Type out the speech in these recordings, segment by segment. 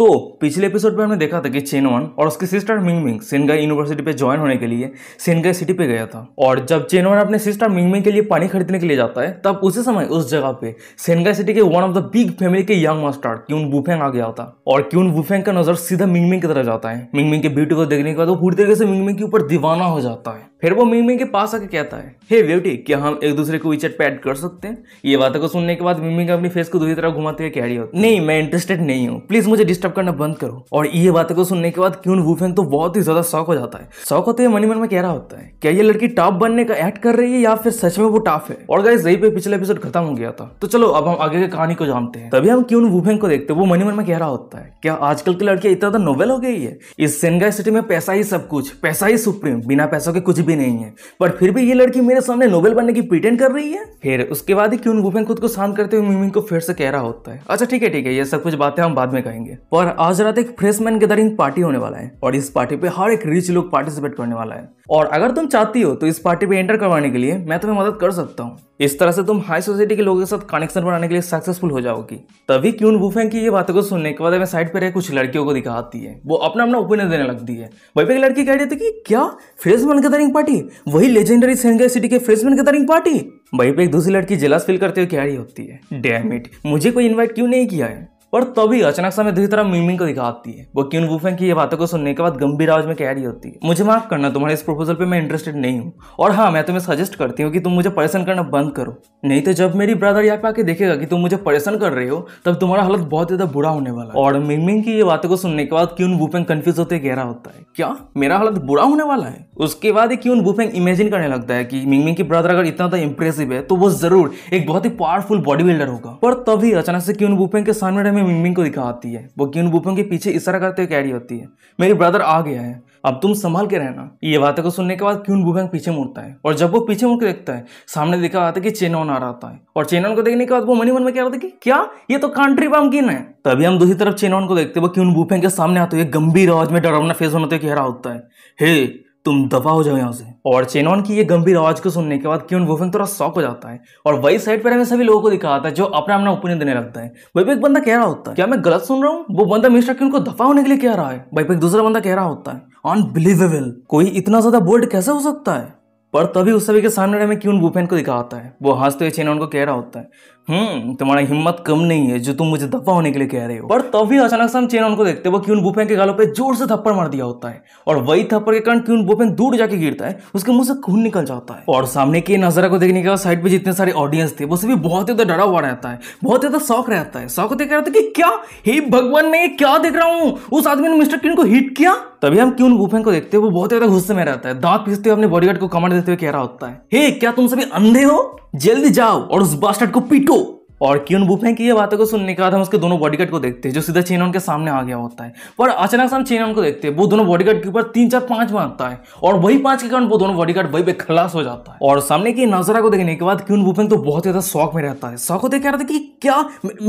तो पिछले एपिसोड में हमने देखा था कि चेन वन और उसके सिस्टर मिंग मिंग सेनगाई यूनिवर्सिटी पे ज्वाइन होने के लिए सेनगाई सिटी पे गया था और जब चेन वन अपने सिस्टर मिंग मिंग के लिए पानी खरीदने के लिए जाता है तब उसी समय उस जगह पे सेनगाई सिटी के one of the big family के यंग मास्टर क्यून बुफेंग आ गया था और क्यून बुफेंग का नजर सीधा मिंग मिंग की तरफ जाता है मिंग मिंग के ब्यूटी को देखने के बाद वो पूरी तरीके से मिंग मिंग के ऊपर दीवाना हो जाता है फिर वो मिमी के पास आके कहता है हे ब्यूटी क्या हम एक दूसरे को वीचेट पे ऐड कर सकते हैं ये बातों को सुनने के बाद मिमी का अपनी फेस को दूसरी तरफ घुमाते हुए कह रही होती नहीं मैं इंटरेस्टेड नहीं हूँ प्लीज मुझे डिस्टर्ब करना बंद करो और ये बात को सुनने के बाद क्यून वूफेंग तो बहुत ही ज्यादा शौक हो जाता है शौक होते हुए मनी मन में कह रहा होता है क्या ये लड़की टॉप बनने का एड कर रही है या फिर सच में वो टॉप है और गाइज यही पे पिछले एपिसोड खत्म हो गया था तो चलो अब हम आगे की कहानी को जानते हैं तभी हम क्यून वूफेंग को देखते वो मनी मन में कह रहा होता है क्या आजकल की लड़कियां इतना नोवेल हो गई है इस सेनगाई सिटी में पैसा ही सब कुछ पैसा ही सुप्रीम बिना पैसों के कुछ भी नहीं है बट फिर भी ये लड़की मेरे सामने नोबेल बनने की प्रिटेंड कर रही है फिर उसके बाद ही क्यों गुफेन खुद को शांत करते हुए मिमिंग को फिर से कह रहा होता है अच्छा ठीक है ठीक है ये सब कुछ बातें हम बाद में कहेंगे पर आज रात एक फ्रेशमैन गैदरिंग पार्टी होने वाला है और इस पार्टी पे हर एक रिच लोग पार्टिसिपेट करने वाला है और अगर तुम चाहती हो तो इस पार्टी पे एंटर करवाने के लिए मैं तुम्हें मदद कर सकता हूँ इस तरह से तुम हाई सोसाइटी के लोगों के साथ कनेक्शन बनाने के लिए सक्सेसफुल हो जाओगी तभी क्यून वुफेंग की ये बातों को सुनने के बाद मैं साइड पर कुछ लड़कियों को दिखाती है वो अपना अपना ओपिनियन देने लगती है वही पे लड़की कह रही थी कि क्या फ्रेशमैन गैदरिंग पार्टी वही लेजेंडरी सेंगे सिटी के फ्रेशमैन गैदरिंग पार्टी वही पे एक दूसरी लड़की जेलस फील करते हुए कह रही होती है डेमिट मुझे कोई इन्वाइट क्यों नहीं किया है पर तभी अचानक से हमें धीरे तरह मीमिंग को दिखाती है वो क्यून वूफेंग की ये बातों को सुनने के बाद गंभीर आवाज में कह रही होती है मुझे माफ करना तुम्हारे इस प्रपोजल पे मैं इंटरेस्टेड नहीं हूँ और हाँ मैं तुम्हें सजेस्ट करती हूँ कि तुम मुझे परेशान करना बंद करो नहीं तो जब मेरी ब्रदर यहाँ पे आके देखेगा कि तुम मुझे परेशान कर रहे हो तब तुम्हारा हालत बहुत ज्यादा बुरा होने वाला और मीमिंग की ये बातों को सुनने के बाद क्यून वूपेंग कंफ्यूज होते गहरा होता है क्या मेरा हालत बुरा होने वाला है उसके बाद एक क्यून बुफेंग इमेजिन करने लगता है कि मिंगमिंग की ब्रदर अगर इतना तो इंप्रेसिव है तो वो जरूर एक बहुत ही पावरफुल बॉडी बिल्डर होगा पर तभी अचानक से क्यून बुफेंग के सामने हमें मिंगमिंग को दिखा आती है वो क्यून बुफेंग के पीछे इशारा करते हुए कैरी होती है मेरी ब्रदर आ गया है अब तुम संभाल के रहना ये बातें को सुनने के बाद क्यून बुफेंग पीछे मुड़ता है और जब वो पीछे मुड़ के देखता है सामने दिखा आता है कि चेनौन आ रहा है और चेनौन को देखने के बाद वो मनी मन में क्या रहा है कि क्या ये तो कंट्री बम किन है तभी हम दूसरी तरफ चेनौन को देखते हैं वो क्यून बुफेंग के सामने आते हुए गंभीर आवाज में डरावना फेस होना तो कह रहा होता है हे hey, तुम दफा हो जाओ यहाँ से और चेनॉन की ये गंभीर आवाज को सुनने के बाद क्यों वोफेंग थोड़ा शॉक हो जाता है और वही साइड पर हमें सभी लोगों को दिखाता है जो अपना अपना ओपिनियन देने लगता है वही पे एक बंदा कह रहा होता है क्या मैं गलत सुन रहा हूँ वो बंदा मिस्टर क्यों को दफा होने के लिए कह रहा है वही पे एक दूसरा बंदा कह रहा होता है अनबिलीवेबल कोई इतना ज्यादा बोल्ड कैसे हो सकता है पर तभी उस सभी के सामने में क्यून वुफेन को दिखाता है वो हंसते हुए चेनॉन को कह रहा होता है हम्म तुम्हारा हिम्मत कम नहीं है जो तुम मुझे दफा होने के लिए कह रहे हो पर तभी तो अचानक से हम चेन उनको देखते हैं वो क्यून बुफेन के गालों पे जोर से थप्पड़ मार दिया होता है और वही थप्पड़ के कारण क्यून बुफेन दूर जाके गिरता है उसके मुंह से खून निकल जाता है और सामने के नजारा को देखने के बाद साइड पे जितने सारे ऑडियंस थे वो सभी बहुत ज्यादा डरा हुआ रहता है बहुत ज्यादा शौक रहता है शौक देख तो रहा था कि क्या हे भगवान मैं क्या देख रहा हूँ उस आदमी ने मिस्टर क्यून को हिट किया तभी हम क्यून बुफेन को देखते हैं वो बहुत ज्यादा गुस्से में रहता है दांत पीसते हुए अपने बॉडीगार्ड को कमांड देते हुए कह रहा होता है हे क्या तुम सभी अंधे हो जल्दी जाओ और उस बास्टर्ड को पीटो और क्यों बुफे की ये बातों को सुनने के बाद हम उसके दोनों बॉडीगार्ड को देखते हैं जो सीधा चेन के सामने आ गया होता है पर अचानक से हम चेन को देखते हैं वो दोनों बॉडीगार्ड के ऊपर तीन चार पांच मारता है और वही पांच के कारण वो दोनों बॉडीगार्ड वही पे खलास हो जाता है और सामने की नजरा को देखने के बाद क्यून बुफेंग तो बहुत ज्यादा शौक में रहता है शौक को देख रहा था कि क्या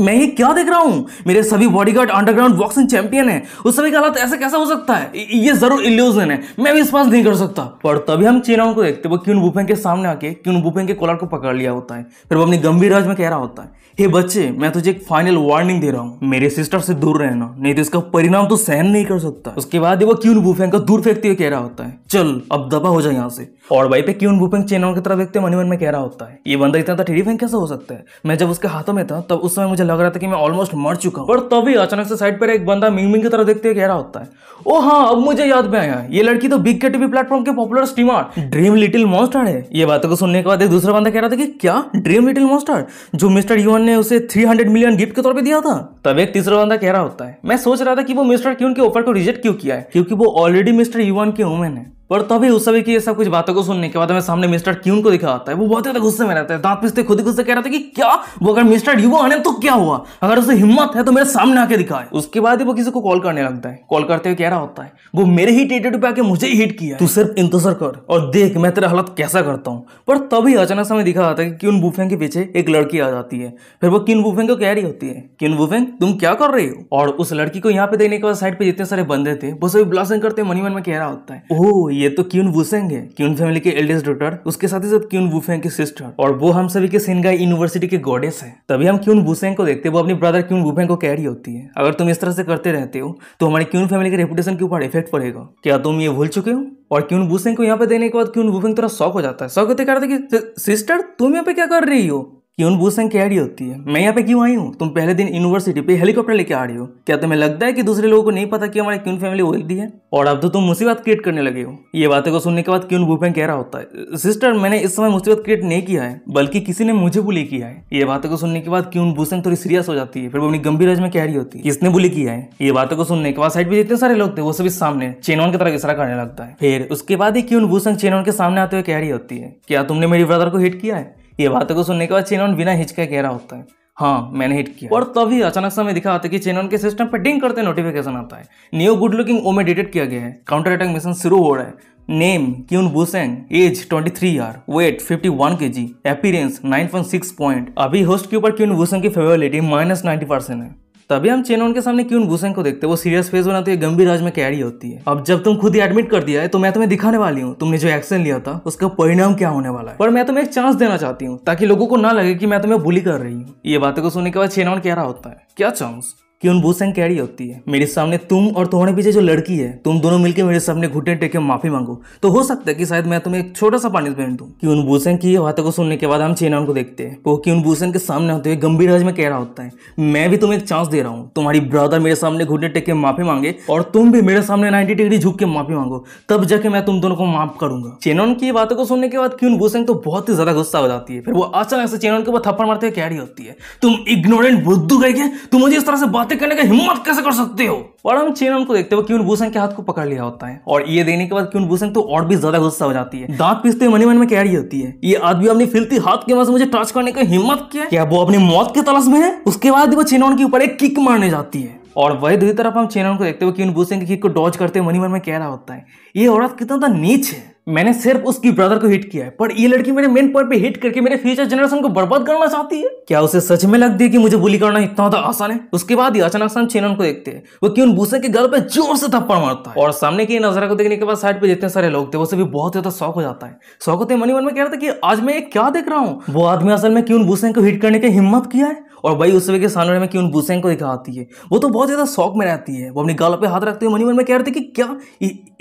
मैं ये क्या देख रहा हूँ मेरे सभी बॉडीगार्ड अंडरग्राउंड बॉक्सिंग चैंपियन है उस समय का हालत ऐसा कैसा हो सकता है ये जरूर इल्यूजन है मैं विश्वास नहीं कर सकता पर तभी हम चीनाउन को देखते वो क्यून बुफेंग के सामने आके क्यून बुफेंग के कॉलर को पकड़ लिया होता है फिर वो अपनी गंभीर राज में कह रहा होता है हे बच्चे मैं तुझे एक फाइनल वार्निंग दे रहा हूँ मेरे सिस्टर से दूर रहना नहीं तो इसका परिणाम तो सहन नहीं कर सकता उसके बाद वो क्यून बुफेंग का दूर फेंकते हुए कह रहा होता है चल अब दबा हो जाए यहाँ से और भाई पे क्यून बुफेंग चेनाउन की तरफ देखते मन मन में कह रहा होता है ये बंदा इतना तो टेढ़ी फेंक कैसे हो सकता है मैं जब उसके हाथों में था तब उस समय मुझे लग रहा था कि मैं ऑलमोस्ट मर चुका हूँ पर तभी अचानक से साइड पर एक बंदा मिंग मिंग की तरह देखते कह रहा होता है ओ हाँ अब मुझे याद में आया ये लड़की तो बिग के टीवी प्लेटफॉर्म के popular streamer dream little monster है ये बातों को सुनने के बाद एक दूसरा बंदा कह रहा था कि क्या ड्रीम लिटिल मॉन्स्टर जो मिस्टर यून ने उसे थ्री मिलियन गिफ्ट के तौर पर दिया था तब एक तीसरा बंदा कह रहा होता है मैं सोच रहा था कि वो मिस्टर क्यून के ऑफर को रिजेक्ट क्यों किया है क्योंकि वो ऑलरेडी मिस्टर यून के वुमेन है पर तभी उस समय की ये सब कुछ बातों को सुनने के बाद हमें सामने मिस्टर क्यून को दिखा आता है वो बहुत ज्यादा गुस्से में रहता है दांत पीसते खुद ही गुस्से कह रहा था कि क्या वो अगर मिस्टर यू आने तो क्या हुआ अगर उसे हिम्मत है तो मेरे सामने आके दिखाए उसके बाद ही वो किसी को कॉल करने लगता है कॉल करते हुए कह रहा होता है वो मेरे ही टेटेटू पे आके मुझे ही हिट किया तू सिर्फ इंतजार कर और देख मैं तेरा हालत कैसा करता हूँ पर तभी अचानक समय दिखा आता है कि क्यून बुफेंग के पीछे एक लड़की आ जाती है फिर वो किन बुफेंग को कह रही होती है किन बुफेंग तुम क्या कर रही हो और उस लड़की को यहाँ पे देने के बाद साइड पे जितने सारे बंदे थे वो सभी ब्लासिंग करते मनी मन में कह रहा होता है ओह ये तो क्यून वुसेंग है क्यून फैमिली के एल्डेस्ट डॉटर उसके साथ ही साथ क्यून वुफेंग की सिस्टर और वो हम सभी के सिंगा यूनिवर्सिटी के गॉडेस है तभी हम क्यून वुसेंग को देखते हैं वो अपनी ब्रदर क्यून वुफेंग को कैरी होती है अगर तुम इस तरह से करते रहते हो तो हमारी क्यून फैमिली के रेपुटेशन के ऊपर इफेक्ट पड़ेगा क्या तुम ये भूल चुके हो और क्यून वुसेंग को यहाँ पे देने के बाद क्यून वुफेंग थोड़ा शौक हो जाता है शौक होते कहते कि सिस्टर तुम यहाँ पे क्या कर रही हो कि उन भूषण की आईडी होती है मैं यहाँ पे क्यों आई हूँ तुम पहले दिन यूनिवर्सिटी पे हेलीकॉप्टर लेके आ रही हो क्या तुम्हें लगता है कि दूसरे लोगों को नहीं पता कि हमारे क्यून फैमिली वेल्दी है और अब तो तुम मुसीबत क्रिएट करने लगे हो ये बातें को सुनने के बाद क्यून भूपेन कह रहा होता है सिस्टर मैंने इस समय मुसीबत क्रिएट नहीं किया है बल्कि किसी ने मुझे बुली किया है ये बातों को सुनने के बाद क्यून भूसंग थोड़ी सीरियस हो जाती है फिर वो अपनी गंभीर रज में कह रही होती है किसने बुली किया है ये बातों को सुनने के बाद साइड में जितने सारे लोग थे वो सभी सामने चेनॉन की तरह इशारा करने लगता है फिर उसके बाद ही क्यून भूसंग चेनौन के सामने आते हुए कह रही होती है क्या तुमने मेरी ब्रदर को हिट किया है ये बातों को सुनने के बाद चेनॉन बिना हिचके कह रहा होता है हाँ मैंने हिट किया और तभी अचानक समय दिखा आता है कि चेनन के सिस्टम पर डिंग करते नोटिफिकेशन आता है न्यू गुड लुकिंग ओमे डिटेक्ट किया गया है काउंटर अटैक मिशन शुरू हो रहा है नेम क्यून बुसेंग एज 23 थ्री आर weight 51 one K G appearance nine point six point अभी होस्ट के ऊपर क्यून बुसेंग की फेवरेबिलिटी माइनस नाइन्टी परसेंट है तभी हम चेनोन के सामने क्यों बुसेन को देखते हैं वो सीरियस फेस बनाते है गंभीर राज में कैरी होती है अब जब तुम खुद ही एडमिट कर दिया है तो मैं तुम्हें दिखाने वाली हूँ तुमने जो एक्शन लिया था उसका परिणाम क्या होने वाला है पर मैं तुम्हें एक चांस देना चाहती हूँ ताकि लोगों को ना लगे की मैं तुम्हें बुली कर रही हूँ ये बातों को सुनने के बाद चेनोन कह रहा होता है क्या चांस कि उन उनभूषण कैरी होती है मेरे सामने तुम और तुम्हारे पीछे जो लड़की है तुम दोनों मिलकर मेरे सामने घुटने टेके माफी मांगो तो हो सकता है कि शायद मैं तुम्हें एक छोटा सा पनिशमेंट दूँ कि उन उनभूषण की बातों को सुनने के बाद हम चेनान को देखते हैं वो कि उन उनभूषण के सामने होते हुए गंभीर हज में कह रहा होता है मैं भी तुम्हें एक चांस दे रहा हूँ तुम्हारी ब्रदर मेरे सामने घुटने टेक के माफी मांगे और तुम भी मेरे सामने नाइन्टी डिग्री झुक के माफी मांगो तब जाके मैं तुम दोनों को माफ करूंगा चेनन की बातों को सुनने के बाद क्यों भूषण तो बहुत ही ज्यादा गुस्सा हो जाती है फिर वो अचानक से चेनन के ऊपर थप्पड़ मारते हुए कह रही होती है तुम इग्नोरेंट बुद्धू गए तुम मुझे इस तरह से बात हत्या करने का हिम्मत कैसे कर सकते हो और हम चेन को देखते हुए क्यून भूषण के हाथ को पकड़ लिया होता है और ये देने के बाद क्यून भूषण तो और भी ज्यादा गुस्सा हो जाती है दांत पीसते मनी मन में कह रही होती है ये आदमी अपनी फिलती हाथ के वजह से मुझे टच करने का हिम्मत किया क्या वो अपनी मौत की तलाश में है उसके बाद वो चेन के ऊपर एक किक मारने जाती है और वही दूसरी तरफ हम चेनन को देखते हुए क्यून भूषण की किक को डॉज करते मनी मन में कह रहा होता है ये औरत कितना नीच है मैंने सिर्फ उसकी ब्रदर को हिट किया है पर ये लड़की मेरे मेन पॉइंट पे हिट करके मेरे फ्यूचर जनरेशन को बर्बाद करना चाहती है क्या उसे सच में लगती है कि मुझे बुली करना इतना ज्यादा आसान है उसके बाद ही अचानक से हम को देखते हैं वो क्यों भूसे के गल पे जोर से थप्पड़ मारता है और सामने की नजारा को देखने के बाद साइड पे जितने सारे लोग थे वो सभी बहुत ज्यादा शौक हो जाता है शौक होते मनी मन में कह रहा था कि आज मैं क्या देख रहा हूँ वो आदमी असल में क्यों भूसे को हिट करने की हिम्मत किया है और भाई उस के सामने में क्यों भूसेंग को दिखाती है वो तो बहुत ज्यादा शौक में रहती है वो अपनी गाल पे हाथ रखते हुए मनी मन में कह रहे थे कि क्या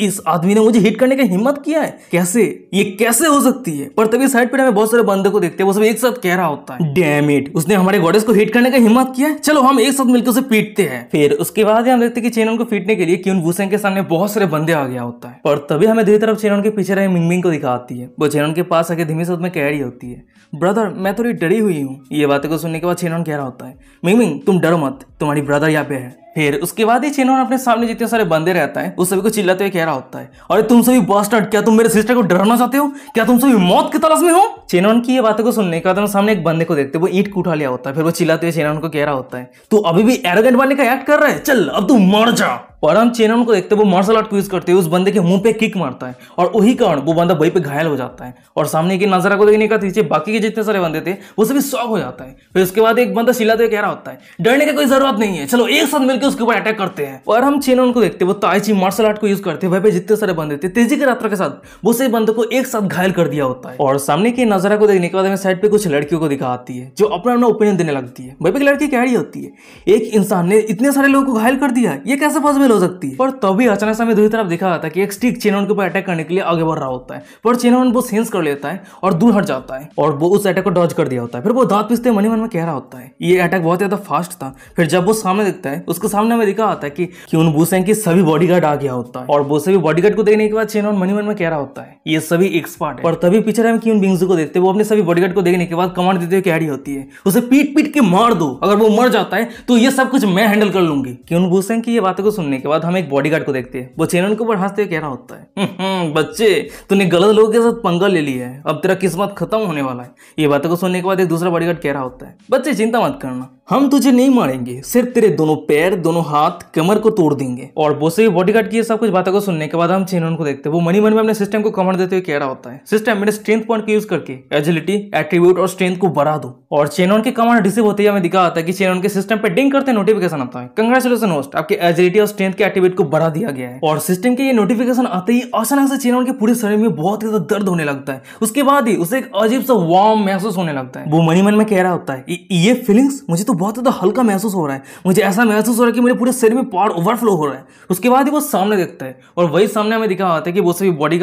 इस आदमी ने मुझे हिट करने की हिम्मत किया है कैसे ये कैसे हो सकती है पर तभी साइड पे हमें बहुत सारे बंदे को देखते हैं वो सब एक साथ कह रहा होता है डैम इट उसने हमारे गॉडेस को हिट करने का हिम्मत किया चलो हम एक साथ मिलकर उसे पीटते हैं फिर उसके बाद हम देखते हैं कि चेनन को पीटने के लिए क्यून भूसेन के सामने बहुत सारे बंदे आ गया होता है और तभी हमें धीरे तरफ चेनन के पीछे रहे मिंगमिंग को दिखाती है वो चेनन के पास आके धीमी सद में कह रही होती है ब्रदर मैं थोड़ी डरी हुई हूँ ये बातें को सुनने के बाद चेनन कह रहा होता है मिंगमिंग तुम डरो मत तुम्हारी ब्रदर यहाँ पे है फिर उसके बाद ही चिन्हों अपने सामने जितने सारे बंदे रहता है उस सभी को चिल्लाते हुए कह रहा होता है अरे तुम सभी बास्टर्ड क्या तुम मेरे सिस्टर को डराना चाहते हो क्या तुम सभी मौत की तलाश में हो चेनॉन की ये बातों को सुनने के बाद सामने एक बंदे को देखते वो ईट उठा लिया होता है फिर वो चिल्लाते हुए चेनॉन को कह रहा होता है तू अभी भी एरोगेंट बनने का एक्ट कर रहा है चल अब तू मर जा और हम चेनन को देखते वो मार्शल आर्ट को यूज करते हुए उस बंदे के मुंह पे किक मारता है और वही कारण वो बंदा वही पे घायल हो जाता है और सामने की नजारा को देखने का पीछे बाकी के जितने सारे बंदे थे वो सभी शौक हो जाता है फिर उसके बाद एक बंदा चिल्लाते हुए कह रहा होता है डरने की कोई जरूरत नहीं है चलो एक साथ मिलकर करके उसके ऊपर अटैक करते हैं और हम चेन उनको देखते हैं वो ताइची मार्शल आर्ट को यूज करते हैं भाई जितने सारे बंदे थे तेजी के रात्रा के साथ वो सभी बंदे को एक साथ घायल कर दिया होता है और सामने के नजारा को देखने के बाद हमें साइड पे कुछ लड़कियों को दिखाती है जो अपना अपना ओपिनियन देने लगती है भाई लड़की कह रही होती है एक इंसान ने इतने सारे लोगों को घायल कर दिया ये कैसे पॉसिबल हो सकती है और तभी अचानक से हमें दूसरी तरफ देखा जाता है कि एक स्टिक चेन के ऊपर अटैक करने के लिए आगे बढ़ रहा होता है पर चेन वो सेंस कर लेता है और दूर हट जाता है और वो उस अटैक को डॉज कर दिया होता है फिर वो दांत पीसते मनी मन में कह रहा होता है ये अटैक बहुत ज्यादा फास्ट था फिर जब वो सामने देखता है उसके सामने में दिखा होता है कि, कि उन बुसेंग के सभी बॉडीगार्ड आ गया होता है और वो सभी बॉडीगार्ड को देखने के बाद चेनोन मनी मन में कह रहा होता है ये सभी एक्सपर्ट है पर तभी पिक्चर हम क्यून बिंग्स को देखते हैं वो अपने सभी बॉडीगार्ड को देखने के बाद कमांड देते हुए कैडी होती है उसे पीट पीट के मार दो अगर वो मर जाता है तो ये सब कुछ मैं हैंडल कर लूंगी क्यून बुसेंग की ये बातों को सुनने के बाद हम एक बॉडीगार्ड को देखते हैं वो चेनोन के ऊपर हंसते हुए कह रहा होता है हम्म, हम्म, बच्चे तूने गलत लोगों के साथ पंगा ले लिया है अब तेरा किस्मत खत्म होने वाला है ये बातों को सुनने के बाद एक दूसरा बॉडीगार्ड कह रहा होता है बच्चे चिंता मत करना हम तुझे नहीं मारेंगे सिर्फ तेरे दोनों पैर दोनों हाथ कमर को तोड़ देंगे और बोसे बॉडी गार्ड की सब कुछ बातों को सुनने के बाद हम चेनन को देखते हैं वो मनी मन में अपने सिस्टम को कमर देते हुए कह रहा होता है सिस्टम मेरे स्ट्रेंथ पॉइंट को यूज करके एजिलिटी एट्रीब्यूट और स्ट्रेंथ को बढ़ा दो और चेनन के कमर रिसीव होते ही हमें दिखा होता है कि चेनन के सिस्टम पर डिंग करते नोटिफिकेशन आता है कंग्रेचुलेन होस्ट आपके एजिलिटी और स्ट्रेंथ के एट्रीब्यूट को बढ़ा दिया गया है और सिस्टम के ये नोटिफिकेशन आते ही अचानक से चेनन के पूरे शरीर में बहुत ज्यादा दर्द होने लगता है उसके बाद ही उसे एक अजीब सा वार्म महसूस होने लगता है वो मनी मन में कह रहा होता है ये फीलिंग्स मुझे तो बहुत ज़्यादा हल्का महसूस हो रहा है मुझे ऐसा महसूस हो रहा है कि मेरे पूरे शरीर में पावर ओवरफ्लो हो रहा है उसके बाद ही वो सामने देखता है और वही सामने हमें दिखा होता है कि वो सभी बॉडी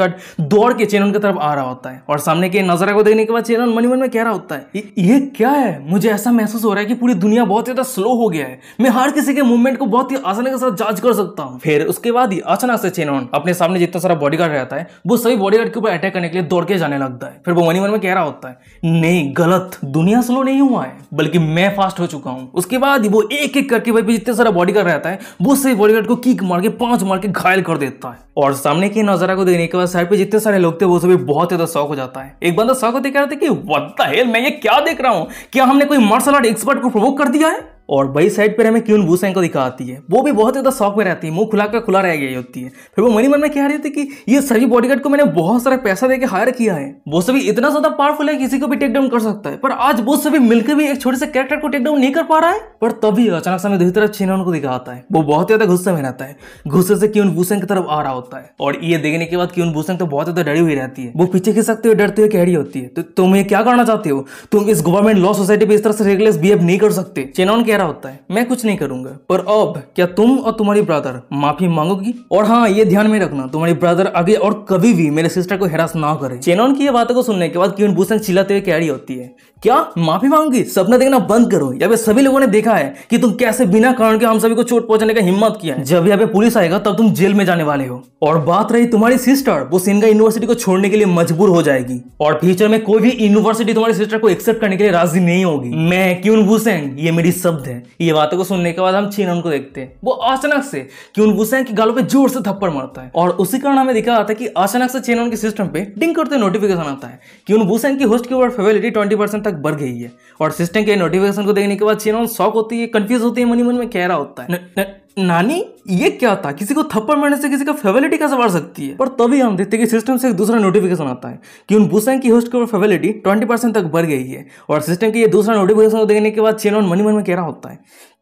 दौड़ के चेनन की तरफ आ रहा होता है और सामने के नजारा को देखने के बाद चेनन मनी मन में कह रहा होता है ये क्या है मुझे ऐसा महसूस हो रहा है कि पूरी दुनिया बहुत ज़्यादा स्लो हो गया है मैं हर किसी के मूवमेंट को बहुत ही आसानी के साथ जांच कर सकता हूँ फिर उसके बाद ही अचानक से चेनन अपने सामने जितना सारा बॉडी रहता है वो सभी बॉडी के ऊपर अटैक करने के लिए दौड़ के जाने लगता है फिर वो मनी मन में कह रहा होता है नहीं गलत दुनिया स्लो नहीं हुआ है बल्कि मैं फास्ट हो चुका चुका हूं उसके बाद वो एक एक करके भाई जितने सारा बॉडी गार्ड रहता है वो सही बॉडी गार्ड को किक मार के पांच मार के घायल कर देता है और सामने के नजारा को देखने के बाद साइड पे जितने सारे लोग थे वो सभी बहुत ज्यादा शौक हो जाता है एक बंदा शौक होते कह रहे थे कि वत्ता हेल मैं ये क्या देख रहा हूँ क्या हमने कोई मार्शल आर्ट एक्सपर्ट को प्रोवोक कर दिया है और बही साइड पर हमें क्यून भूसैन को दिखाती है वो भी बहुत ज़्यादा शौक में रहती है मुंह खुला का खुला रह गई होती है फिर वो मनी मन में कह रही होती कि ये सभी बॉडीगार्ड को मैंने बहुत सारा पैसा देकर हायर किया है वो सभी इतना ज़्यादा पावरफुल है किसी को भी टेकडाउन कर सकता है पर आज वो सभी मिलकर भी एक छोटे से कैरेक्टर को टेकडाउन नहीं कर पा रहा है पर तभी अचानक से दूसरी तरफ छीना उनको दिखाता है वो बहुत ज़्यादा गुस्से में रहता है गुस्से से क्यून भूसैन की तरफ आ रहा होता है और ये देखने के बाद क्यून भूसैन तो बहुत ज़्यादा डरी हुई रहती है वो पीछे सकते हुए डरते हुए कह रही होती है तो तुम ये क्या करना चाहते हो तुम इस गवर्नमेंट लॉ सोसाइटी पर इस तरह से रेगुलस बिहेव नहीं कर सकते चेनौन कह वगैरह होता है मैं कुछ नहीं करूंगा पर अब क्या तुम और तुम्हारी ब्रदर माफी मांगोगी और हाँ ये ध्यान में रखना तुम्हारी ब्रदर आगे और कभी भी मेरे सिस्टर को हेरास ना करे चेनॉन की ये बातों को सुनने के बाद किरण भूषण चिल्लाते हुए कैरी होती है क्या माफी मांगोगी सपना देखना बंद करो या फिर सभी लोगों ने देखा है कि तुम कैसे बिना कारण के हम सभी को चोट पहुंचाने का हिम्मत किया है जब यहाँ पे पुलिस आएगा तब तुम जेल में जाने वाले हो और बात रही तुम्हारी सिस्टर वो सिंगा यूनिवर्सिटी को छोड़ने के लिए मजबूर हो जाएगी और फ्यूचर में कोई भी यूनिवर्सिटी तुम्हारी सिस्टर को एक्सेप्ट करने के लिए राजी नहीं होगी मैं क्यून भूसेंग ये मेरी शब्द थे ये बातों को सुनने के बाद हम छीनन को देखते हैं वो अचानक से कि उन वुसैन के गालों पे जोर से थप्पड़ मारता है और उसी कारण हमें दिखा जाता है कि अचानक से छीनन के सिस्टम पे डिंग करते नोटिफिकेशन आता है कि उन वुसैन की होस्ट की ओर फेबिलिटी ट्वेंटी तक बढ़ गई है और सिस्टम के नोटिफिकेशन को देखने के बाद छीनन शॉक होती है कंफ्यूज होती है मनी मन में कह रहा होता है नानी ये क्या था किसी को थप्पड़ मारने से किसी का फेबिलिटी कैसे बढ़ सकती है पर तभी हम देखते हैं कि सिस्टम से एक दूसरा नोटिफिकेशन आता है कि उन बुसैंग की होस्ट की फेबिलिटी 20 परसेंट तक बढ़ गई है और सिस्टम की ये दूसरा नोटिफिकेशन देखने के बाद चेन और मनी मन में कह रहा होता है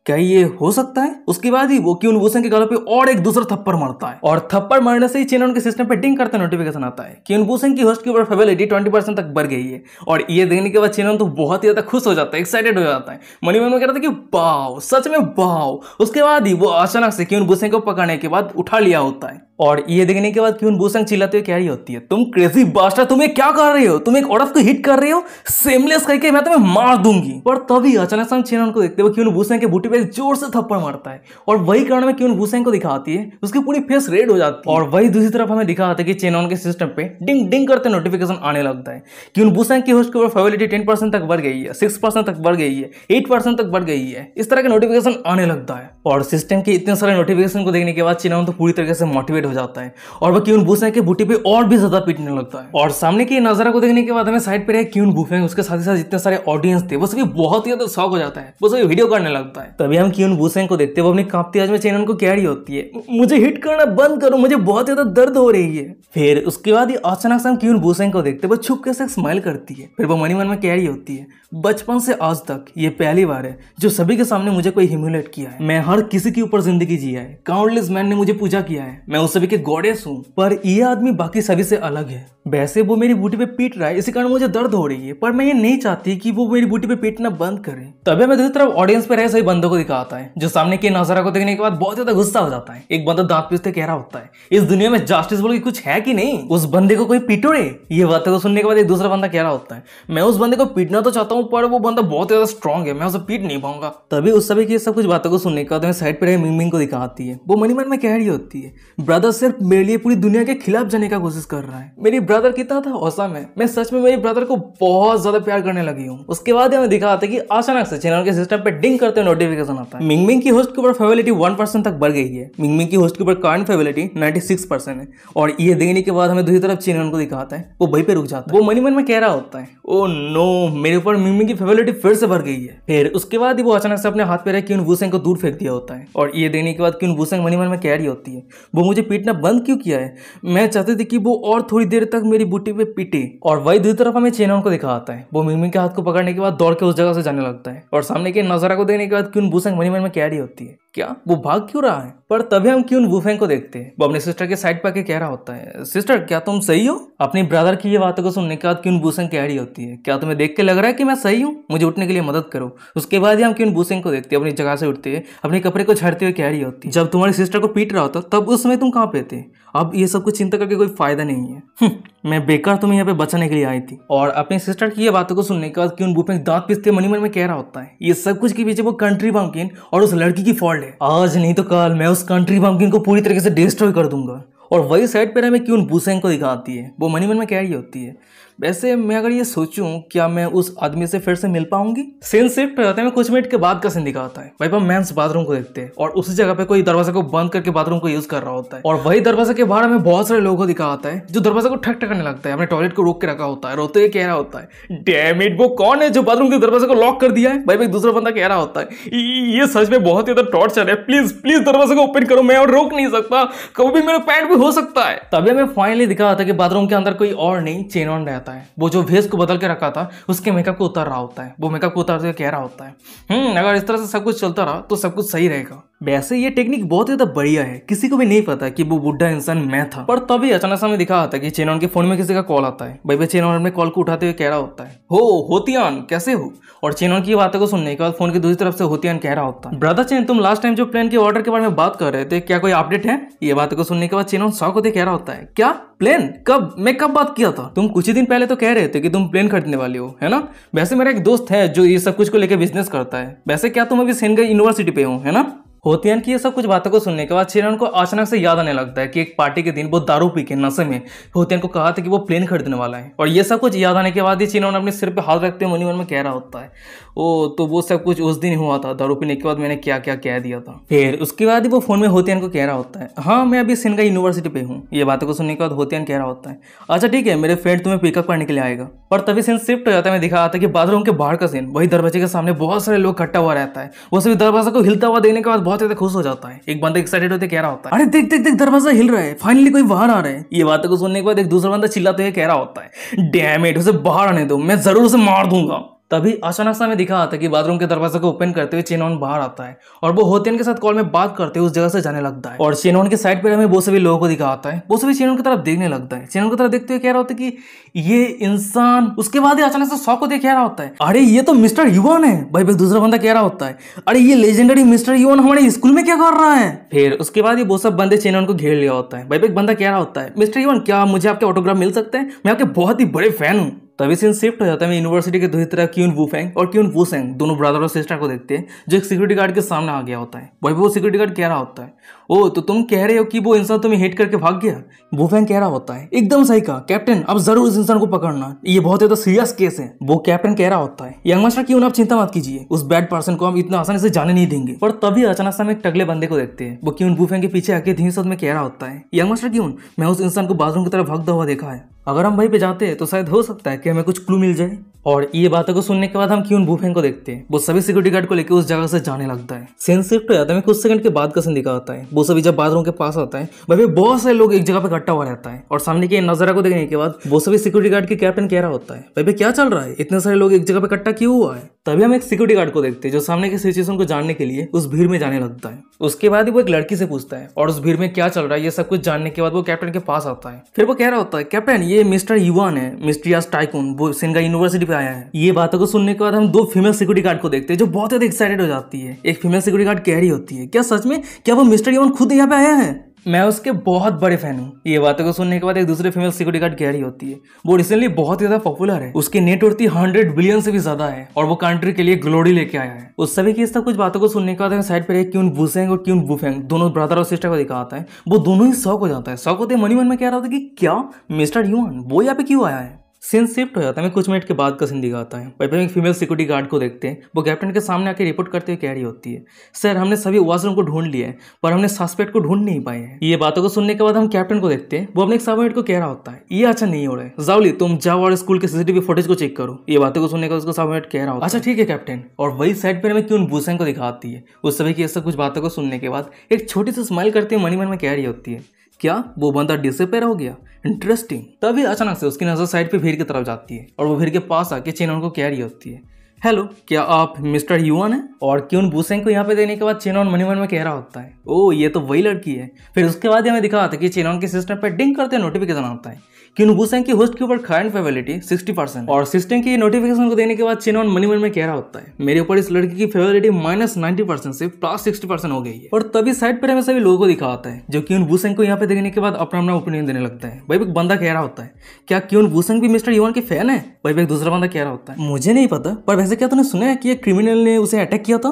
क्या ये हो सकता है उसके बाद ही वो किन भूषण के गालों पे और एक दूसरा थप्पड़ मारता है और थप्पड़ मारने से ही चेन के सिस्टम पे डिंग करता नोटिफिकेशन आता है क्यून भूषण की होस्ट की ऊपर फेबिलिटी ट्वेंटी परसेंट तक बढ़ गई है और ये देखने के बाद चेनन तो बहुत ही ज्यादा खुश हो जाता है एक्साइटेड हो जाता है मनी मन में कह रहा था कि बाव सच में बाव उसके बाद ही वो अचानक से क्यून भूषण को पकड़ने के बाद उठा लिया होता है और ये देखने के बाद क्यों बोसंग चिल्लाते हुए क्या ही होती है तुम क्रेजी बास्टर तुम ये क्या कर रहे हो तुम एक औरत को हिट कर रहे हो सेमलेस करके मैं तुम्हें मार दूंगी पर तभी अचानक से छेनन को देखते हुए क्यों भूसेंग के बूटी पे जोर से थप्पड़ मारता है और वही कारण में क्यों भूसेंग को दिखाती है उसकी पूरी फेस रेड हो जाती है और वही दूसरी तरफ हमें दिखाते है कि चेनन के सिस्टम पे डिंग डिंग करते नोटिफिकेशन आने लगता है क्यों भूसेंग की होस्ट की ओवर फेबिलिटी टेन परसेंट तक बढ़ गई है सिक्स परसेंट तक बढ़ गई है एट परसेंट तक बढ़ गई है इस तरह के नोटिफिकेशन आने लगता है और सिस्टम के इतने सारे नोटिफिकेशन को देखने के बाद चेनन तो पूरी तरीके से मोटिवेट हो जाता है और वह क्यून बुसेंग के बूटी पे और भी ज्यादा पीटने लगता है और सामने की नजारा को देखने के बाद हमें साइड पर क्यून बुफेंग उसके साथ ही साथ जितने सारे ऑडियंस थे वो सभी बहुत ही ज्यादा शौक हो जाता है वो सभी वीडियो करने लगता है तभी हम क्यून बुसेंग को देखते वो अपनी कांपती आज में चैनल को कैरी होती है मुझे हिट करना बंद करो मुझे बहुत ज्यादा दर्द हो रही है फिर उसके बाद ही अचानक से हम क्यून बुसेंग को देखते वो छुप के से स्माइल करती है फिर वो मनी मन में कैरी होती है बचपन से आज तक ये पहली बार है जो सभी के सामने मुझे कोई हिम्यूलेट किया है मैं हर किसी के ऊपर जिंदगी जिया है काउंटलेस मैन ने मुझे पूजा किया है मैं उस सभी के गॉडेस हूँ पर ये आदमी बाकी सभी से अलग है वैसे वो मेरी बूटी पे पीट रहा है इसी कारण मुझे दर्द हो रही है पर मैं ये नहीं चाहती कि वो मेरी बूटी पे पीटना बंद करे तभी मैं दूसरी तरफ ऑडियंस पे रहे सभी बंदों को दिखाता है जो सामने के नजारा को देखने के बाद बहुत ज्यादा गुस्सा हो जाता है एक बंदा दांत पीसते कह रहा होता है इस दुनिया में जस्टिस बोल के कुछ है कि नहीं उस बंदे को कोई पीटो रे ये बातों को सुनने के बाद एक दूसरा बंदा कह रहा होता है मैं उस बंदे को पीटना तो चाहता हूँ पर वो बंदा बहुत ज्यादा स्ट्रॉन्ग है मैं उसे पीट नहीं पाऊंगा तभी उस सभी की सब कुछ बातों को सुनने के बाद साइड पर रहे मिंग को दिखाती है वो मनी मन में कह रही होती है ब्रदर ब्रदर सिर्फ मेरे लिए पूरी दुनिया के खिलाफ जाने का कोशिश कर रहा है मेरी ब्रदर कितना था औसम है मैं सच में मेरी ब्रदर को बहुत ज्यादा प्यार करने लगी हूँ उसके बाद हमें दिखा था है कि अचानक से चैनल के सिस्टम पे डिंग करते हुए नोटिफिकेशन आता है मिंगमिंग की होस्ट के ऊपर फेबिलिटी वन तक बढ़ गई है मिंगमिंग की होस्ट के ऊपर कारण फेबिलिटी नाइन्टी है और ये देखने के बाद हमें दूसरी तरफ चैनल को दिखाता है वो वही पे रुक जाता है वो मनी मन में कह रहा होता है ओ oh नो मेरे ऊपर मिंगमिंग की फेबिलिटी फिर से बढ़ गई है फिर उसके बाद ही वो अचानक से अपने हाथ पे रहे कि उन वूसेंग को दूर फेंक दिया होता है और ये देने के बाद कि उन वूसेंग मनी मन में कह रही होती है वो मुझे पीटना बंद क्यों किया है मैं चाहते थे कि वो और थोड़ी देर तक मेरी बूटी पे पीटे और वही दूसरी तरफ हमें चेनन को दिखा आता है वो मिंगमिंग के हाथ को पकड़ने के बाद दौड़ के उस जगह से जाने लगता है और सामने के नजारा को देखने के बाद क्यों बुसंग मनी मन में कैरी होती है क्या वो भाग क्यों रहा है पर तभी हम क्यों वुफेंग को देखते हैं वो अपने सिस्टर के साइड पर आके कह रहा होता है सिस्टर क्या तुम सही हो अपने ब्रदर की ये बातों को सुनने के बाद क्यों बूसेंग कह रही होती है क्या तुम्हें देख के लग रहा है कि मैं सही हूँ मुझे उठने के लिए मदद करो उसके बाद ही हम क्यों बूसेंग को देखते हैं अपनी जगह से उठते हैं अपने कपड़े को झड़ते हुए कह रही होती है जब तुम्हारी सिस्टर को पीट रहा होता तब उस समय तुम कहाँ कहाँ पे थे अब ये सब कुछ चिंता करके कोई फ़ायदा नहीं है हम्म, मैं बेकार तुम्हें यहाँ पे बचाने के लिए आई थी और अपने सिस्टर की ये बातों को सुनने के बाद कि उन भूपेंद्र दांत पीसते मनी मन में कह रहा होता है ये सब कुछ के पीछे वो कंट्री बमकिन और उस लड़की की फॉल्ट है आज नहीं तो कल मैं उस कंट्री बमकिन को पूरी तरीके से डिस्ट्रॉय कर दूंगा और वही साइड पर हमें क्यों भूसेंग को दिखाती है वो मनी मन में कह रही होती है वैसे मैं अगर ये सोचूं क्या मैं उस आदमी से फिर से मिल पाऊंगी सीन शिफ्ट रहते हैं कुछ मिनट के बाद का सीन दिखाता है भाई मैं बाथरूम को देखते हैं और उसी जगह पे कोई दरवाजे को बंद करके बाथरूम को यूज कर रहा होता है और वही दरवाजे के बाहर हमें बहुत सारे लोगों को दिखा होता है जो दरवाजे को ठक ठकने लगता है अपने टॉयलेट को रोक के रखा होता है रोते कह रहा होता है इट वो कौन है जो बाथरूम के दरवाजे को लॉक कर दिया है भाई भाई दूसरा बंदा कह रहा होता है ये सच में बहुत ही ज्यादा टॉर्चर है प्लीज प्लीज दरवाजे को ओपन करो मैं और रोक नहीं सकता कभी भी मेरा पैंट भी हो सकता है तभी हमें फाइनली दिखा होता है कि बाथरूम के अंदर कोई और नहीं चेन ऑन रहता जाता है वो जो भेस को बदल के रखा था उसके मेकअप को उतर रहा होता है वो मेकअप को उतार के कह रहा होता है हम्म, अगर इस तरह से सब कुछ चलता रहा तो सब कुछ सही रहेगा वैसे ये टेक्निक बहुत ज्यादा बढ़िया है किसी को भी नहीं पता कि वो बुढ़ा इंसान मैं था पर तभी अचानक समय दिखा आता है कि चेनॉन के फोन में किसी का कॉल आता है भाई भाई चेनॉन अपने कॉल को उठाते हुए कह रहा होता है हो होतियान कैसे हो और चेनॉन की बातों को सुनने के बाद फोन की दूसरी तरफ से होतियान कह रहा होता है ब्रदर चेन तुम लास्ट टाइम जो प्लेन के ऑर्डर के बारे में बात कर रहे थे क्या कोई अपडेट है ये बात को सुनने के बाद चेनॉन शौक होते कह रहा होता है क्या प्लेन कब मैं कब बात किया था तुम कुछ ही दिन पहले तो कह रहे थे कि तुम प्लेन खरीदने वाले हो है ना वैसे मेरा एक दोस्त है जो ये सब कुछ को लेकर बिजनेस करता है वैसे क्या तुम अभी सेनगा यूनिवर्सिटी पे हो है ना होती है कि ये सब कुछ बातों को सुनने के बाद शेरन को अचानक से याद आने लगता है कि एक पार्टी के दिन वो दारू पी के नशे में होतियन को कहा था कि वो प्लेन खरीदने वाला है और ये सब कुछ याद आने के बाद ही चीनोन अपने सिर पर हाथ रखते हुए मुनिमन में कह रहा होता है ओ तो वो सब कुछ उस दिन हुआ था दारू पीने के बाद मैंने क्या क्या कह दिया था फिर उसके बाद ही वो फोन में होतियन को कह रहा होता है हाँ मैं अभी सिनगा यूनिवर्सिटी पे हूँ ये बातों को सुनने के बाद होतियन कह रहा होता है अच्छा ठीक है मेरे फ्रेंड तुम्हें पिकअप करने के लिए आएगा पर तभी सीन शिफ्ट हो जाता है मैं दिखा आता कि बाथरूम के बाहर का सीन वही दरवाजे के सामने बहुत सारे लोग इकट्ठा हुआ रहता है वो सभी दरवाजा को हिलता हुआ देखने के बाद बहुत ज्यादा खुश हो जाता है एक बंदा एक्साइटेड होते कह रहा होता है अरे देख देख देख दरवाजा हिल रहा है फाइनली कोई बाहर आ रहा है ये बातों को सुनने के बाद एक दूसरा बंदा चिल्लाते हुए कह रहा होता है डैमेट उसे बाहर आने दो मैं जरूर उसे मार दूंगा तभी अचानक से हमें दिखा आता है कि बाथरूम के दरवाजे को ओपन करते हुए चेनॉन बाहर आता है और वो होतेन के साथ कॉल में बात करते हुए उस जगह से जाने लगता है और चेनॉन के साइड पर हमें वो सभी लोगों को दिखा आता है वो सभी चेनॉन की तरफ देखने लगता है चेनॉन की तरफ देखते हुए कह रहा होता है कि ये इंसान उसके बाद ही अचानक से शौक को कह रहा होता है अरे ये तो मिस्टर युवन है भाई भाई दूसरा बंदा कह रहा होता है अरे ये लेजेंडरी मिस्टर युवन हमारे स्कूल में क्या कर रहा है फिर उसके बाद ये वो सब बंदे चेनॉन को घेर लिया होता है भाई भाई बंदा कह रहा होता है मिस्टर युवन क्या मुझे आपके ऑटोग्राफ मिल सकते हैं मैं आपके बहुत ही बड़े फैन हूँ तभी सीन शिफ्ट हो जाता है यूनिवर्सिटी के दूसरी तरह क्यून वूफेंग और क्यून वूसेंग दोनों ब्रदर और सिस्टर को देखते हैं जो एक सिक्योरिटी गार्ड के सामने आ गया होता है वही वो सिक्योरिटी गार्ड कह रहा होता है ओ तो तुम कह रहे हो कि वो इंसान तुम्हें हेट करके भाग गया वो फैंग कह रहा होता है एकदम सही कहा कैप्टन अब जरूर इस इंसान को पकड़ना ये बहुत ज्यादा सीरियस केस है वो कैप्टन कह रहा होता है यंग मास्टर क्यों आप चिंता मत कीजिए उस बैड पर्सन को हम इतना आसानी से जाने नहीं देंगे पर तभी अचानक से हम एक टगले बंदे को देखते हैं वो क्यों बुफेन के पीछे आके धीरे में कह रहा होता है यंग मास्टर क्यों मैं उस इंसान को बाथरूम की तरफ भागता हुआ देखा है अगर हम वहीं पे जाते हैं तो शायद हो सकता है कि हमें कुछ क्लू मिल जाए और ये बातों को सुनने के बाद हम क्यों बूफेंग को देखते हैं वो सभी सिक्योरिटी गार्ड को लेकर उस जगह से जाने लगता है सेंसिफ्ट हो जाता है कुछ सेकंड के बाद का सीन दिखा होता है वो सभी जब बाथरूम के पास आता है भाई बहुत सारे लोग एक जगह पर इकट्ठा हुआ रहता है और सामने के नजारा को देखने के बाद वो सभी सिक्योरिटी गार्ड के कैप्टन कह रहा होता है भाई क्या चल रहा है इतने सारे लोग एक जगह पर इकट्ठा क्यों हुआ है तभी हम एक सिक्योरिटी गार्ड को देखते हैं जो सामने की सिचुएशन को जानने के लिए उस भीड़ में जाने लगता है उसके बाद ही वो एक लड़की से पूछता है और उस भीड़ में क्या चल रहा है ये सब कुछ जानने के बाद वो कैप्टन के पास आता है फिर वो कह रहा होता है कैप्टन ये मिस्टर युवान है यास टाइकून वो सिंगा यूनिवर्सिटी पे आया है ये बातों को सुनने के बाद हम दो फीमेल सिक्योरिटी गार्ड को देखते हैं जो बहुत ज्यादा एक्साइटेड हो जाती है एक फीमेल सिक्योरिटी गार्ड कह रही होती है क्या सच में क्या वो मिस्टर युवान खुद यहाँ पे आया है मैं उसके बहुत बड़े फैन हूँ ये बातों को सुनने के बाद एक दूसरे फीमेल सिक्योरिटी गार्ड कह रही होती है वो रिसेंटली बहुत ही ज्यादा पॉपुलर है उसकी नेट वर्थ हंड्रेड बिलियन से भी ज्यादा है और वो कंट्री के लिए ग्लोरी लेके आया है उस सभी की कुछ बातों को सुनने के बाद साइड पर एक क्यून बुसेंग और क्यून बुफेंग दोनों ब्रदर और सिस्टर को दिखा आता है वो दोनों ही शौक हो जाता है शौक होते मनी मन में कह रहा था कि क्या मिस्टर यून वो यहाँ पे क्यों आया है सीन शिफ्ट हो जाता है मैं कुछ मिनट के बाद का सीन दिखाता है पहले एक फीमेल सिक्योरिटी गार्ड को देखते हैं वो कैप्टन के सामने आके रिपोर्ट करते हुए कह रही होती है सर हमने सभी वॉशरूम को ढूंढ लिया है पर हमने सस्पेक्ट को ढूंढ नहीं पाए हैं ये बातों को सुनने के बाद हम कैप्टन को देखते हैं वो अपने सबमेट को कह रहा होता है ये अच्छा नहीं हो रहा है जाओली तुम जाओ और स्कूल के सीसीटीवी फुटेज को चेक करो ये बातों को सुनने बाद उसको सबमेट कह रहा होता अच्छा ठीक है कैप्टन और वही साइड पर हमें क्यों भूसैन को दिखाती है उस सभी की ऐसा कुछ बातों को सुनने के बाद एक छोटी सी स्माइल करते हुए मनी मन में कह रही होती है क्या वो बंदा डिसअपेयर हो गया इंटरेस्टिंग तभी अचानक से उसकी नजर साइड पे भीड़ की तरफ जाती है और वो भीड़ के पास आके चेन उनको कैरी होती है हेलो क्या आप मिस्टर युवन हैं और क्यों बूसेंग को यहाँ पे देने के बाद चेनॉन मनीवन में कह रहा होता है ओ ये तो वही लड़की है फिर उसके बाद हमें दिखा था कि चेनॉन के सिस्टम पर डिंग करते नोटिफिकेशन आता है क्यों बूसेंग की होस्ट के ऊपर करंट फेवेबिलिटी सिक्सटी परसेंट और सिस्टम की नोटिफिकेशन को देने के बाद चेनॉन मनीवन में कह रहा होता है मेरे ऊपर इस लड़की की फेवेबिलिटी माइनस नाइन्टी परसेंट से प्लस सिक्सटी परसेंट हो गई है और तभी साइड पर हमें सभी लोगों को दिखा होता है जो क्यून बूसेंग को यहाँ पे देखने के बाद अपना अपना ओपिनियन देने लगता है भाई एक बंदा कह रहा होता है क्या क्यून बूसेंग भी मिस्टर युवन के फैन है भाई एक दूसरा बंदा कह रहा होता है मुझे नहीं पता पर एग्जैक्ट क्या तुमने सुना है कि एक क्रिमिनल ने उसे अटैक किया था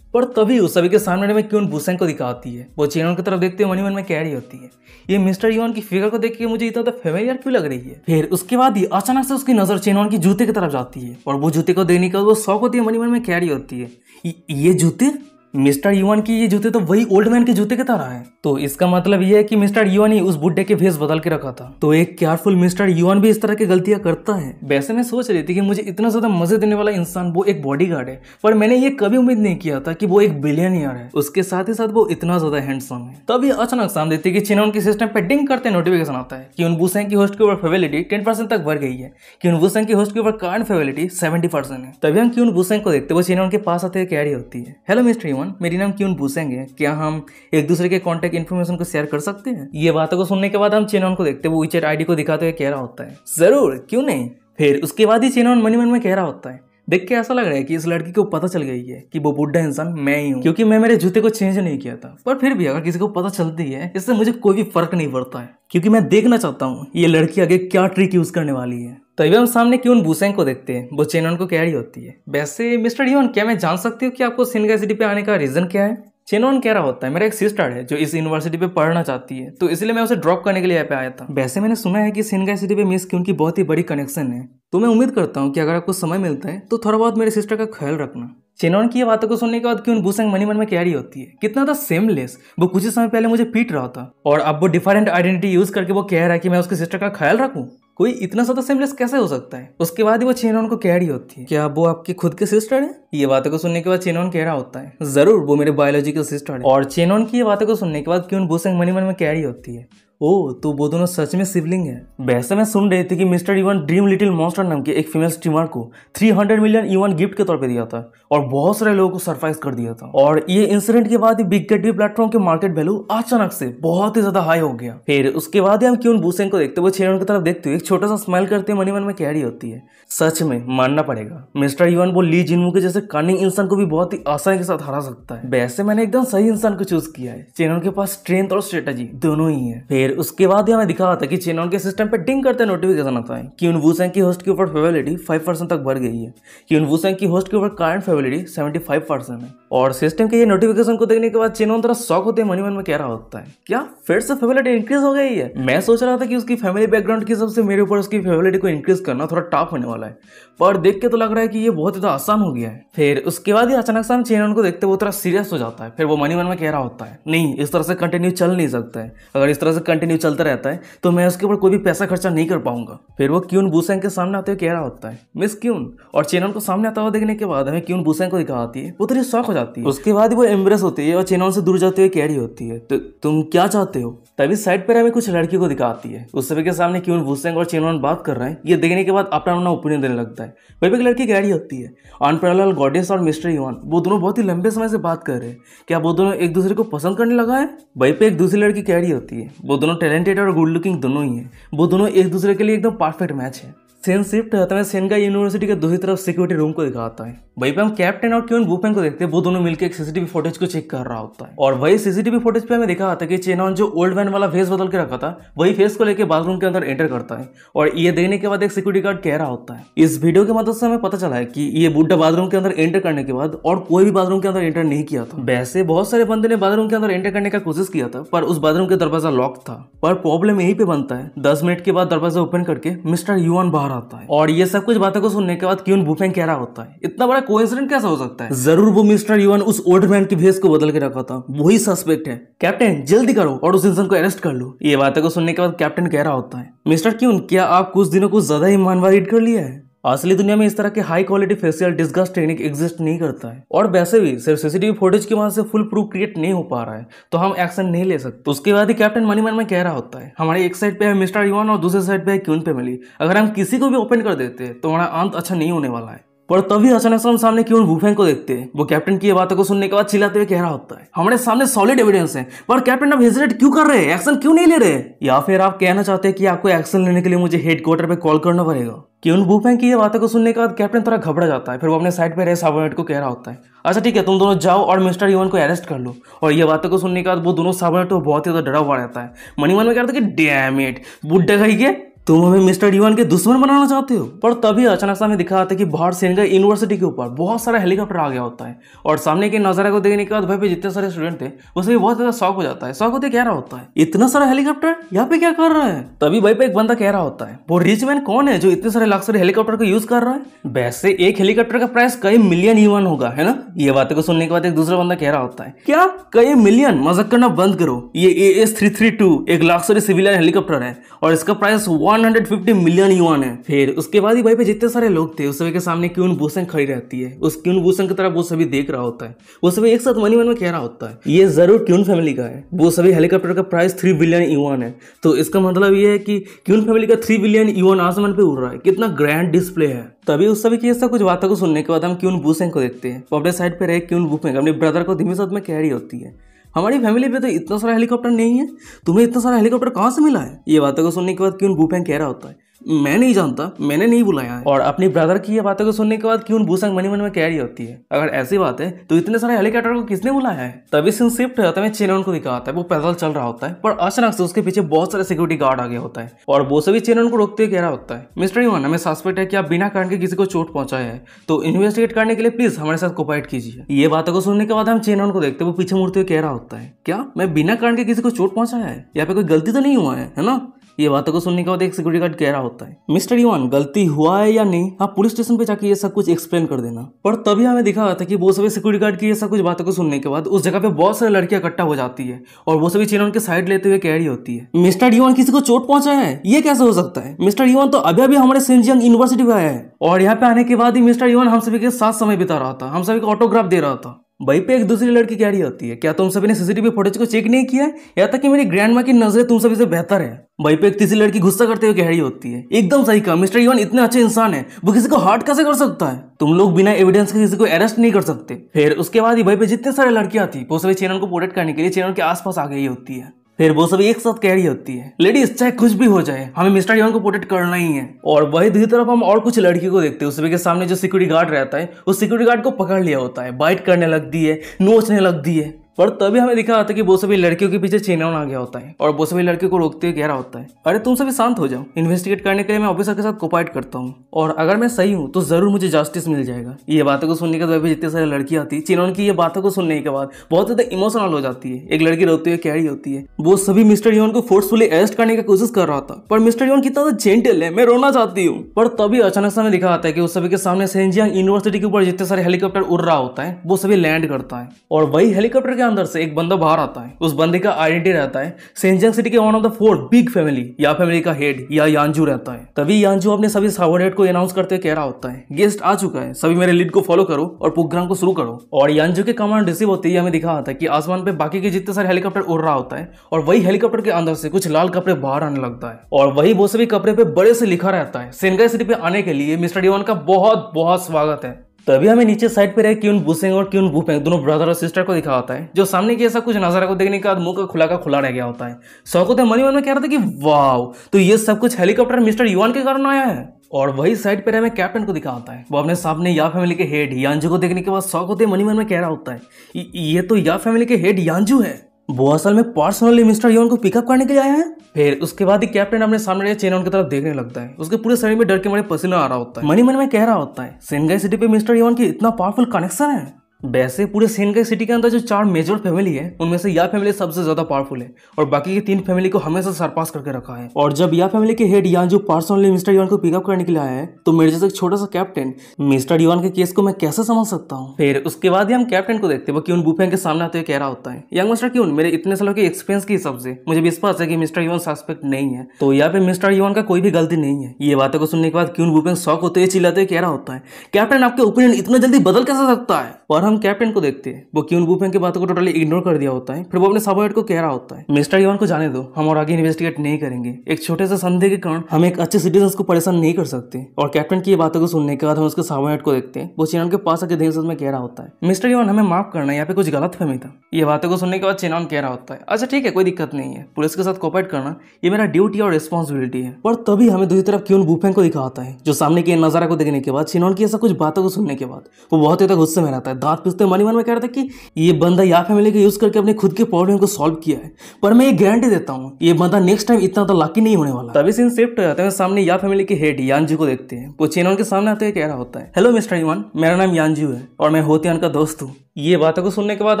पर तभी उस सभी के सामने में क्यों बुसेंग को दिखाती है वो चेनन की तरफ देखते हुए मनी मन में कैरी होती है ये मिस्टर यून की फिगर को देख के मुझे इतना फेमिलियर तो क्यों लग रही है फिर उसके बाद ही अचानक से उसकी नजर चेनन की जूते की तरफ जाती है और वो जूते को देने का वो शौक होती है मनी मन में कैरी होती है ये जूते मिस्टर युवन की ये जूते तो वही ओल्ड मैन के जूते की तरह है तो इसका मतलब ये है कि मिस्टर युवन ही उस बुढ़े के भेस बदल के रखा था तो एक केयरफुल मिस्टर युवन भी इस तरह की गलतियां करता है वैसे मैं सोच रही थी कि मुझे इतना ज्यादा मजे देने वाला इंसान वो एक बॉडी है पर मैंने ये कभी उम्मीद नहीं किया था कि वो एक बिलियन है उसके साथ ही साथ वो इतना ज्यादा हैंडसम है तभी अचानक सामने देती कि चिन्ह उनके सिस्टम पे डिंग करते नोटिफिकेशन आता है कि उन उनबुसेंग की होस्ट के ऊपर फेबिलिटी टेन परसेंट तक बढ़ गई है कि उन उनबुसेंग की होस्ट के ऊपर कार्ड फेबिलिटी सेवेंटी परसेंट है तभी हम क्यों बुसेंग को देखते वो चिन्ह उनके पास आते कैरी होती है हेलो मिस्टर एवरीवन मेरी नाम क्यून पूछेंगे क्या हम एक दूसरे के कॉन्टैक्ट इन्फॉर्मेशन को शेयर कर सकते हैं ये बातों को सुनने के बाद हम चेनॉन को देखते हैं वो चैट आईडी को दिखाते हुए कह रहा होता है जरूर क्यों नहीं फिर उसके बाद ही चेनॉन मनी मन में कह रहा होता है देख के ऐसा लग रहा है कि इस लड़की को पता चल गई है कि वो बुढ़ा इंसान मैं ही हूँ क्योंकि मैं मेरे जूते को चेंज नहीं किया था पर फिर भी अगर किसी को पता चलती है इससे मुझे कोई भी फर्क नहीं पड़ता है क्योंकि मैं देखना चाहता हूँ ये लड़की आगे क्या ट्रिक यूज करने वाली है तो अभी हम सामने क्यून बुसेंग को देखते हैं वो चेनन को कैरी होती है वैसे मिस्टर यून क्या मैं जान सकती हूँ कि आपको सिनगा सिटी पे आने का रीज़न क्या है चेनोन कह रहा होता है मेरा एक सिस्टर है जो इस यूनिवर्सिटी पे पढ़ना चाहती है तो इसलिए मैं उसे ड्रॉप करने के लिए यहाँ पे आया था वैसे मैंने सुना है कि सिनगा सिटी पे मिस की उनकी बहुत ही बड़ी कनेक्शन है तो मैं उम्मीद करता हूँ कि अगर आपको समय मिलता है तो थोड़ा बहुत मेरे सिस्टर का ख्याल रखना चेनोन की बातों को सुनने के बाद क्यों बुसंग मनी मन में कैरी होती है कितना था सेमलेस वो कुछ ही समय पहले मुझे पीट रहा था और अब वो डिफरेंट आइडेंटिटी यूज करके वो कह रहा है कि मैं उसके सिस्टर का ख्याल रखूँ कोई इतना ज्यादा सेमलेस कैसे हो सकता है उसके बाद ही वो चेनॉन को कह रही होती है क्या वो आपकी खुद के सिस्टर है ये बातों को सुनने के बाद चेनॉन कह रहा होता है जरूर वो मेरे बायोलॉजिकल सिस्टर है और चेनोन की ये बातों को सुनने के बाद क्यों बुसंग मनी मन में कह रही होती है ओ तो वो दोनों सच में शिवलिंग है वैसे मैं सुन रही थी कि मिस्टर इवन ड्रीम लिटिल मॉन्स्टर नाम के एक फीमेल स्ट्रीमर को 300 मिलियन इवन गिफ्ट के तौर पे दिया था और बहुत सारे लोगों को सरप्राइज कर दिया था और ये इंसिडेंट के बाद बिग गेट प्लेटफॉर्म के मार्केट वैल्यू अचानक से बहुत ही ज्यादा हाई हो गया फिर उसके बाद ही हम क्यों बुसेन को देखते हुए छेरन की तरफ देखते हुए एक छोटा सा स्माइल करते हैं मनी मन में कह रही होती है सच में मानना पड़ेगा मिस्टर इवन वो ली जिनमू के जैसे कानिंग इंसान को भी बहुत ही आसानी के साथ हरा सकता है वैसे मैंने एकदम सही इंसान को चूज किया है चेरन के पास स्ट्रेंथ और स्ट्रेटेजी दोनों ही है फिर उसके बाद ही हमें दिखा था कि चेनॉन के सिस्टम पे डिंग करते नोटिफिकेशन आता है कि उन वूसैंग की होस्ट के ऊपर फेबिलिटी 5 परसेंट तक बढ़ गई है कि उन वूसैंग की होस्ट के ऊपर करंट फेवेबिलिटी 75 परसेंट है और सिस्टम के ये नोटिफिकेशन को देखने के बाद चेनॉन तरह शौक होते मनी मन में कह रहा होता है क्या फिर से फेबिलिटी इंक्रीज हो गई है मैं सोच रहा था कि उसकी फैमिली बैकग्राउंड के हिसाब से मेरे ऊपर उसकी फेबिलिटी को इंक्रीज करना थोड़ा टफ होने वाला है पर देख के तो लग रहा है कि ये बहुत ज़्यादा आसान हो गया है फिर उसके बाद ही अचानक से हम चेनॉन को देखते वो थोड़ा सीरियस हो जाता है फिर वो मनी मन में कह रहा होता है नहीं इस तरह से कंटिन्यू चल नहीं सकता है अगर इस तरह से कंटिन्यू चलता रहता है तो मैं उसके ऊपर कोई भी पैसा खर्चा नहीं कर पाऊंगा फिर वो क्यून बुसेंग के सामने आते हुए कह रहा होता है मिस क्यून और चेनन को सामने आता हुआ देखने के बाद हमें क्यून बुसेंग को दिखाती है वो तेरी तो शौक हो जाती है उसके बाद वो एम्ब्रेस होती है और चेनन से दूर जाते हुए कह रही होती है तो तुम क्या चाहते हो तभी साइड पर हमें कुछ लड़की को दिखाती है उस सभी के सामने क्यून बुसेंग और चेनन बात कर रहे हैं ये देखने के बाद अपना अपना ओपिनियन देने लगता है वही एक लड़की कह रही होती है अनपैरल गॉडेस और मिस्टर यून वो दोनों बहुत ही लंबे समय से बात कर रहे हैं क्या वो दोनों एक दूसरे को पसंद करने लगा है वही पे एक दूसरी लड़की कह रही होती है वो दोनों दोनों टैलेंटेड और गुड लुकिंग दोनों ही हैं वो दोनों एक दूसरे के लिए एकदम परफेक्ट मैच है सेन शिफ्ट होता है सेनगा यूनिवर्सिटी के दूसरी तरफ सिक्योरिटी रूम को दिखाता है वही पे हम कैप्टन और क्यून बुपेन को देखते हैं वो दोनों मिलकर एक सीसीटीवी फोटेज को चेक कर रहा होता है और वही सीसीटीवी फोटेज पे हमें देखा था है कि चेनॉन जो ओल्ड मैन वाला फेस बदल के रखा था वही फेस को लेकर बाथरूम के अंदर एंटर करता है और ये देखने के बाद एक सिक्योरिटी गार्ड कह रहा होता है इस वीडियो के मदद से हमें पता चला है कि ये बुड्ढा बाथरूम के अंदर एंटर करने के बाद और कोई भी बाथरूम के अंदर एंटर नहीं किया था वैसे बहुत सारे बंदे ने बाथरूम के अंदर एंटर करने का कोशिश किया था पर उस बाथरूम का दरवाजा लॉक था पर प्रॉब्लम यही पे बनता है दस मिनट के बाद दरवाजा ओपन करके मिस्टर युवान बाहर होता है और ये सब कुछ बातों को सुनने के बाद क्यून बुफेंग कह रहा होता है इतना बड़ा कोइंसिडेंट कैसा हो सकता है जरूर वो मिस्टर युवन उस ओल्ड मैन की भेस को बदल के रखा था वही सस्पेक्ट है कैप्टन जल्दी करो और उस इंसान को अरेस्ट कर लो ये बातों को सुनने के बाद कैप्टन कह रहा होता है मिस्टर क्यून क्या आप कुछ दिनों कुछ ज्यादा ही मानवा रीड कर लिया है असली दुनिया में इस तरह के high quality facial disguise technique exist नहीं करता है और वैसे भी सिर्फ सीसीटीवी फुटेज की वजह से फुल प्रूफ क्रिएट नहीं हो पा रहा है तो हम एक्शन नहीं ले सकते तो उसके बाद ही कैप्टन मनी मन में कह रहा होता है हमारे एक साइड पे है मिस्टर युवान और दूसरे साइड पे है क्यून पे मिली अगर हम किसी को भी ओपन कर देते तो हमारा अंत अच्छा नहीं होने वाला है पर तभी अचानक से हम सामने क्यों वुफेंग को देखते हैं वो कैप्टन की बातों को सुनने के बाद चिल्लाते हुए कह रहा होता है हमारे सामने सॉलिड एविडेंस है पर कैप्टन अब हेजिटेट क्यों कर रहे हैं एक्शन क्यों नहीं ले रहे या फिर आप कहना चाहते हैं कि आपको एक्शन लेने के लिए मुझे हेडक्वार्टर पे कॉल करना पड़ेगा केवन भूफेंग की ये बातों को सुनने के बाद कैप्टन थोड़ा घबरा जाता है फिर वो अपने साइड पर रहे साबोनेट को कह रहा होता है अच्छा ठीक है तुम दोनों जाओ और मिस्टर यून को अरेस्ट कर लो और ये बातों को सुनने के बाद वो दोनों साबोनेट को बहुत ही ज्यादा डरा हुआ रहता है मनी मन में कह रहा था कि डैम इट बुढ़े के तुम हमें मिस्टर डीवान के दुश्मन बनाना चाहते हो पर तभी अचानक सामने दिखा आता है कि भारत सेंगा यूनिवर्सिटी के ऊपर बहुत सारा हेलीकॉप्टर आ गया होता है और सामने के नजारे को देखने के बाद भाई पे जितने सारे स्टूडेंट थे वो सभी बहुत ज्यादा शौक हो जाता है शौक होते क्या रहा होता है इतना सारा हेलीकॉप्टर यहाँ पे क्या कर रहा है तभी भाई पे एक बंदा कह रहा होता है वो रिच मैन कौन है जो इतने सारे लाख सारे हेलीकॉप्टर को यूज कर रहा है वैसे एक हेलीकॉप्टर का प्राइस कई मिलियन यूवन होगा है ना ये बातें को सुनने के बाद एक दूसरा बंदा कह रहा होता है क्या कई मिलियन मजक करना बंद करो ये A S three three two एक लाख सारे सिविलियन हेलीकॉप्टर है और इसका प्राइस वन 150 मिलियन युवान है फिर उसके बाद ही भाई पे जितने सारे लोग थे उस सभी के सामने क्यून भूषण खड़ी रहती है उस क्यून भूषण की तरफ वो सभी देख रहा होता है वो सभी एक साथ मनी मन में कह रहा होता है ये जरूर क्यून फैमिली का है वो सभी हेलीकॉप्टर का प्राइस थ्री बिलियन युवान है तो इसका मतलब ये है कि क्यून फैमिली का थ्री बिलियन युवान आसमान पे उड़ रहा है कितना ग्रैंड डिस्प्ले है तभी उस सभी की ऐसा कुछ बातों को सुनने के बाद हम क्यून बूसेंग को देखते हैं वो अपने साइड पे रहे क्यून बुफेंग अपने ब्रदर को धीमे साथ में कह रही होती है हमारी फैमिली पे तो इतना सारा हेलीकॉप्टर नहीं है तुम्हें इतना सारा हेलीकॉप्टर कहाँ से मिला है ये बातों को सुनने के बाद क्यों भूपेन कह रहा होता है मैं नहीं जानता मैंने नहीं बुलाया है और अपनी ब्रदर की ये बातों को सुनने के बाद क्यों भूसंग मनी मन में कह रही होती है अगर ऐसी बात है तो इतने सारे हेलीकॉप्टर को किसने बुलाया है तभी सिंह शिफ्ट होता है चेनन को दिखाता है वो पैदल चल रहा होता है पर अचानक से उसके पीछे बहुत सारे सिक्योरिटी गार्ड आ गया होता है और वो सभी चेनन को रोकते हुए कह रहा होता है मिस्टर यून हमें सस्पेक्ट है कि आप बिना कारण के किसी को चोट पहुंचाया है तो इन्वेस्टिगेट करने के लिए प्लीज हमारे साथ कोपरेट कीजिए ये बातों को सुनने के बाद हम चेनन को देखते वो पीछे मुड़ते हुए कह रहा होता है क्या मैं बिना कारण के किसी को चोट पहुंचाया है यहाँ पे कोई गलती तो नहीं हुआ है है ना ये बातों को सुनने के बाद एक सिक्योरिटी गार्ड कह रहा होता है मिस्टर यूवान गलती हुआ है या नहीं आप पुलिस स्टेशन पे जाके ये सब कुछ एक्सप्लेन कर देना पर तभी हमें दिखा रहा था कि वो सभी सिक्योरिटी गार्ड की ये सब कुछ बातों को सुनने के बाद उस जगह पे बहुत सारी लड़कियां इकट्ठा हो जाती है और वो सभी चीन उनके साइड लेते हुए कह रही होती है मिस्टर यूवान किसी को चोट पहुंचा है ये कैसे हो सकता है मिस्टर यूवान तो अभी अभी हमारे सेंजियन यूनिवर्सिटी में आया है और यहाँ पे आने के बाद ही मिस्टर यूवान हम सभी के साथ समय बिता रहा था हम सभी को ऑटोग्राफ दे रहा था भाई पे एक दूसरी लड़की कह रही होती है क्या तुम सभी ने सीसीटीवी फुटेज को चेक नहीं किया या तक कि मेरी ग्रैंड माँ की नजरें तुम सभी से बेहतर है भाई पे एक तीसरी लड़की गुस्सा करते हुए कह रही होती है एकदम सही कहा मिस्टर यवन इतने अच्छे इंसान है वो किसी को हार्ट कैसे कर सकता है तुम लोग बिना एविडेंस के किसी को अरेस्ट नहीं कर सकते फिर उसके बाद ही भाई पे जितने सारे लड़कियां थी वो सभी चैनल को प्रोटेक्ट करने के लिए चैनल के आसपास आ गई होती है फिर वो सब एक साथ कैरी होती है लेडीज चाहे कुछ भी हो जाए हमें मिस्टर यौन को प्रोटेक्ट करना ही है और वही दूसरी तरफ हम और कुछ लड़की को देखते हैं उसमें के सामने जो सिक्योरिटी गार्ड रहता है उस सिक्योरिटी गार्ड को पकड़ लिया होता है बाइट करने लगती है नोचने लगती है पर तभी हमें दिखा आता है कि वो सभी लड़कियों के पीछे चेनाउन आ गया होता है और वो सभी लड़कियों को रोकते हुए कह रहा होता है अरे तुम सभी शांत हो जाओ इन्वेस्टिगेट करने के लिए मैं ऑफिसर के साथ कोपाइट करता हूँ और अगर मैं सही हूँ तो जरूर मुझे जस्टिस मिल जाएगा ये बातों को सुनने के बाद जितनी सारी लड़की आती चेनाउन की ये बातों को सुनने के बाद बहुत ज्यादा इमोशनल हो जाती है एक लड़की रोती हुई कह रही होती है वो सभी मिस्टर योन को फोर्सफुली अरेस्ट करने की कोशिश कर रहा था पर मिस्टर योन कितना जेंटल है मैं रोना चाहती हूँ पर तभी अचानक से हमें दिखा आता है कि उस सभी के सामने सेंजियांग यूनिवर्सिटी के ऊपर जितने सारे हेलीकॉप्टर उड़ रहा होता है वो सभी लैंड करता है और वही हेलीकॉप्टर के अंदर से एक बंदा बाहर आता है उस बंदे का आइडेंटिटी रहता है सेंजंग सिटी के one of the four big family या फैमिली का हेड या यांजू रहता है तभी यांजू अपने सभी सबोर्डिनेट को अनाउंस करते हुए कह रहा होता है गेस्ट आ चुका है सभी मेरे लीड को फॉलो करो और प्रोग्राम को शुरू करो और यांजू के कमांड रिसीव होते ही हमें दिखा आता है कि आसमान पे बाकी के जितने सारे हेलीकॉप्टर उड़ रहा होता है और वही हेलीकॉप्टर के अंदर से कुछ लाल कपड़े बाहर आने लगता है और वही वो सभी कपड़े पे बड़े से लिखा रहता है सेंगाई सिटी पे आने के लिए मिस्टर डिवान का बहुत बहुत स्वागत है तो अभी हमें नीचे साइड पे रहे क्यून बुसेंग और क्यून बुफेंग दोनों ब्रदर और सिस्टर को दिखा होता है जो सामने की ऐसा कुछ नजारा को देखने के बाद मुंह का खुला का खुला रह गया होता है शौकत तो मनी मन में कह रहा था कि वाव तो ये सब कुछ हेलीकॉप्टर मिस्टर युवान के कारण आया है और वही साइड पर हमें कैप्टन को दिखा होता है वो अपने सामने या फैमिली के हेड यांजू को देखने के बाद शौक होते तो मनी मन में कह रहा होता है ये तो या फैमिली के हेड यांजू है वो असल में पर्सनली मिस्टर योन को पिकअप करने के लिए आया है फिर उसके बाद ही कैप्टन अपने सामने चेन की तरफ देखने लगता है उसके पूरे शरीर में डर के मारे पसीना आ रहा होता है मनी मन में कह रहा होता है सेनगाई सिटी पे मिस्टर योन की इतना पावरफुल कनेक्शन है वैसे पूरे सेनगाई सिटी के अंदर जो चार मेजर फैमिली है उनमें से यह फैमिली सबसे ज्यादा पावरफुल है और बाकी की तीन फैमिली को हमेशा सरपास करके रखा है और जब यह फैमिली के हेड यान जो पर्सनली मिस्टर यान को पिकअप करने के लिए आया है तो मेरे जैसे एक छोटा सा कैप्टन मिस्टर यान के केस को मैं कैसे समझ सकता हूँ फिर उसके बाद ही हम कैप्टन को देखते हैं क्यों बुफेंग के सामने आते हुए कह रहा होता है यंग मिस्टर क्यों मेरे इतने सालों के एक्सपीरियंस के हिसाब से मुझे विश्वास है कि मिस्टर यून सस्पेक्ट नहीं है तो यहाँ पे मिस्टर यून का कोई भी गलती नहीं है ये बातों को सुनने के बाद क्यों बुफेंग शौक होते हुए चिल्लाते हुए कह रहा होता है कैप्टन आपके ओपिनियन इतना जल्दी बदल कैसे सकता है और हम कैप्टन को देखते हैं वो क्यून बुफेंग की बातों को टोटली इग्नोर कर दिया होता है फिर वो अपने साबोएट को कह रहा होता है मिस्टर यवन को जाने दो हम और आगे इन्वेस्टिगेट नहीं करेंगे एक छोटे से संदेह के कारण हम एक अच्छे सिटीजन को परेशान नहीं कर सकते और कैप्टन की बातों को सुनने के बाद हम उसके साबोएट को देखते हैं वो चेनॉन के पास आके धीरे में कह रहा होता है मिस्टर यवन हमें माफ करना यहाँ पे कुछ गलत फहमी था ये बातों को सुनने के बाद चेनॉन कह रहा होता है अच्छा ठीक है कोई दिक्कत नहीं है पुलिस के साथ कॉपरेट करना ये मेरा ड्यूटी और रिस्पॉन्सिबिलिटी है पर तभी हमें दूसरी तरफ क्यून बुफेंग को दिखाता है जो सामने के नजारा को देखने के बाद चेनॉन की ऐसा कुछ बातों को सुनने के बाद वो बहुत ही तक गुस्से में रहता है दांत बात पूछते मनी मन में कह रहा था कि ये बंदा या फैमिली का यूज़ करके अपने खुद के प्रॉब्लम को सॉल्व किया है पर मैं ये गारंटी देता हूँ ये बंदा नेक्स्ट टाइम इतना तो लाकी नहीं होने वाला तभी सीन शिफ्ट हो जाता है सामने या फैमिली के हेड यानजू को देखते हैं पूछिए उनके सामने आते हैं कह रहा होता है हेलो मिस्टर ईमान मेरा नाम यानजू है और मैं होतियान का दोस्त हूँ ये बातों को सुनने के बाद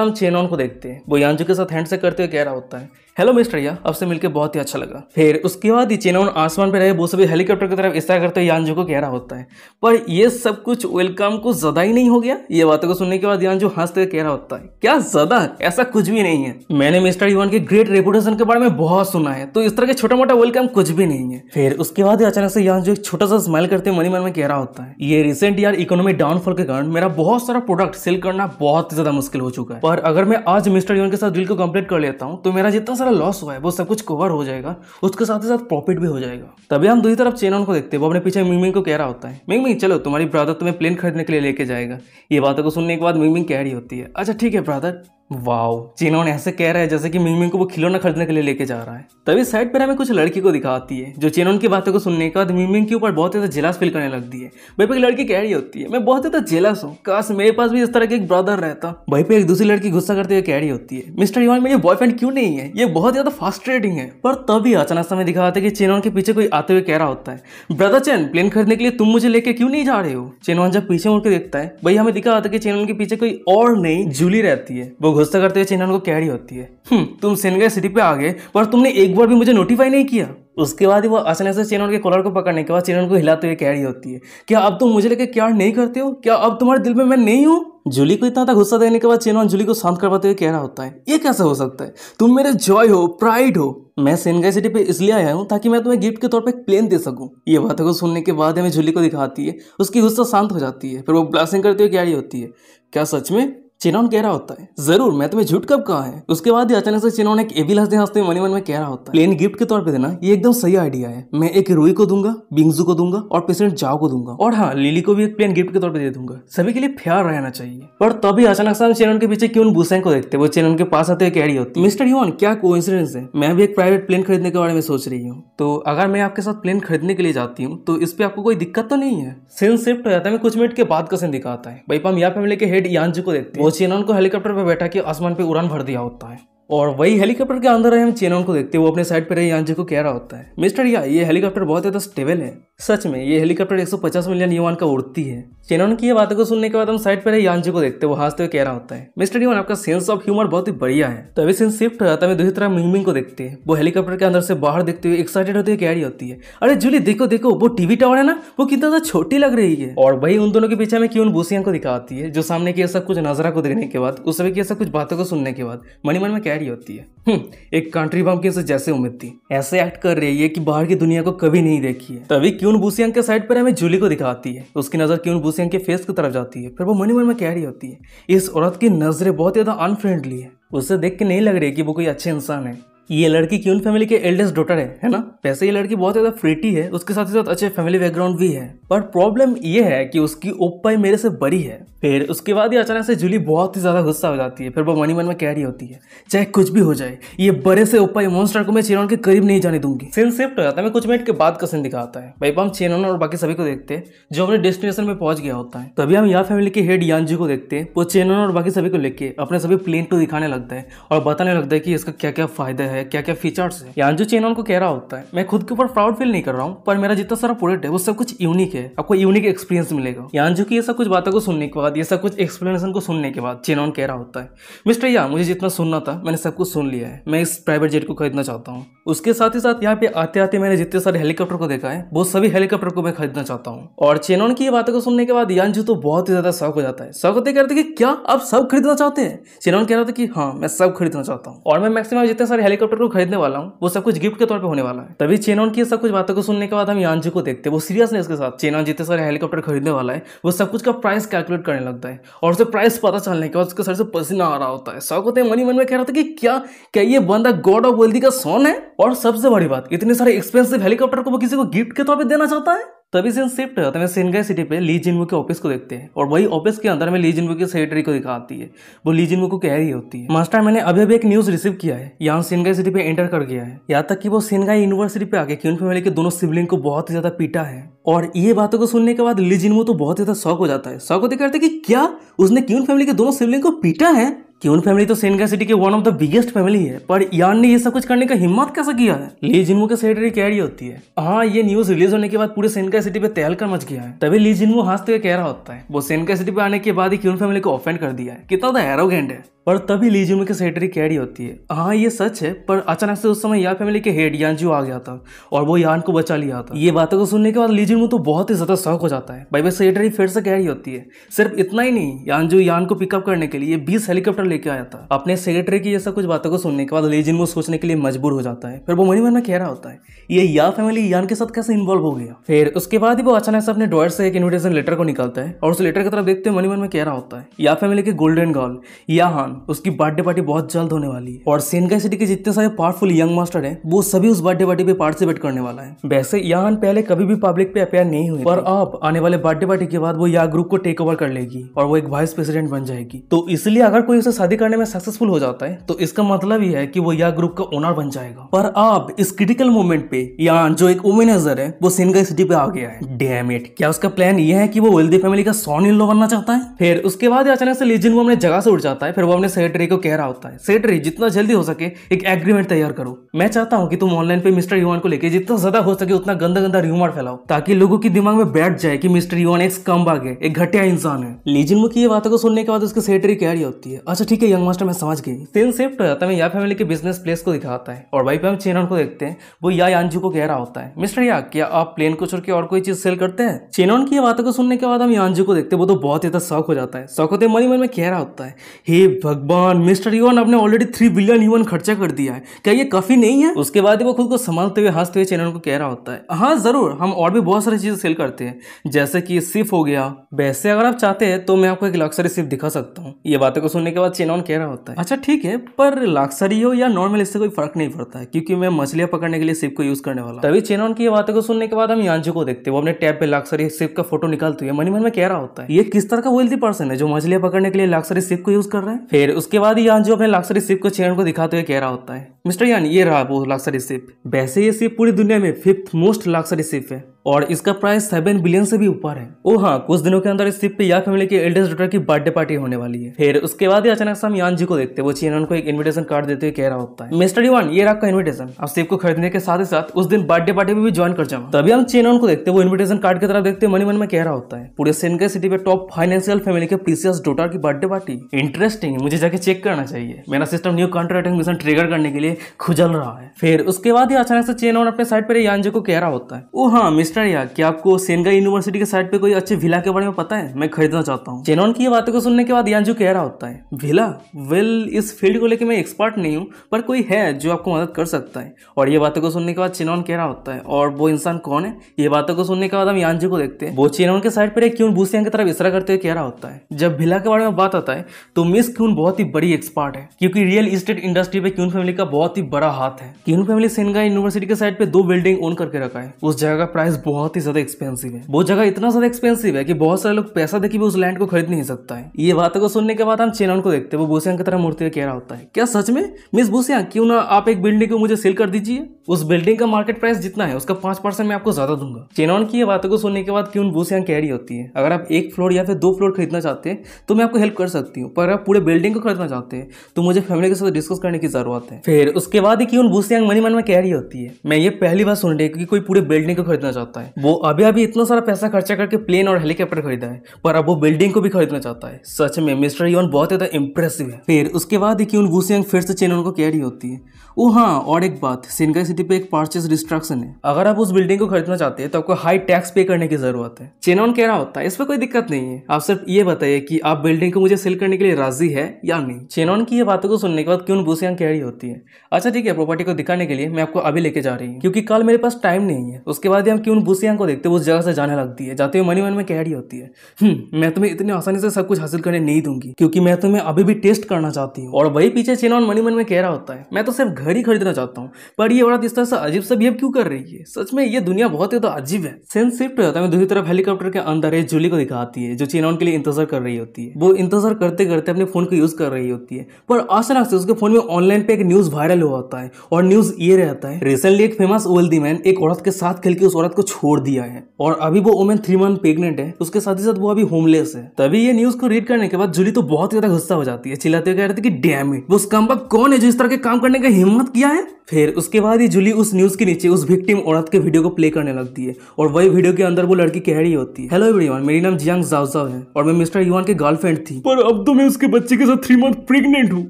हम ऑन को देखते हैं वो यांजू के साथ हैंड से करते हुए कह रहा होता है हेलो मिस्टर या आपसे मिलकर बहुत ही अच्छा लगा फिर उसके बाद ही ऑन आसमान पर रहे वो सभी हेलीकॉप्टर की तरफ इशारा करते हुए यांजू को कह रहा होता है पर ये सब कुछ वेलकम को ज़्यादा ही नहीं हो गया ये बातों को सुनने के बाद यांजू हंसते हुए कह रहा होता है क्या ज़्यादा ऐसा कुछ भी नहीं है मैंने मिस्टर युवान के ग्रेट रेपुटेशन के बारे में बहुत सुना है तो इस तरह के छोटा मोटा वेलकम कुछ भी नहीं है फिर उसके बाद अचानक से यांजू एक छोटा सा स्माइल करते मनी मन में कह रहा होता है ये रिसेंट यार इकोनॉमी डाउनफॉल के कारण मेरा बहुत सारा प्रोडक्ट सेल करना बहुत बहुत ज़्यादा मुश्किल हो चुका है पर अगर मैं आज मिस्टर यून के साथ डील को कंप्लीट कर लेता हूँ तो मेरा जितना सारा लॉस हुआ है वो सब कुछ कवर हो जाएगा उसके साथ ही साथ प्रॉफिट भी हो जाएगा तभी हम दूसरी तरफ चेनन को देखते हैं वो अपने पीछे मिंगमिंग को कह रहा होता है मिंगमिंग चलो तुम्हारी ब्रादर तुम्हें प्लेन खरीदने के लिए लेके जाएगा ये बातों को सुनने के बाद मिंगमिंग कह रही होती है अच्छा ठीक है ब्रादर वाओ जिन्होंने ऐसे कह रहा है जैसे कि मिंग मिंग को वो खिलौना खरीदने के लिए लेके जा रहा है तभी साइड पर हमें कुछ लड़की को दिखाती है जो चेनोन की बातों को सुनने के बाद मिंग मिंग के ऊपर बहुत ज़्यादा जिलास फील करने लगती है भाई पे एक लड़की कह रही होती है मैं बहुत ज़्यादा जिलास हूँ काश मेरे पास भी इस तरह का एक ब्रदर रहता भाई पे एक दूसरी लड़की गुस्सा करते हुए कह रही होती है मिस्टर युवान मेरी बॉयफ्रेंड क्यों नहीं है ये बहुत ज़्यादा फास्ट्रेटिंग है पर तभी अचानक समय दिखाते कि चेनोन के पीछे कोई आते हुए कह रहा होता है ब्रदर चैन प्लेन खरीदने के लिए तुम मुझे लेके क्यों नहीं जा रहे हो चेनोन जब पीछे मुड़ के देखता है भाई हमें दिखा होता है कि चेनोन के पीछे कोई और नहीं जूली रहती है वो घुसते करते हुए चैनल को कह रही होती है हम्म, तुम सिनगर सिटी पे आ गए पर तुमने एक बार भी मुझे नोटिफाई नहीं किया उसके बाद ही वो अचानक से चैनल के कॉलर को पकड़ने के बाद चैनल को हिलाते हुए कह रही होती है क्या अब तुम मुझे लेकर क्यार नहीं करते हो क्या अब तुम्हारे दिल में मैं नहीं हूँ जूली को इतना था गुस्सा देने के बाद चेनॉन जूली को शांत करवाते हुए कह रहा होता है ये कैसे हो सकता है तुम मेरे जॉय हो प्राइड हो मैं सेनगाई सिटी पे इसलिए आया हूँ ताकि मैं तुम्हें गिफ्ट के तौर पे प्लेन दे सकूँ ये बातों को सुनने के बाद हमें जूली को दिखाती है उसकी गुस्सा शांत हो जाती है फिर वो ब्लासिंग करते हुए कह रही होती है क्या सच में चिनौन कह रहा होता है जरूर मैं तुम्हें झूठ कब कहा है उसके बाद ही अचानक से चिनौन एक एविल हंसते हंसते मनी मन में कह रहा होता है प्लेन गिफ्ट के तौर पे देना ये एकदम सही आइडिया है मैं एक रूई को दूंगा बिंगजू को दूंगा और पेशेंट जाओ को दूंगा और हाँ लिली को भी एक प्लेन गिफ्ट के तौर पर दे दूंगा सभी के लिए प्यार रहना चाहिए पर तभी अचानक से हम चिनौन के पीछे क्यों बुसैन को देखते वो चिनौन के पास आते कह रही होती मिस्टर यून क्या को है मैं भी एक प्राइवेट प्लेन खरीदने के बारे में सोच रही हूँ तो अगर मैं आपके साथ प्लेन खरीदने के लिए जाती हूँ तो इस पर आपको कोई दिक्कत तो नहीं है सीन शिफ्ट हो जाता है कुछ मिनट के बाद कसन दिखाता है बैपाम या फैमिली के हेड यांजू को देखते चेनन को हेलीकॉप्टर पर बैठा के आसमान पे उड़ान भर दिया होता है और वही हेलीकॉप्टर के अंदर हम चेनन को देखते हैं वो अपने साइड पर रही यांजी को कह रहा होता है मिस्टर या ये हेलीकॉप्टर बहुत ज़्यादा स्टेबल है सच में ये हेलीकॉप्टर 150 मिलियन यूआन का उड़ती है चेनोन की ये बातों को सुनने के बाद हम साइड पर है यांजी को देखते वो हंसते हुए कह रहा होता है मिस्टर यून आपका सेंस ऑफ ह्यूमर बहुत ही बढ़िया है तो अभी सीन शिफ्ट हो जाता है दूसरी तरह मिंगमिंग को देखते हैं वो हेलीकॉप्टर के अंदर से बाहर देखते हुए एक्साइटेड होती हुई कह रही होती है अरे जूली देखो देखो वो टीवी टावर है ना वो कितना ज्यादा छोटी लग रही है और वही उन दोनों के पीछे में क्यों बूसियां को दिखाती है जो सामने की ऐसा कुछ नजरा को देखने के बाद उस समय की ऐसा कुछ बातों को सुनने के बाद मनी मन में कह रही होती है हम्म, एक कंट्री बम की जैसे उम्मीद थी ऐसे एक्ट कर रही है कि बाहर की दुनिया को कभी नहीं देखी है तभी तो क्यून बूसियांग के साइड पर हमें जूली को दिखाती है उसकी नजर क्यून बुसियांग हुसैन के फेस की तरफ जाती है फिर वो मनी मन में कह रही होती है इस औरत की नज़रें बहुत ज़्यादा अनफ्रेंडली है उसे देख के नहीं लग रही कि वो कोई अच्छे इंसान है कि ये लड़की क्यून फैमिली के एल्डेस्ट डॉटर है है ना वैसे ये लड़की बहुत ज़्यादा फ्रेटी है उसके साथ ही साथ अच्छे फैमिली बैकग्राउंड भी है पर प्रॉब्लम ये है कि उसकी ओपाई मेरे से बड़ी है फिर उसके बाद ही अचानक से जूली बहुत ही ज़्यादा गुस्सा हो जाती है फिर वो मनी मन में कह रही होती है चाहे कुछ भी हो जाए ये बड़े से ओपाई मोन्स्टर को मैं चेनोन के करीब नहीं जाने दूंगी सीन शिफ्ट हो जाता है मैं कुछ मिनट के बाद का सीन दिखाता है भाई हम चेनोन और बाकी सभी को देखते हैं जो अपने डेस्टिनेशन में पहुंच गया होता है तभी हम यहाँ फैमिली के हेड यानजी को देखते हैं वो चेनोन और बाकी सभी को लेके अपने सभी प्लेन को दिखाने लगता है और बताने लगता है कि इसका क्या क्या फायदा है है क्या क्या फीचर्स है जो चेन को कह रहा होता है मैं खुद के ऊपर प्राउड फील नहीं कर रहा हूँ पर मेरा जितना सारा प्रोडक्ट है वो सब कुछ यूनिक है आपको यूनिक एक्सपीरियंस मिलेगा जो की ये सब कुछ बातों को सुनने के बाद ये सब कुछ एक्सप्लेनेशन को सुनने के बाद चेन कह रहा होता है मिस्टर या मुझे जितना सुनना था मैंने सब कुछ सुन लिया है मैं इस प्राइवेट जेट को खरीदना चाहता हूँ उसके साथ ही साथ यहाँ पे आते आते मैंने जितने सारे हेलीकॉप्टर को देखा है वो सभी हेलीकॉप्टर को मैं खरीदना चाहता हूँ और चेनोन की बातों को सुनने के बाद यांजू तो बहुत ही ज्यादा शौक हो जाता है शौक होते कहते कि क्या आप सब खरीदना चाहते हैं चेनोन कह रहा था कि हाँ मैं सब खरीदना चाहता हूँ और मैं मैक्सिमम जितने सारे हेलीकॉप्टर हेलीकॉप्टर को खरीदने वाला हूँ वो सब कुछ गिफ्ट के तौर पर होने वाला है तभी चेनॉन की सब कुछ बातों को सुनने के बाद हम यांजी को देखते हैं वो है के साथ चेनॉन जितने सारे हेलीकॉप्टर खरीदने वाला है वो सब कुछ का प्राइस कैलकुलेट करने लगता है और उसे प्राइस पता चलने के बाद उसके सर से पसीना आ रहा होता है सब होते मनी मन में कह रहा था कि क्या क्या ये बंदा गॉड ऑफ वेल्दी का सोन है और सबसे बड़ी बात इतने सारे एक्सपेंसिव हेलीकॉप्टर को वो किसी को गिफ्ट के तौर पर देना चाहता है तभी सीन शिफ्ट हो जाता है सेनगाई सिटी पे ली जिनमु के ऑफिस को देखते हैं और वही ऑफिस के अंदर में ली जिनवू की सेक्रेटरी को दिखाती है वो ली जिनवू को कह रही होती है मास्टर मैंने अभी अभी एक न्यूज रिसीव किया है यहाँ सेनगाई सिटी पे एंटर कर गया है यहाँ तक कि वो सेनगाई यूनिवर्सिटी पे आके क्यून फैमिली के दोनों सिबलिंग को बहुत ही ज्यादा पीटा है और ये बातों को सुनने के बाद ली जिनवू तो बहुत ज्यादा शौक हो जाता है शौक होते करते कि क्या उसने क्यून फैमिली के दोनों सिबलिंग को पीटा है क्यून फैमिली तो सेनगा सिटी के one of the biggest family है पर यान ने ये सब कुछ करने का हिम्मत कैसे किया है ली जिनमो के सेक्रेटरी रही होती है हाँ ये न्यूज रिलीज होने के बाद पूरे सेनका सिटी पे कर मच गया है तभी ली जिनमो हंसते हुए कह रहा होता है वो सेनका सिटी पे आने के बाद ही क्यून फैमिली को ऑफेंड कर दिया है कितना तो एरोगेंट है पर तभी लीजिन उनके सेक्रेटरी कैरी होती है हाँ ये सच है पर अचानक से उस समय या फैमिली के हेड यानजू आ गया था और वो यान को बचा लिया था ये बातों को सुनने के बाद लीजिन तो बहुत ही ज़्यादा शौक हो जाता है भाई भाई सेक्रेटरी फिर से कैरी होती है सिर्फ इतना ही नहीं यानजू यान को पिकअप करने के लिए बीस हेलीकॉप्टर लेके आया था अपने सेक्रेटरी की जैसा कुछ बातों को सुनने के बाद लीजिन को सोचने के लिए मजबूर हो जाता है फिर वो मनी मन में कह रहा होता है ये या फैमिली यान के साथ कैसे इन्वॉल्व हो गया फिर उसके बाद ही वो अचानक से अपने डॉयर से एक इन्विटेशन लेटर को निकालता है और उस लेटर की तरफ देखते हुए मनी मन में कह रहा होता है या फैमिली के गोल्डन गर्ल या हान उसकी बर्थडे पार्टी बहुत जल्द होने वाली है और सेनकाई सिटी के जितने सारे पावरफुल यंग मास्टर है वो सभी उस बर्थडे पार्टी पे पार्टिसिपेट करने वाला है वैसे यहाँ पहले कभी भी पब्लिक पे अपेयर नहीं हुई पर अब आने वाले बर्थडे पार्टी के बाद वो या ग्रुप को टेक ओवर कर लेगी और वो एक वाइस प्रेसिडेंट बन जाएगी तो इसलिए अगर कोई उसे शादी करने में सक्सेसफुल हो जाता है तो इसका मतलब ये है कि वो या ग्रुप का ओनर बन जाएगा पर अब इस क्रिटिकल मोमेंट पे यहाँ जो एक वुमेनाइजर है वो सेनकाई सिटी पे आ गया है डेम इट क्या उसका प्लान ये है कि वो वेल्दी फैमिली का सोन इन बनना चाहता है फिर उसके बाद अचानक से लीजिन वो अपने जगह से उठ जाता है फिर वो अपने अपने सेक्रेटरी को कह रहा होता है सेक्रेटरी जितना जल्दी हो सके एक एग्रीमेंट तैयार करो मैं चाहता हूँ कि तुम ऑनलाइन पे मिस्टर युवान को लेकर जितना ज्यादा हो सके उतना गंदा गंदा र्यूमर फैलाओ ताकि लोगों के दिमाग में बैठ जाए की मिस्टर युवान एक कम बाग है एक घटिया इंसान है लीजिन मुखी ये बातों को सुनने के बाद उसकी सेक्रेटरी कह रही होती है अच्छा ठीक है यंग मास्टर मैं समझ गई सीन शिफ्ट हो जाता है या फैमिली के बिजनेस प्लेस को दिखाता है और भाई पे हम चेनन को देखते हैं वो या यांजू को कह रहा होता है मिस्टर या क्या आप प्लेन को छोड़ के और कोई चीज सेल करते हैं चेनन की बातों को सुनने के बाद हम यांजू को देखते हैं वो तो बहुत ज्यादा शौक हो जाता है शौक होते मन ही मन में कह रहा होता है हे भगवान मिस्टर यून आपने ऑलरेडी थ्री बिलियन यून खर्चा कर दिया है क्या ये काफी नहीं है उसके बाद वो खुद को संभालते हुए हंसते हुए चैनल को कह रहा होता है हाँ जरूर हम और भी बहुत सारी चीजें सेल करते हैं जैसे कि सिर्फ हो गया वैसे अगर आप चाहते हैं तो मैं आपको एक लक्सरी सिर्फ दिखा सकता हूँ ये बातें को सुनने के बाद चेनॉन कह रहा होता है अच्छा ठीक है पर लक्सरी हो या नॉर्मल इससे कोई फर्क नहीं पड़ता है क्योंकि मैं मछलियां पकड़ने के लिए सिप को यूज करने वाला तभी चेनॉन की ये को सुनने के बाद हम यांजू को देखते हैं वो अपने टैब पे लक्सरी सिप का फोटो निकालते हुए मनी मन में कह रहा होता है ये किस तरह का वेल्थी पर्सन है जो मछलियां पकड़ने के लिए लक्सरी सिप को यूज कर रहा है फिर उसके बाद यान जो अपने लाक्सर सिप को चेयरमैन को दिखाते हुए कह रहा होता है मिस्टर यान ये रहा वो लाक्सर सिप वैसे ये सिप पूरी दुनिया में फिफ्थ मोस्ट लाक्सर सिप है और इसका प्राइस सेवन बिलियन से भी ऊपर है ओ हाँ कुछ दिनों के अंदर इस शिप पे या फैमिली के एल्डेस्ट डॉटर की बर्थडे पार्टी होने वाली है फिर उसके बाद ही अचानक से हम यान जी को देखते वो चीन को एक इन्विटेशन कार्ड देते हुए कह रहा होता है मिस्टर यूवान ये आपका इन्विटेशन आप सिप को खरीदने के साथ ही साथ उस दिन बर्थडे पार्टी में भी ज्वाइन कर जाऊँ तभी हम चीन को देखते वो इन्विटेशन कार्ड की तरफ देखते मनी मन में कह रहा होता है पूरे सिनके सिटी पे टॉप फाइनेंशियल फैमिली के प्रीसियस डॉटर की बर्थडे पार्टी इंटरेस्टिंग मुझे जाके चेक करना चाहिए मेरा system new contracting mission trigger करने के लिए खुजल रहा है फिर उसके बाद ही अचानक से चेन अपने साइड पर यान जी को कह रहा होता है ओ हाँ मिस्टर स्टार भट्टारिया क्या आपको सेनगा यूनिवर्सिटी के साइड पे कोई अच्छे विला के बारे में पता है मैं खरीदना चाहता हूँ चेनॉन की बातों को सुनने के बाद यांजू कह रहा होता है विला वेल इस फील्ड को लेकर मैं एक्सपर्ट नहीं हूँ पर कोई है जो आपको मदद कर सकता है और ये बातों को सुनने के बाद चेनॉन कह रहा होता है और वो इंसान कौन है ये बातों को सुनने के बाद हम यांजू को देखते हैं वो चेनॉन के साइड पर एक क्यून बूसियांग की तरफ इशारा करते हुए कह रहा होता है जब विला के बारे में बात आता है तो मिस क्यून बहुत ही बड़ी एक्सपर्ट है क्योंकि रियल इस्टेट इंडस्ट्री पे क्यून फैमिली का बहुत ही बड़ा हाथ है क्यून फैमिली सेनगा यूनिवर्सिटी के साइड पे दो बिल्डिंग ओन करके रखा है उस जगह का प्राइस बहुत ही ज्यादा एक्सपेंसिव है बहुत जगह इतना ज्यादा एक्सपेंसिव है कि बहुत सारे लोग पैसा देखिए भी उस लैंड को खरीद नहीं सकता है ये बात को सुनने के बाद हम चेनन को देखते हैं वो बोसियांग की तरह मूर्ति का चेहरा होता है क्या सच में मिस बोसियांग क्यों ना आप एक बिल्डिंग को मुझे सेल कर दीजिए उस बिल्डिंग का मार्केट प्राइस जितना है उसका पांच परसेंट मैं आपको ज्यादा दूंगा चेनॉन की ये बातों को सुनने के बाद क्यों बोसियांग कह रही होती है अगर आप एक फ्लोर या फिर दो फ्लोर खरीदना चाहते हैं तो मैं आपको हेल्प कर सकती हूँ पर आप पूरे बिल्डिंग को खरीदना चाहते हैं तो मुझे फैमिली के साथ डिस्कस करने की जरूरत है फिर उसके बाद ही क्यों बोसियांग मनी मन में कह रही होती है मैं ये पहली बार सुन रही क्योंकि कोई पूरे बिल्डिंग को खरीदना चाहता चाहता है वो अभी अभी इतना सारा पैसा खर्चा करके प्लेन और हेलीकॉप्टर खरीदा है पर अब वो बिल्डिंग को भी खरीदना चाहता है सच में मिस्टर योन बहुत ज़्यादा इंप्रेसिव है फिर उसके बाद ही उन वूसियांग फिर से चेनन को कैरी होती है ओ हाँ और एक बात सिंगा सिटी पे एक परचेस रिस्ट्रक्शन है अगर आप उस बिल्डिंग को खरीदना चाहते हैं तो आपको हाई टैक्स पे करने की जरूरत है चेनॉन कह रहा होता है इस पर कोई दिक्कत नहीं है आप सिर्फ ये बताइए कि आप बिल्डिंग को मुझे सेल करने के लिए राजी है या नहीं चेनॉन की ये बातों को सुनने के बाद क्यों बुसियांग कह रही होती है अच्छा ठीक है प्रॉपर्टी को दिखाने के लिए मैं आपको अभी लेके जा रही हूँ क्योंकि कल मेरे पास टाइम नहीं है उसके बाद हम क्यों बुसियांग को देखते उस जगह से जाने लगती है जाते हुए मनी मन में कह रही होती है हम्म, मैं तुम्हें इतनी आसानी से सब कुछ हासिल करने नहीं दूंगी क्योंकि मैं तुम्हें अभी भी टेस्ट करना चाहती हूँ और वही पीछे चेनॉन मनी मन में कह रहा होता है मैं तो सिर्फ घर ही खरीदना चाहता हूँ पर ये औरत इस तरह से अजीब सा बिहेव क्यों कर रही है सच में ये दुनिया बहुत ही तो अजीब है सेंस शिफ्ट हो जाता है दूसरी तरफ हेलीकॉप्टर के अंदर है जूली को दिखाती है जो चीन के लिए इंतजार कर रही होती है वो इंतजार करते करते अपने फोन को यूज कर रही होती है पर अचानक से उसके फोन में ऑनलाइन पे एक न्यूज वायरल हुआ होता है और न्यूज ये रहता है रिसेंटली एक फेमस वेल्दी मैन एक औरत के साथ खेल के उस औरत को छोड़ दिया है और अभी वो वुमेन थ्री मंथ प्रेगनेंट है उसके साथ ही साथ वो अभी होमलेस है तभी ये न्यूज को रीड करने के बाद जूली तो बहुत ज्यादा गुस्सा हो जाती है चिल्लाते हुए कह रहे थे कि डैम इट वो कम कौन है जो इस तरह के काम करने का हिम हिम्मत किया है फिर उसके बाद ही जुली उस न्यूज के नीचे उस विक्टिम औरत के वीडियो को प्ले करने लगती है और वही वीडियो के अंदर वो लड़की कह रही होती है हेलो एवरीवन मेरी नाम जियांग जावजाव है और मैं मिस्टर युवान की गर्लफ्रेंड थी पर अब तो मैं उसके बच्चे के साथ थ्री मंथ प्रेगनेंट हूँ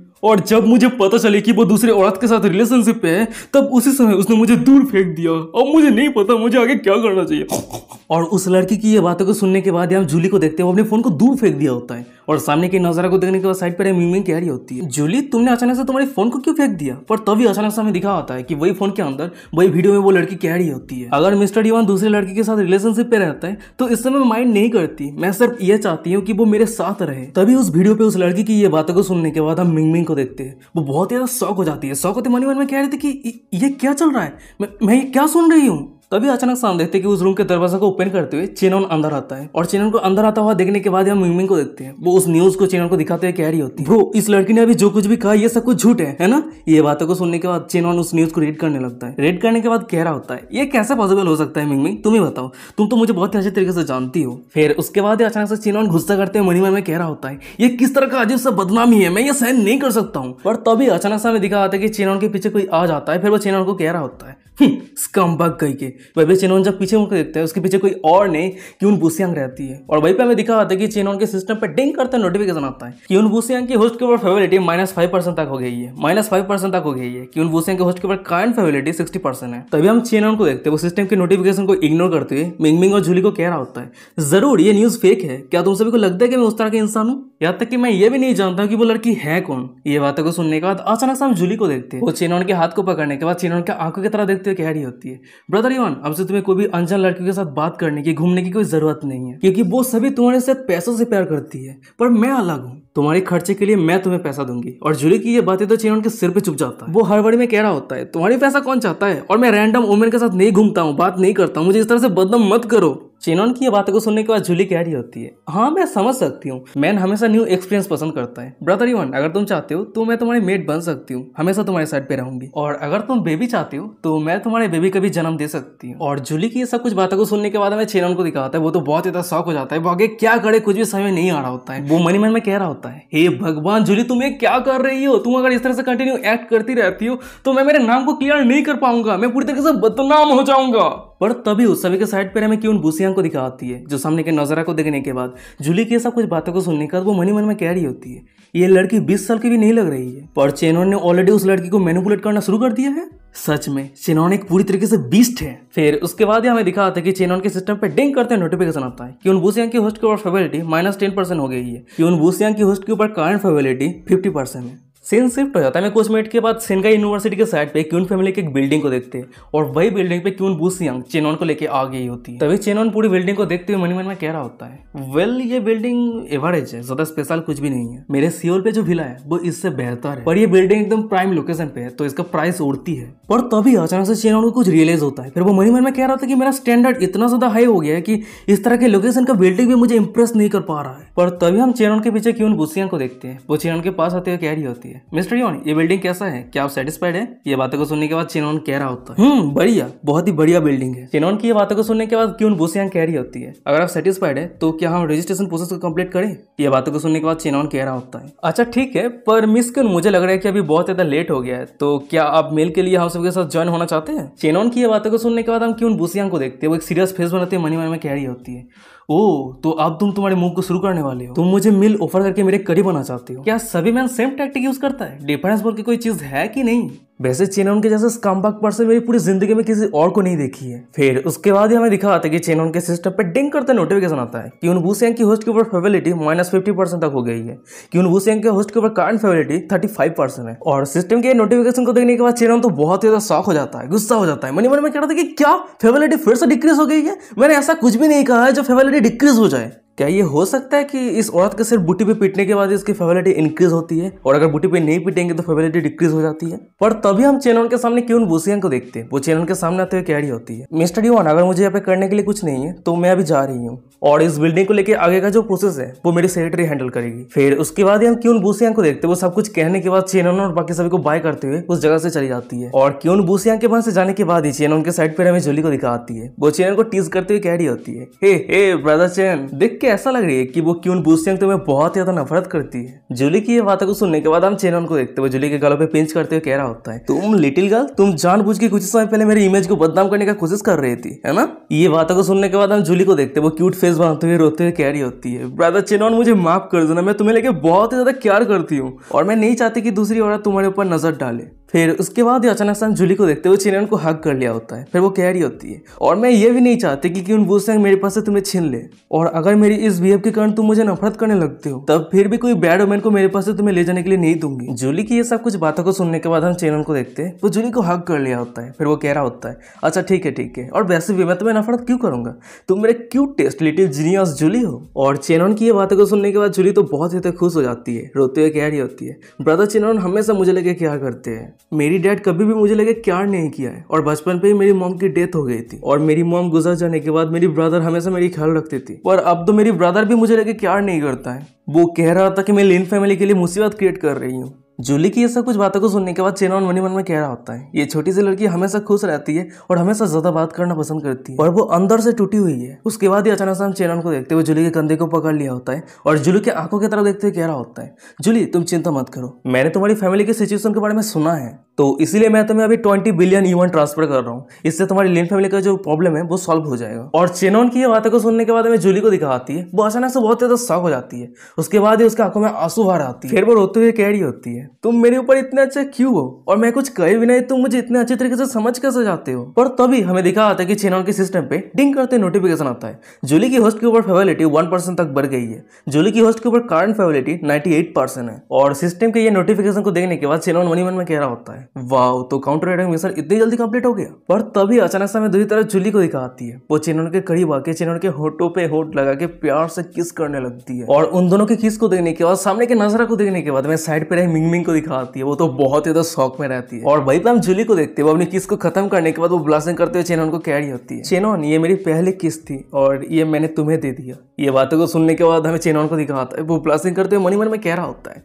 और जब मुझे पता चले कि वो दूसरे औरत के साथ रिलेशनशिप पे है तब उसी समय उसने मुझे दूर फेंक दिया अब मुझे नहीं पता मुझे आगे क्या करना चाहिए और उस लड़की की ये बातों को सुनने के बाद हम जूली को देखते हैं वो अपने फोन को दूर फेंक दिया होता है और सामने के नजारा को देखने के बाद साइड पर मिमिंग की रही होती है जूली तुमने अचानक से तुम्हारे फोन को क्यों फेंक दिया पर तभी अचानक से हमें दिखा होता है कि वही फोन के अंदर वही वीडियो में वो लड़की कह रही होती है अगर मिस्टर युवान दूसरे लड़की के साथ रिलेशनशिप पे रहता है तो इस समय माइंड नहीं करती मैं सिर्फ ये चाहती हूँ कि वो मेरे साथ रहे तभी उस वीडियो पे उस लड़की की ये बातों को सुनने के बाद हम मिंग को देखते हैं वो बहुत ज्यादा शौक हो जाती है शौक होते तो मनी मन में कह रही थी कि ये क्या चल रहा है मैं मैं ये क्या सुन रही हूँ तभी अचानक शाम देखते हैं कि उस रूम के दरवाजा को ओपन करते हुए चेनन अंदर आता है और चेनन को अंदर आता हुआ देखने के बाद हम मिंगमिंग को देखते हैं वो उस न्यूज को चेनन को दिखाते हुए कह रही होती है वो इस लड़की ने अभी जो कुछ भी कहा ये सब कुछ झूठ है है ना ये बातों को सुनने के बाद चेनन उस न्यूज को रीड करने लगता है रीड करने के बाद कह रहा होता है ये कैसे पॉसिबल हो सकता है मिंगमिंग तुम ही बताओ तुम तो मुझे बहुत अच्छे तरीके से जानती हो फिर उसके बाद अचानक से चेनन गुस्सा करते हुए मनी में कह रहा होता है ये किस तरह का अजीब सा बदनामी है मैं ये सहन नहीं कर सकता हूँ और तभी अचानक से हमें दिखा आता है कि चेनन के पीछे कोई आ जाता है फिर वो चेनन को कह रहा होता है स्कम हम्म, के चेनोन जब पीछे मुड़कर देखता है उसके पीछे कोई और नहीं क्यून बुसियांग रहती है और वहीं पे हमें दिखा है कि चेनोन के सिस्टम पर डिंग करता है नोटिफिकेशन आता है बुसियांग की होस्ट के ऊपर माइनस फाइव परसेंट तक हो गई है माइनस फाइव परसेंट तक हो गई है बुसियांग के होस्ट के ऊपर सिक्सटी परसेंट है तभी हम चेनोन को देखते हैं वो सिस्टम के नोटिफिकेशन को इग्नोर करते हुए मिंगमिंग और झूली को कह रहा होता है जरूर ये न्यूज़ फेक है क्या तुम सभी को लगता है कि मैं उस तरह के इंसान हूँ यहाँ तक कि मैं ये भी नहीं जानता हूँ कि वो लड़की है कौन ये बातों को सुनने के बाद अचानक से हम झूली को देखते हैं वो चेनोन के हाथ को पकड़ने के बाद चेनोन के आंखों की तरह देखते कह तो रही होती है ब्रदर इवन अब से तुम्हें कोई भी अनजान लड़कियों के साथ बात करने की घूमने की कोई ज़रूरत नहीं है क्योंकि वो सभी तुम्हारे साथ पैसों से प्यार करती है पर मैं अलग हूँ तुम्हारे खर्चे के लिए मैं तुम्हें पैसा दूंगी और जुली की ये बातें तो चेन उनके सिर पे चुप जाता है वो हर बड़ी में कह रहा होता है तुम्हारी पैसा कौन चाहता है और मैं रैंडम वुमेन के साथ नहीं घूमता हूँ बात नहीं करता हूँ मुझे इस तरह से बदम मत करो चेनॉन की ये बातों को सुनने के बाद झूली कह रही होती है हाँ मैं समझ सकती हूँ मैन हमेशा न्यू एक्सपीरियंस पसंद करता है ब्रदर इवन अगर तुम चाहते हो तो मैं तुम्हारी मेट बन सकती हूँ हमेशा तुम्हारे साइड पे रहूंगी और अगर तुम बेबी चाहते हो तो मैं तुम्हारे बेबी का भी जन्म दे सकती हूँ और जूली की ये सब कुछ बातों को सुनने के बाद मैं चेनॉन को दिखाता है वो तो बहुत ज्यादा शौक हो जाता है वो आगे क्या करे कुछ भी समय नहीं आ रहा होता है वो मनी मन में कह रहा होता होता है हे भगवान जूली तुम ये क्या कर रही हो तुम अगर इस तरह से कंटिन्यू एक्ट करती रहती हो तो मैं मेरे नाम को क्लियर नहीं कर पाऊंगा मैं पूरी तरीके से बदनाम हो जाऊंगा पर तभी उस सभी के साइड पर हमें क्यों बुसियांग को दिखाती है जो सामने के नजरा को देखने के बाद जूली की सब कुछ बातों को सुनने के बाद वो मनी मन में कह रही होती है ये लड़की बीस साल की भी नहीं लग रही है पर चेनोन ने ऑलरेडी उस लड़की को मैनिपुलेट करना शुरू कर दिया है सच में चेनॉन एक पूरी तरीके से बीस्ट है फिर उसके बाद हमें दिखा था कि चेनॉन के सिस्टम पे डिंग करते हैं नोटिफिकेशन आता है कि उन बुसियांग की होस्ट के ऊपर फेबिलिटी माइनस टेन परसेंट हो गई है कि उन बुसियांग की होस्ट के ऊपर करंट फेबिलिटी फिफ्टी परसेंट है सीन शिफ्ट हो जाता है मैं कुछ मिनट के बाद सेनका यूनिवर्सिटी के साइड पे क्यून फैमिली के एक बिल्डिंग को देखते हैं और वही बिल्डिंग पे क्यून यंग चेनॉन को लेके आ गई होती है तभी चेनॉन पूरी बिल्डिंग को देखते हुए मन मन में कह रहा होता है वेल well, ये बिल्डिंग एवरेज है ज्यादा स्पेशल कुछ भी नहीं है मेरे सियोल पे जो भिला है वो इससे बेहतर है पर ये बिल्डिंग एकदम प्राइम लोकेशन पे है तो इसका प्राइस उड़ती है पर तभी अचानक से चेनॉन को कुछ रियलाइज होता है फिर वो मनी मन में कह रहा था कि मेरा स्टैंडर्ड इतना ज्यादा हाई हो गया है कि इस तरह के लोकेशन का बिल्डिंग भी मुझे इंप्रेस नहीं कर पा रहा है पर तभी हम चेनॉन के पीछे क्यून बुसियांग को देखते हैं वो चेनॉन के पास आते हुए कह रही होती है है मिस्टर योन ये बिल्डिंग कैसा है क्या आप सेटिस्फाइड है ये बातों को सुनने के बाद चिनोन कह रहा होता है हम्म बढ़िया बहुत ही बढ़िया बिल्डिंग है चिनोन की ये बातों को सुनने के बाद क्यों बोसियांग कह रही होती है अगर आप सेटिस्फाइड है तो क्या हम रजिस्ट्रेशन प्रोसेस को कम्प्लीट करें ये बातों को सुनने के बाद चिनोन कह रहा होता है अच्छा ठीक है पर मिस क्यून मुझे लग रहा है कि अभी बहुत ज्यादा लेट हो गया है तो क्या आप मेल के लिए हम सबके साथ ज्वाइन होना चाहते हैं चिनोन की ये बातों को सुनने के बाद हम क्यों बोसियांग को देखते हैं वो एक सीरियस फेस बनाते हैं मनी मन में कह रही होती है ओ तो अब तुम तुम्हारे मूव को शुरू करने वाले हो तुम मुझे मिल ऑफर करके मेरे करीब आना चाहते हो क्या सभी मैन सेम टैक्टिक यूज करता है डिफरेंस बोल के कोई चीज है कि नहीं वैसे चेनोन के जैसे स्कम्बक पर्सन मेरी पूरी जिंदगी में किसी और को नहीं देखी है फिर उसके बाद ही हमें दिखा आता है कि चेनोन के सिस्टम पर डिंग करता नोटिफिकेशन आता है कि उनबू सिंह की होस्ट के ऊपर फेबिलिटी माइनस फिफ्टी परसेंट तक हो गई है कि उनबू सिंह के होस्ट के ऊपर कारण फेबिलिटी थर्टी फाइव परसेंट है और सिस्टम के नोटिफिकेशन को देखने के बाद चेनोन तो बहुत ज्यादा शॉक हो जाता है गुस्सा हो जाता है मनी मन में कह रहा था कि क्या फेबिलिटी फिर से डिक्रीज हो गई है मैंने ऐसा कुछ भी नहीं कहा है जो फेवलिटी डिक्रीज हो जाए क्या ये हो सकता है कि इस औरत के सिर्फ बूटी पे पीटने के बाद इसकी फेबिलिटी इंक्रीज होती है और अगर बूटी पे नहीं पीटेंगे तो फेबिलिटी डिक्रीज हो जाती है पर तभी हम चेनन के सामने क्यों बुसियन को देखते हैं वो चेनन के सामने आते हुए कैरी होती है मिस्टर यून अगर मुझे यहाँ पे करने के लिए कुछ नहीं है तो मैं अभी जा रही हूँ और इस बिल्डिंग को लेकर आगे का जो प्रोसेस है वो मेरी सेक्रेटरी हैंडल करेगी फिर उसके बाद हम क्यून बुसियांग को देखते वो सब कुछ कहने के बाद चेनन और बाकी सभी को बाय करते हुए उस जगह से चली जाती है और क्यून बुसियांग के वहां से जाने के बाद ही चेनन के साइड पर हमें जोली को दिखाती है वो चेनन को टीज करते हुए कैरी होती है ब्रदर देख के की ऐसा लग रही है कि वो क्यून बूसियंग तुम्हें बहुत ज्यादा नफरत करती है जूली की ये बातों को सुनने के बाद हम चेनन को देखते हुए जूली के गलों पे पिंच करते हुए कह रहा होता है तुम लिटिल गर्ल तुम जानबूझ के कुछ समय पहले मेरी इमेज को बदनाम करने का कोशिश कर रही थी है ना ये बातों को सुनने के बाद हम जूली को देखते वो क्यूट फेस बनाते हुए रोते हुए कह रही होती है ब्रदर चेनन मुझे माफ कर देना मैं तुम्हें लेके बहुत ही ज्यादा क्यार करती हूँ और मैं नहीं चाहती की दूसरी औरत तुम्हारे ऊपर नजर डाले फिर उसके बाद ये अचानक से जूली को देखते हुए चिनन को हक कर लिया होता है फिर वो कैरी होती है और मैं ये भी नहीं चाहती कि क्यों बुसंग मेरे पास से तुम्हें छीन ले और अगर मेरी इस बिहेव के कारण तुम मुझे नफरत करने लगते हो तब फिर भी कोई बैड वोमेन को मेरे पास से तुम्हें ले जाने के लिए नहीं दूंगी जूली की ये सब कुछ बातों को सुनने के बाद हम चिनन को देखते हैं वो जूली को हक कर लिया होता है फिर वो कह रहा होता है अच्छा ठीक है ठीक है और वैसे भी मैं तुम्हें नफरत क्यों करूंगा तुम मेरे क्यूट टेस्ट लिटिल जीनियस जूली हो और चेनन की ये बातों को सुनने के बाद जूली तो बहुत ही खुश हो जाती है रोते हुए कह रही होती है ब्रदर चिनन हमेशा मुझे लेके क्या करते हैं मेरी डैड कभी भी मुझे लगे क्यार नहीं किया है और बचपन पे ही मेरी मोम की डेथ हो गई थी और मेरी मोम गुजर जाने के बाद मेरी ब्रदर हमेशा मेरी ख्याल रखती थी पर अब तो मेरी ब्रदर भी मुझे लगे क्यार नहीं करता है वो कह रहा था कि मैं लिन फैमिली के लिए मुसीबत क्रिएट कर रही हूँ जूली की ये सब कुछ बातों को सुनने के बाद चेनॉन मनी मन में कह रहा होता है ये छोटी सी लड़की हमेशा खुश रहती है और हमेशा ज्यादा बात करना पसंद करती है और वो अंदर से टूटी हुई है उसके बाद ही अचानक से हम चेनॉन को देखते हुए जूली के कंधे को पकड़ लिया होता है और जूली की आंखों की तरफ देखते हुए कह रहा होता है जूली तुम चिंता मत करो मैंने तुम्हारी फैमिली के सिचुएशन के बारे में सुना है तो इसलिए मैं तुम्हें अभी ट्वेंटी बिलियन यूवन ट्रांसफर कर रहा हूँ इससे तुम्हारी लिन फैमिली का जो प्रॉब्लम है वो सॉल्व हो जाएगा और चेनॉन की ये बातों को सुनने के बाद हमें जूली को दिखाती है वो अचानक से बहुत ज्यादा शौक हो जाती है उसके बाद ही उसके आंखों में आंसू भर आती है फिर वो रोते हुए कह रही होती है तुम मेरे ऊपर इतने अच्छे क्यों हो और मैं कुछ कहे भी नहीं तुम मुझे इतने अच्छे तरीके से समझ कैसे जाते हो पर तभी हमें दिखा आता है कि चैनल के सिस्टम पे डिंग करते नोटिफिकेशन आता है जूली की होस्ट के ऊपर फेवेलिटी वन परसेंट तक बढ़ गई है जूली की होस्ट के ऊपर कारण फेवेलिटी नाइन्टी एट परसेंट है और सिस्टम के ये नोटिफिकेशन को देखने के बाद छेनॉन मनी मन में कह रहा होता है वाह तो काउंटर अटैक मिशन इतनी जल्दी कंप्लीट हो गया पर तभी अचानक से दूसरी तरफ जूली को दिखा आती है वो चेनॉन के करीब आके चेनॉन के होटो पे होट लगा के प्यार से किस करने लगती है और उन दोनों के किस को देखने के बाद सामने के नजरा को देखने के बाद मैं साइड पे रही मिंग जूलिंग को दिखाती है वो तो बहुत ही ज्यादा शौक में रहती है और वही पर हम जूली को देखते हैं वो अपनी किस को खत्म करने के बाद वो ब्लास्टिंग करते हुए चेनोन को कैरी होती है चेनोन ये मेरी पहली किस थी और ये मैंने तुम्हें दे दिया ये बातों को सुनने के बाद हमें चेनोन को दिखाता है वो ब्लास्टिंग करते हुए मनी मन में कह रहा होता है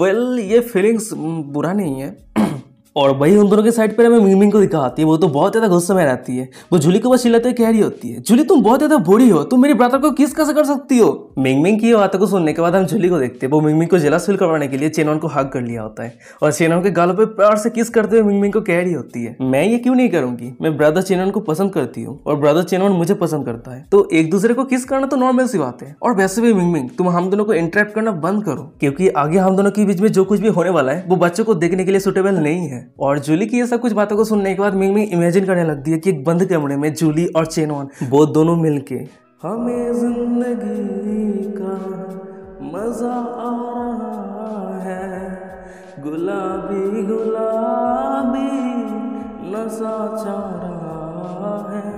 वेल ये फीलिंग्स हम्म, बुरा नहीं है और वही उन दोनों के साइड पर हमें मिंगमिंग को दिखाती है वो तो बहुत ज़्यादा गुस्से में रहती है वो जूली को बस चिल्लाते कह रही होती है जूली तुम बहुत ज़्यादा बूढ़ी हो तुम मेरे ब्रदर को किस कैसे कर सकती हो मिंगमिंग की बातों को सुनने के बाद हम जूली को देखते हैं वो मिंगमिंग को जलास फील करवाने के लिए चेनोन को हक कर लिया होता है और चेनोन के गालों पर प्यार से किस करते हुए मिंगमिंग को कह रही होती है मैं ये क्यों नहीं करूंगी मैं ब्रदर चेनोन को पसंद करती हूँ और ब्रदर चेनोन मुझे पसंद करता है तो एक दूसरे को किस करना तो नॉर्मल सी बात है और वैसे भी मिंगमिंग तुम हम दोनों को इंटरेक्ट करना बंद करो क्योंकि आगे हम दोनों के बीच में जो कुछ भी होने वाला है वो बच्चों को देखने के लिए सुटेबल नहीं है और जूली की ये सब कुछ बातों को सुनने के बाद मिंग मिंग इमेजिन करने लगती है कि एक बंद कमरे में जूली और चेनॉन वो दोनों मिलके हमें जिंदगी का मजा आ रहा है गुलाबी गुलाबी नशा चाह रहा है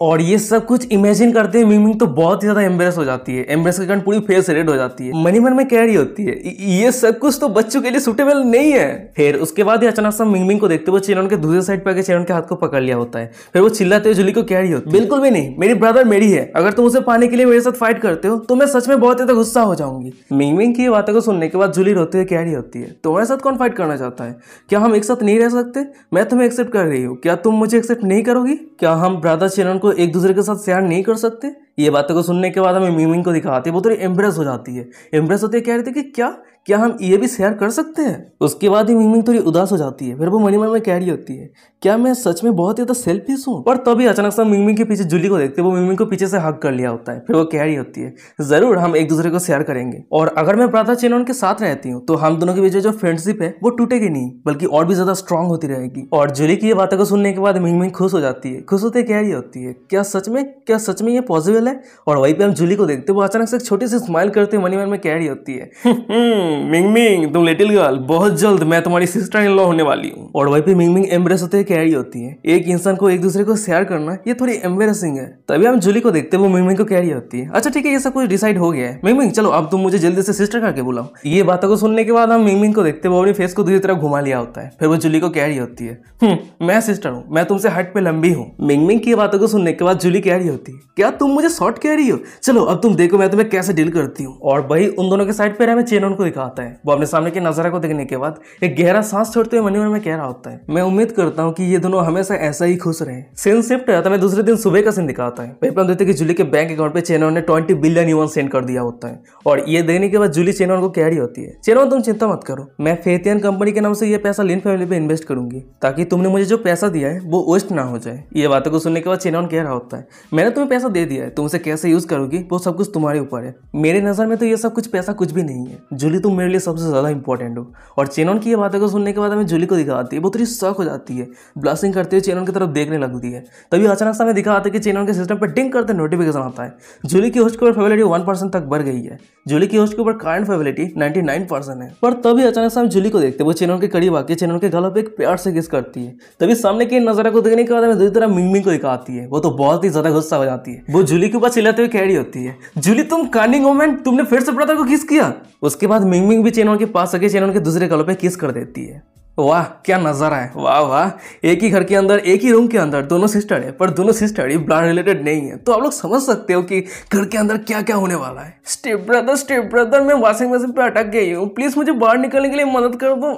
और ये सब कुछ इमेजिन करते हैं मिमिंग तो बहुत ही ज़्यादा एम्बेस हो जाती है एम्बेस के कारण पूरी फेस रेड हो जाती है मनी मन में कह रही होती है ये सब कुछ तो बच्चों के लिए सुटेबल नहीं है फिर उसके बाद ही अचानक सब मिमिंग को देखते हुए चिरन के दूसरे साइड पर आके के हाथ को पकड़ लिया होता है फिर वो चिल्लाते हुए जुली को कह रही होती है बिल्कुल भी नहीं मेरी ब्रदर मेरी है अगर तुम उसे पाने के लिए मेरे साथ फाइट करते हो तो मैं सच में बहुत ज़्यादा गुस्सा हो जाऊंगी मिंगमिंग की बातों को सुनने के बाद जुली रोते हुए कह रही होती है तुम्हारे साथ कौन फाइट करना चाहता है क्या हम एक साथ नहीं रह सकते मैं तुम्हें एक्सेप्ट कर रही हूँ क्या तुम मुझे एक्सेप्ट नहीं करोगी क्या हम ब्रदर चेरन को को तो एक दूसरे के साथ शेयर नहीं कर सकते ये बातों को सुनने के बाद हमें मीमिंग को दिखाती है वो थोड़ी तो एम्प्रेस हो जाती है एम्ब्रेस होते कह रही थी कि क्या क्या हम ये भी शेयर कर सकते हैं उसके बाद ही मीमिंग थोड़ी उदास हो जाती है फिर वो मनी मन में कह रही होती है क्या मैं सच में बहुत ज़्यादा सेल्फिश हूँ पर तभी अचानक से मीमिंग के पीछे जुली को देखते वो मीमिंग को पीछे से हक कर लिया होता है फिर वो कह रही होती है ज़रूर हम एक दूसरे को शेयर करेंगे और अगर मैं प्राथा चेनन के साथ रहती हूँ तो हम दोनों के बीच जो फ्रेंडशिप है वो टूटेगी नहीं बल्कि और भी ज़्यादा स्ट्रॉन्ग होती रहेगी और जुली की ये बातों को सुनने के बाद मीमिंग खुश हो जाती है खुश होते कह रही होती है क्या सच में क्या सच में ये पॉजिबल है और वहीं पे हम जूली को देखते हैं वो अचानक से एक छोटी सी स्माइल करते हैं मनी मन में कैरी होती है हम्म, मिंग मिंग तुम लिटिल गर्ल बहुत जल्द मैं तुम्हारी सिस्टर इन लॉ होने वाली हूँ और वहीं पे मिंग मिंग एम्बरेस होते हुए कैरी होती है एक इंसान को एक दूसरे को शेयर करना ये थोड़ी एम्बेरसिंग है तभी हम जूली को देखते हैं वो मिंग मिंग को कैरी होती है अच्छा ठीक है ये सब कुछ डिसाइड हो गया है मिंग मिंग चलो अब तुम मुझे जल्दी से सिस्टर करके बुलाओ ये बातों को सुनने के बाद हम मिंग मिंग को देखते वो अपनी फेस को दूसरी तरफ घुमा लिया होता है फिर वो जूली को कैरी होती है हम्म, मैं सिस्टर हूँ मैं तुमसे हट पे लंबी हूँ मिंग मिंग की बातों को सुनने के बाद जूली कैरी होती है क्या तुम मुझे शॉर्ट कह रही हो चलो अब तुम देखो मैं तुम्हें कैसे डील करती हूँ और भाई उन दोनों के साइड पर हमें चेनन को दिखाता है वो अपने सामने के नजारा को देखने के बाद एक गहरा सांस छोड़ते हुए मन में कह रहा होता है मैं उम्मीद करता हूँ कि ये दोनों हमेशा ऐसा ही खुश रहे सीन शिफ्ट रहता है दूसरे दिन सुबह का सीन दिखाता है पेपम देते कि जूली के बैंक अकाउंट पे चेनन ने ट्वेंटी बिलियन यून सेंड कर दिया होता है और ये देने के बाद जूली चेनन को कह रही होती है चेनन तुम चिंता मत करो मैं फेतियन कंपनी के नाम से ये पैसा लिन फैमिली पे इन्वेस्ट करूंगी ताकि तुमने मुझे जो पैसा दिया है वो वेस्ट ना हो जाए ये बातों को सुनने के बाद चेनन कह रहा होता है मैंने तुम्हें पैसा दे दिया है तुम उसे कैसे यूज करोगी वो सब कुछ तुम्हारे ऊपर है मेरे नज़र में तो ये सब कुछ पैसा कुछ भी नहीं है जूली तुम मेरे लिए सबसे ज़्यादा इंपॉर्टेंट हो और चेनन की ये बातें को सुनने के बाद हमें जूली को दिखाती है वो थोड़ी शौक हो जाती है ब्लासिंग करते हुए चेनन की तरफ देखने लगती है तभी अचानक से हमें दिखा आता है कि चेनन के सिस्टम पर डिंग करते नोटिफिकेशन आता है जूली की होस्ट की फेबिलिटी वन परसेंट तक बढ़ गई है जूली की होस्ट के ऊपर कारण फेबिलिटी नाइनटी नाइन परसेंट है पर तभी अचानक से हम जूली को देखते हैं वो चेनन के करीब आके चेनन के गलों पर एक प्यार से किस करती है तभी सामने की नजर को देखने के बाद हमें दूसरी तरह मिंग को दिखाती है वो तो बहुत ही ज़्यादा गुस्सा हो जाती है वो जूली जूली के ऊपर चिल्लाते हुए कह रही होती है जूली तुम कानिंग वोमेन तुमने फिर से ब्रदर को किस किया उसके बाद मिंग मिंग भी चेनोन के पास आके चेनोन के दूसरे कलों पे किस कर देती है वाह क्या नज़ारा है वाह वाह एक ही घर के अंदर एक ही रूम के अंदर दोनों सिस्टर है पर दोनों सिस्टर ही ब्लड रिलेटेड नहीं है तो आप लोग समझ सकते हो कि घर के अंदर क्या क्या होने वाला है स्टेप ब्रदर स्टेप ब्रदर मैं वॉशिंग मशीन पे अटक गई हूँ प्लीज मुझे बाहर निकलने के लिए मदद कर दो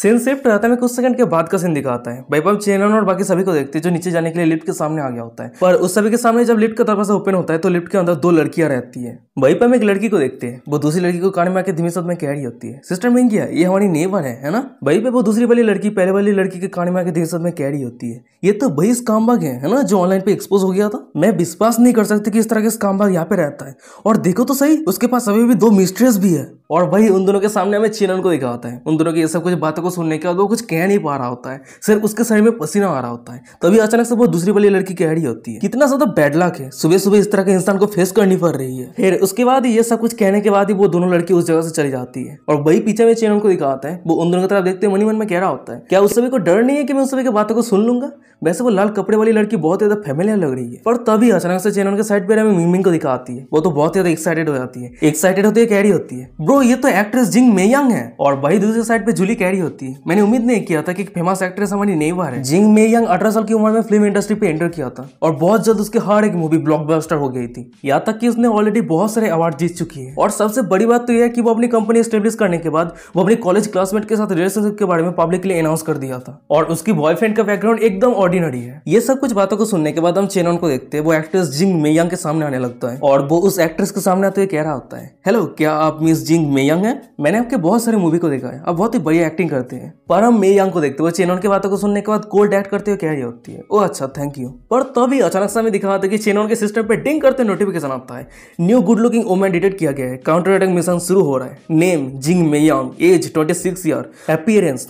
सीन सेफ रहता है कुछ सेकंड के बाद का सीन दिखाता है वैभव चेन और बाकी सभी को देखते हैं जो नीचे जाने के लिए लिफ्ट के सामने आ गया होता है पर उस सभी के सामने जब लिफ्ट का दरवाजा ओपन होता है तो लिफ्ट के अंदर दो लड़कियां रहती है भाई पर एक लड़की को देखते हैं वो दूसरी लड़की को कान में आके धीमी सद में कह रही होती है सिस्टर मिंग ये हमारी नेबर है ना भाई वहीं पे वो दूसरी वाली लड़की पहले वाली लड़की के कहानी में आके देर सब में कैरी होती है ये तो भाई स्कामबाग बाग है ना जो ऑनलाइन पे एक्सपोज हो गया था मैं विश्वास नहीं कर सकती कि इस तरह के बाग यहाँ पे रहता है और देखो तो सही उसके पास अभी भी दो मिस्ट्रेस भी है और भाई उन दोनों के सामने हमें चिनन को दिखा होता है उन दोनों की ये सब कुछ बातों को सुनने के बाद वो कुछ कह नहीं पा रहा होता है सिर्फ उसके शरीर में पसीना आ रहा होता है तभी अचानक से वो दूसरी वाली लड़की कह रही होती है कितना ज्यादा बैड लक है सुबह सुबह इस तरह के इंसान को फेस करनी पड़ रही है फिर उसके बाद ये सब कुछ कहने के बाद ही वो दोनों लड़की उस जगह से चली जाती है और वही पीछे में चिनन को दिखाता है वो उन दोनों की तरफ देखते मनी मन में कह रहा होता है क्या उस सभी को डर नहीं है कि मैं उस सभी की बातों को सुन लूंगा वैसे वो लाल कपड़े वाली लड़की बहुत ज्यादा फैमिलियर लग रही है पर तभी अचानक से चैनल के साइड पर हमें मिंगमिंग को दिखाती है वो तो बहुत ज्यादा एक्साइटेड हो जाती है एक्साइटेड होती है कैरी होती है ब्रो ये तो एक्ट्रेस जिंग मेयंग है और वही दूसरी साइड पे जूली कैरी होती है मैंने उम्मीद नहीं किया था कि एक फेमस एक्ट्रेस हमारी बार है जिंग मेयंग अठारह साल की उम्र में फिल्म इंडस्ट्री पे एंटर किया था और बहुत जल्द उसकी हर एक मूवी ब्लॉक हो गई थी यहाँ तक की उसने ऑलरेडी बहुत सारे अवार्ड जीत चुकी है और सबसे बड़ी बात तो यह है कि वो अपनी कंपनी स्टेब्लिश करने के बाद वो अपने कॉलेज क्लासमेट के साथ रिलेशनशिप के बारे में पब्लिकली अनाउंस कर दिया था और उसकी बॉयफ्रेंड का बैकग्राउंड एकदम ऑर्डिनरी है ये सब कुछ बातों को सुनने के बाद हम चेनोन को देखते हैं वो एक्ट्रेस जिंग मेयंग के सामने आने लगता है और वो उस एक्ट्रेस के सामने आते हुए कह रहा होता है हेलो क्या आप मिस जिंग मेयंग है मैंने आपके बहुत सारे मूवी को देखा है आप बहुत ही बढ़िया एक्टिंग करते हैं पर हम मेयंग को देखते हुए चेनोन की बातों को सुनने के बाद कोल्ड एक्ट करते हुए कह रही होती है ओ अच्छा थैंक यू पर तभी अचानक से हमें दिखा होता है कि चेनोन के सिस्टम पे डिंग करते नोटिफिकेशन आता है new good looking women detect किया गया है काउंटर अटैक मिशन शुरू हो रहा है नेम जिंग मेयंग age twenty six year appearance